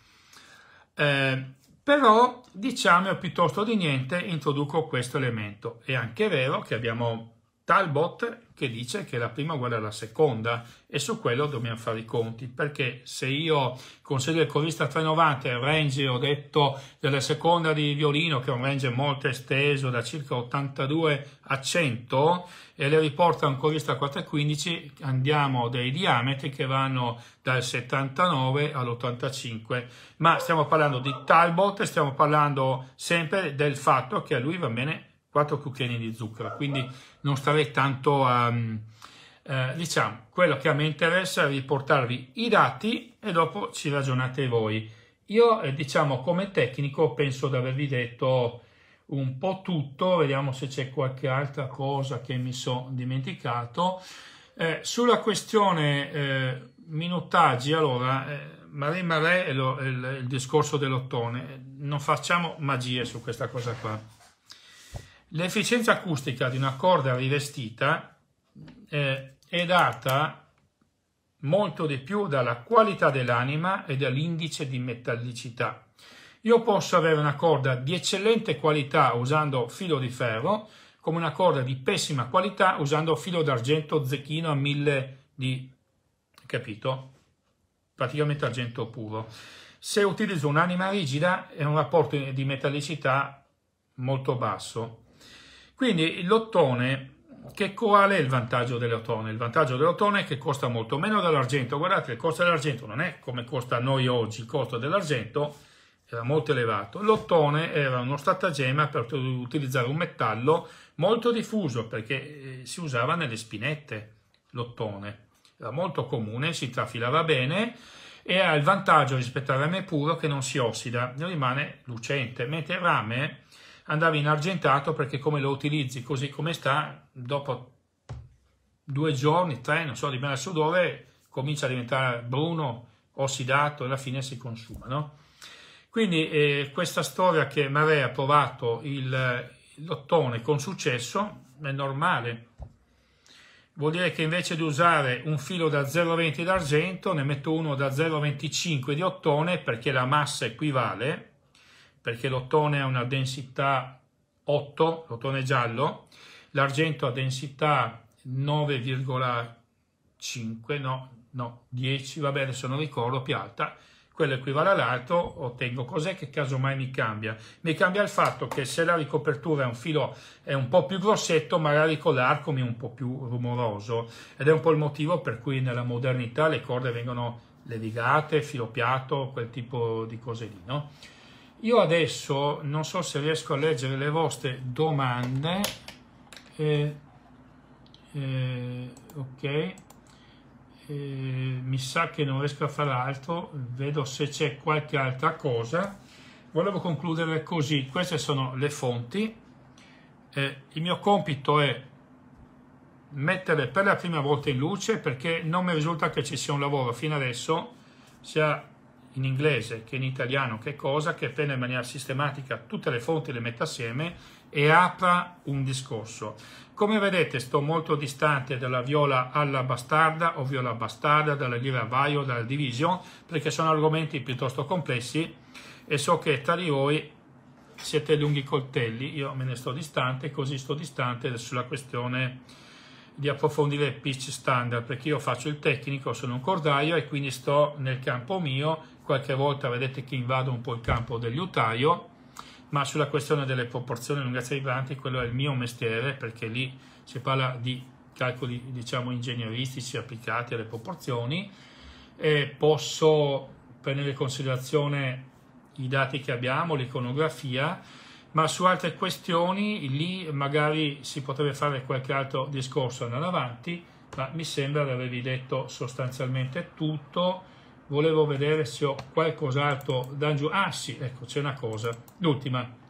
Speaker 1: Eh, però, diciamo, piuttosto di niente, introduco questo elemento. È anche vero che abbiamo Talbot che dice che la prima uguale alla seconda e su quello dobbiamo fare i conti perché se io consiglio il corista 390 il range ho detto della seconda di violino che è un range molto esteso da circa 82 a 100 e le riporta un corista 415 andiamo dei diametri che vanno dal 79 all'85 ma stiamo parlando di Talbot stiamo parlando sempre del fatto che a lui va bene 4 cucchiaini di zucchero quindi non starei tanto a... Eh, diciamo, quello che a me interessa è riportarvi i dati e dopo ci ragionate voi. Io, eh, diciamo, come tecnico penso di avervi detto un po' tutto, vediamo se c'è qualche altra cosa che mi sono dimenticato. Eh, sulla questione eh, minutaggi, allora, Marie Marais e il, il discorso dell'ottone, non facciamo magie su questa cosa qua. L'efficienza acustica di una corda rivestita eh, è data molto di più dalla qualità dell'anima e dall'indice di metallicità. Io posso avere una corda di eccellente qualità usando filo di ferro, come una corda di pessima qualità usando filo d'argento zecchino a mille di, capito? Praticamente argento puro. Se utilizzo un'anima rigida è un rapporto di metallicità molto basso. Quindi l'ottone, che, qual è il vantaggio dell'ottone? Il vantaggio dell'ottone è che costa molto meno dell'argento. Guardate, il costo dell'argento non è come costa a noi oggi, il costo dell'argento era molto elevato. L'ottone era uno stratagemma per utilizzare un metallo molto diffuso perché eh, si usava nelle spinette l'ottone. Era molto comune, si trafilava bene e ha il vantaggio rispetto al rame puro che non si ossida, rimane lucente, mentre il rame andava inargentato perché come lo utilizzi così come sta, dopo due giorni, tre, non so, di dipende al sudore, comincia a diventare bruno, ossidato e alla fine si consuma. No? Quindi eh, questa storia che Mare ha provato il, l'ottone con successo è normale. Vuol dire che invece di usare un filo da 0,20 d'argento ne metto uno da 0,25 di ottone perché la massa equivale perché l'ottone ha una densità 8, l'ottone giallo, l'argento ha densità 9,5, no, no, 10, bene, se non ricordo, più alta, quello equivale all'altro, ottengo cos'è che casomai mi cambia? Mi cambia il fatto che se la ricopertura è un filo è un po' più grossetto, magari con l'arco mi è un po' più rumoroso ed è un po' il motivo per cui nella modernità le corde vengono levigate, filo piatto, quel tipo di cose lì, no? Io adesso non so se riesco a leggere le vostre domande. Eh, eh, ok, eh, mi sa che non riesco a fare altro. Vedo se c'è qualche altra cosa. Volevo concludere così. Queste sono le fonti. Eh, il mio compito è mettere per la prima volta in luce perché non mi risulta che ci sia un lavoro fino adesso sia in inglese che in italiano che cosa, che prenda in maniera sistematica tutte le fonti, le metta assieme e apra un discorso. Come vedete sto molto distante dalla viola alla bastarda o viola bastarda, dalla lira a vaio, dalla division, perché sono argomenti piuttosto complessi e so che tra di voi siete lunghi coltelli, io me ne sto distante, così sto distante sulla questione di approfondire pitch standard perché io faccio il tecnico, sono un cordaio e quindi sto nel campo mio qualche volta vedete che invado un po' il campo del liutaio, ma sulla questione delle proporzioni e lunghezza dei banchi, quello è il mio mestiere, perché lì si parla di calcoli, diciamo, ingegneristici applicati alle proporzioni, e posso prendere in considerazione i dati che abbiamo, l'iconografia, ma su altre questioni lì magari si potrebbe fare qualche altro discorso andare avanti, ma mi sembra di avervi detto sostanzialmente tutto volevo vedere se ho qualcos'altro da aggiungere. Ah sì, ecco, c'è una cosa, l'ultima.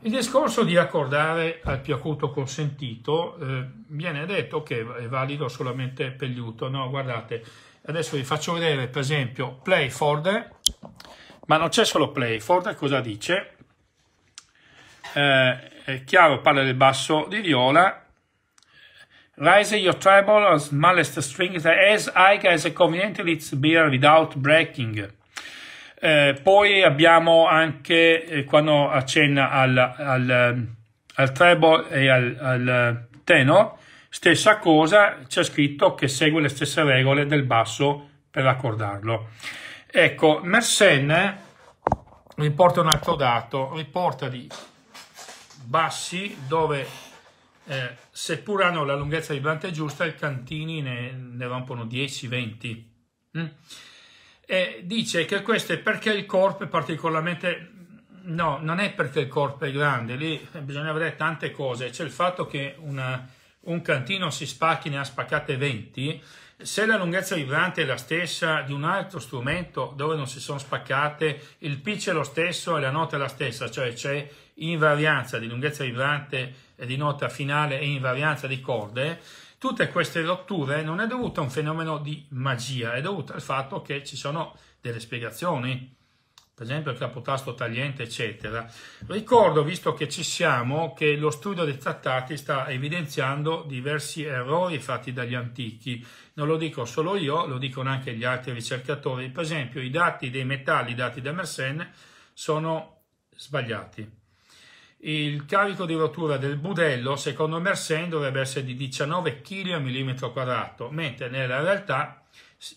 Speaker 1: Il discorso di accordare al più acuto consentito eh, viene detto che è valido solamente per gli UTO. No, guardate, adesso vi faccio vedere per esempio play folder, ma non c'è solo play folder, cosa dice? Eh, è chiaro, parla del basso di viola Rise your treble on smallest string as high as conveniently it's beer without breaking. Eh, poi abbiamo anche eh, quando accenna al, al, eh, al treble e al, al eh, tenor, stessa cosa, c'è scritto che segue le stesse regole del basso per accordarlo. Ecco, Mersenne riporta un altro dato, riporta di bassi dove eh, seppur hanno la lunghezza vibrante giusta, i cantini ne, ne rompono 10-20. Mm? E dice che questo è perché il corpo è particolarmente... No, non è perché il corpo è grande, lì bisogna avere tante cose. C'è il fatto che una, un cantino si spacchi, ne ha spaccate 20, se la lunghezza vibrante è la stessa di un altro strumento dove non si sono spaccate, il pitch è lo stesso e la nota è la stessa, cioè c'è invarianza di lunghezza vibrante e di nota finale e invarianza di corde, tutte queste rotture non è dovuta a un fenomeno di magia, è dovuta al fatto che ci sono delle spiegazioni per esempio il capotasto tagliente, eccetera. Ricordo, visto che ci siamo, che lo studio dei trattati sta evidenziando diversi errori fatti dagli antichi. Non lo dico solo io, lo dicono anche gli altri ricercatori. Per esempio, i dati dei metalli dati da Mersenne sono sbagliati. Il carico di rottura del budello, secondo Mersenne, dovrebbe essere di 19 kg a millimetro quadrato, mentre nella realtà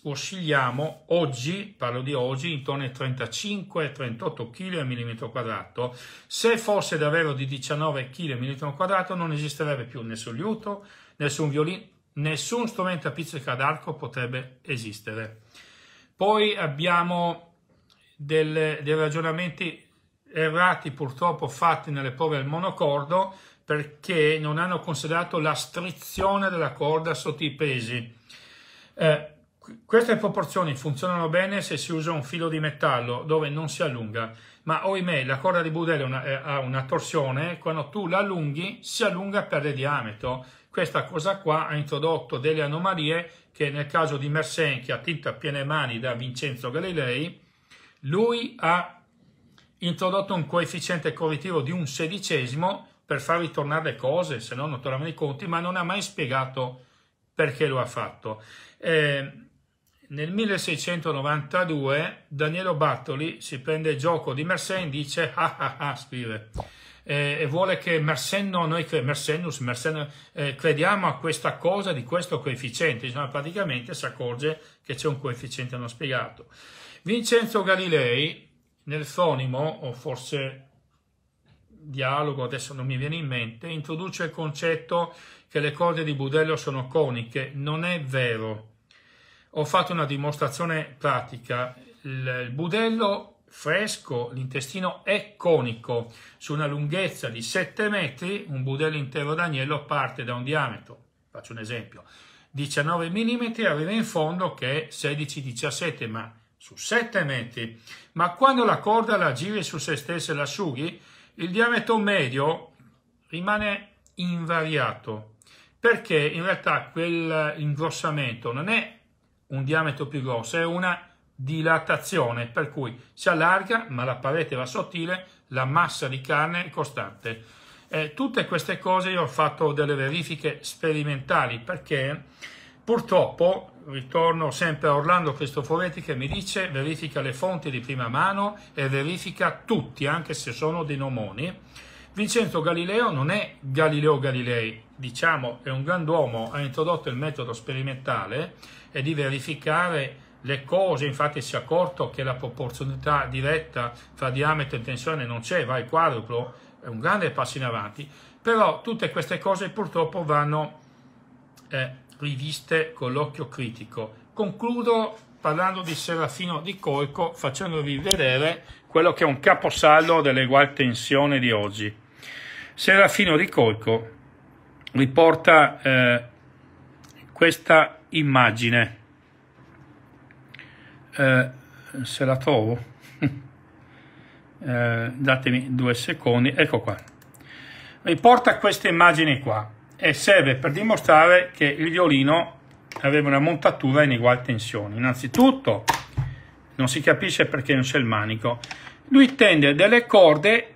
Speaker 1: oscilliamo oggi, parlo di oggi, intorno ai 35-38 kg al millimetro quadrato. Se fosse davvero di 19 kg al millimetro quadrato non esisterebbe più nessun liuto, nessun violino, nessun strumento a pizzica d'arco potrebbe esistere. Poi abbiamo delle, dei ragionamenti errati purtroppo fatti nelle prove del monocordo perché non hanno considerato la strizione della corda sotto i pesi. Eh, queste proporzioni funzionano bene se si usa un filo di metallo dove non si allunga, ma ohimè la corda di budello una, eh, ha una torsione, quando tu la allunghi si allunga per il diametro. Questa cosa qua ha introdotto delle anomalie che nel caso di Mersenne, che ha tinto a piene mani da Vincenzo Galilei, lui ha introdotto un coefficiente correttivo di un sedicesimo per far ritornare le cose, se no non tornavano i conti, ma non ha mai spiegato perché lo ha fatto. Eh, nel 1692 Daniele Battoli si prende il gioco di Mersenne, e dice ah ah ah, scrive, eh, e vuole che Mersenne, noi Mersennus, Mersenne, eh, crediamo a questa cosa di questo coefficiente, insomma praticamente si accorge che c'è un coefficiente non spiegato. Vincenzo Galilei nel fonimo, o forse dialogo, adesso non mi viene in mente, introduce il concetto che le corde di Budello sono coniche. Non è vero ho fatto una dimostrazione pratica, il budello fresco, l'intestino è conico, su una lunghezza di 7 metri un budello intero d'agnello parte da un diametro, faccio un esempio, 19 mm arriva in fondo che è 16-17 ma su 7 metri, ma quando la corda la giri su se stessa e la asciughi, il diametro medio rimane invariato, perché in realtà quell'ingrossamento non è un diametro più grosso, è una dilatazione, per cui si allarga ma la parete va sottile, la massa di carne è costante. Eh, tutte queste cose io ho fatto delle verifiche sperimentali perché purtroppo, ritorno sempre a Orlando Cristoforetti che mi dice verifica le fonti di prima mano e verifica tutti, anche se sono dei nomoni, Vincenzo Galileo non è Galileo Galilei, diciamo è un grand'uomo, ha introdotto il metodo sperimentale, e di verificare le cose, infatti si è accorto che la proporzionalità diretta fra diametro e tensione non c'è, va al quadruplo, è un grande passo in avanti, però tutte queste cose purtroppo vanno eh, riviste con l'occhio critico. Concludo parlando di Serafino di Colco, facendovi vedere quello che è un caposaldo dell'egual tensione di oggi. Serafino di Colco riporta eh, questa immagine. Eh, se la trovo, eh, datemi due secondi, ecco qua. Riporta questa immagine qua e serve per dimostrare che il violino aveva una montatura in ugual tensione. Innanzitutto non si capisce perché non c'è il manico. Lui tende delle corde,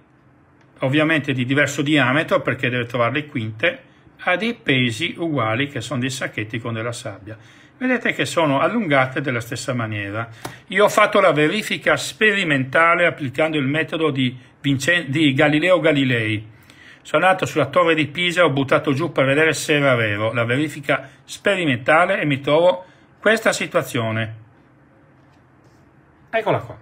Speaker 1: ovviamente di diverso diametro perché deve trovare le quinte, ha dei pesi uguali che sono dei sacchetti con della sabbia. Vedete che sono allungate della stessa maniera. Io ho fatto la verifica sperimentale applicando il metodo di, Vincen di Galileo Galilei. Sono andato sulla torre di Pisa, ho buttato giù per vedere se era vero la verifica sperimentale e mi trovo questa situazione. Eccola qua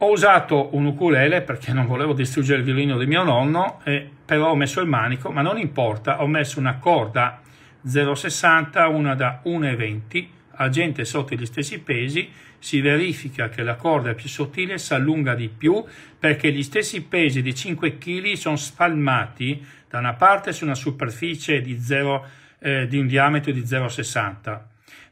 Speaker 1: ho usato un ukulele perché non volevo distruggere il violino di mio nonno, eh, però ho messo il manico, ma non importa, ho messo una corda 0,60, una da 1,20, agente sotto gli stessi pesi, si verifica che la corda più sottile si allunga di più perché gli stessi pesi di 5 kg sono spalmati da una parte su una superficie di, 0, eh, di un diametro di 0,60,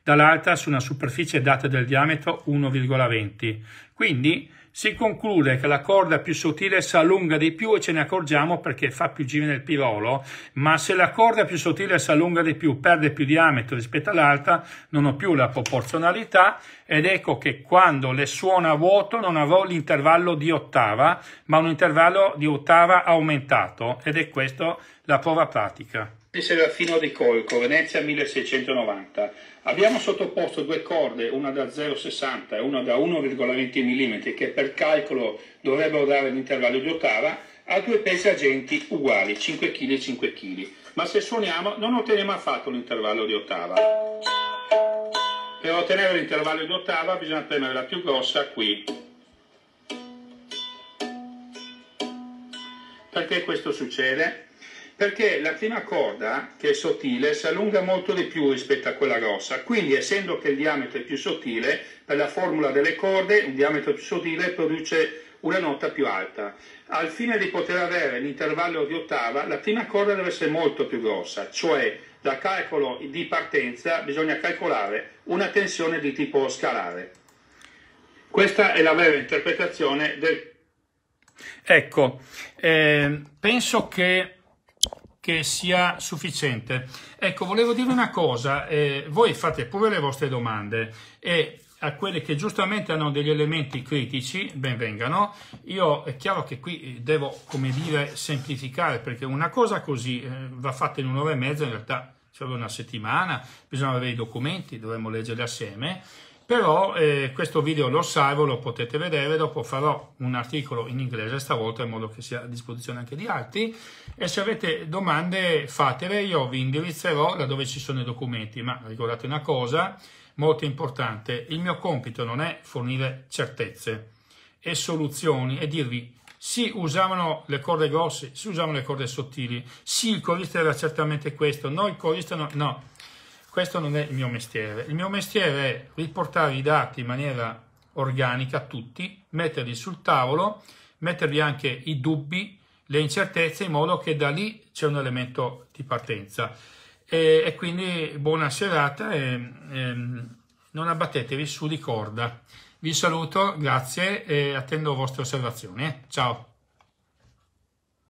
Speaker 1: dall'altra su una superficie data del diametro 1,20. Quindi si conclude che la corda più sottile si allunga di più e ce ne accorgiamo perché fa più giri nel pirolo, ma se la corda più sottile si allunga di più, perde più diametro rispetto all'altra, non ho più la proporzionalità ed ecco che quando le suona vuoto non avrò l'intervallo di ottava, ma un intervallo di ottava aumentato ed è questa la prova pratica. Serafino di Colco, Venezia 1690. Abbiamo sottoposto due corde, una da 0,60 e una da 1,20 mm, che per calcolo dovrebbero dare l'intervallo di ottava, a due pesi agenti uguali, 5 kg e 5 kg. Ma se suoniamo non otteniamo affatto l'intervallo di ottava. Per ottenere l'intervallo di ottava bisogna premere la più grossa qui. Perché questo succede? perché la prima corda, che è sottile, si allunga molto di più rispetto a quella grossa, quindi essendo che il diametro è più sottile, per la formula delle corde un diametro più sottile produce una nota più alta. Al fine di poter avere l'intervallo di ottava, la prima corda deve essere molto più grossa, cioè dal calcolo di partenza bisogna calcolare una tensione di tipo scalare. Questa è la vera interpretazione del... Ecco, eh, penso che che sia sufficiente. Ecco, volevo dire una cosa, eh, voi fate pure le vostre domande e a quelle che giustamente hanno degli elementi critici, benvengano. Io è chiaro che qui eh, devo, come dire, semplificare, perché una cosa così eh, va fatta in un'ora e mezza, in realtà serve una settimana, bisogna avere i documenti, dovremmo leggerli assieme, però eh, questo video lo salvo, lo potete vedere, dopo farò un articolo in inglese stavolta in modo che sia a disposizione anche di altri e se avete domande fatele, io vi indirizzerò da dove ci sono i documenti, ma ricordate una cosa molto importante, il mio compito non è fornire certezze e soluzioni e dirvi si usavano le corde grosse, si usavano le corde sottili, sì il corista era certamente questo, noi il corista no, no questo non è il mio mestiere. Il mio mestiere è riportare i dati in maniera organica, tutti, metterli sul tavolo, mettervi anche i dubbi, le incertezze, in modo che da lì c'è un elemento di partenza. E, e quindi buona serata e, e ehm, non abbattetevi su di corda. Vi saluto, grazie e attendo vostre osservazioni. Eh. Ciao!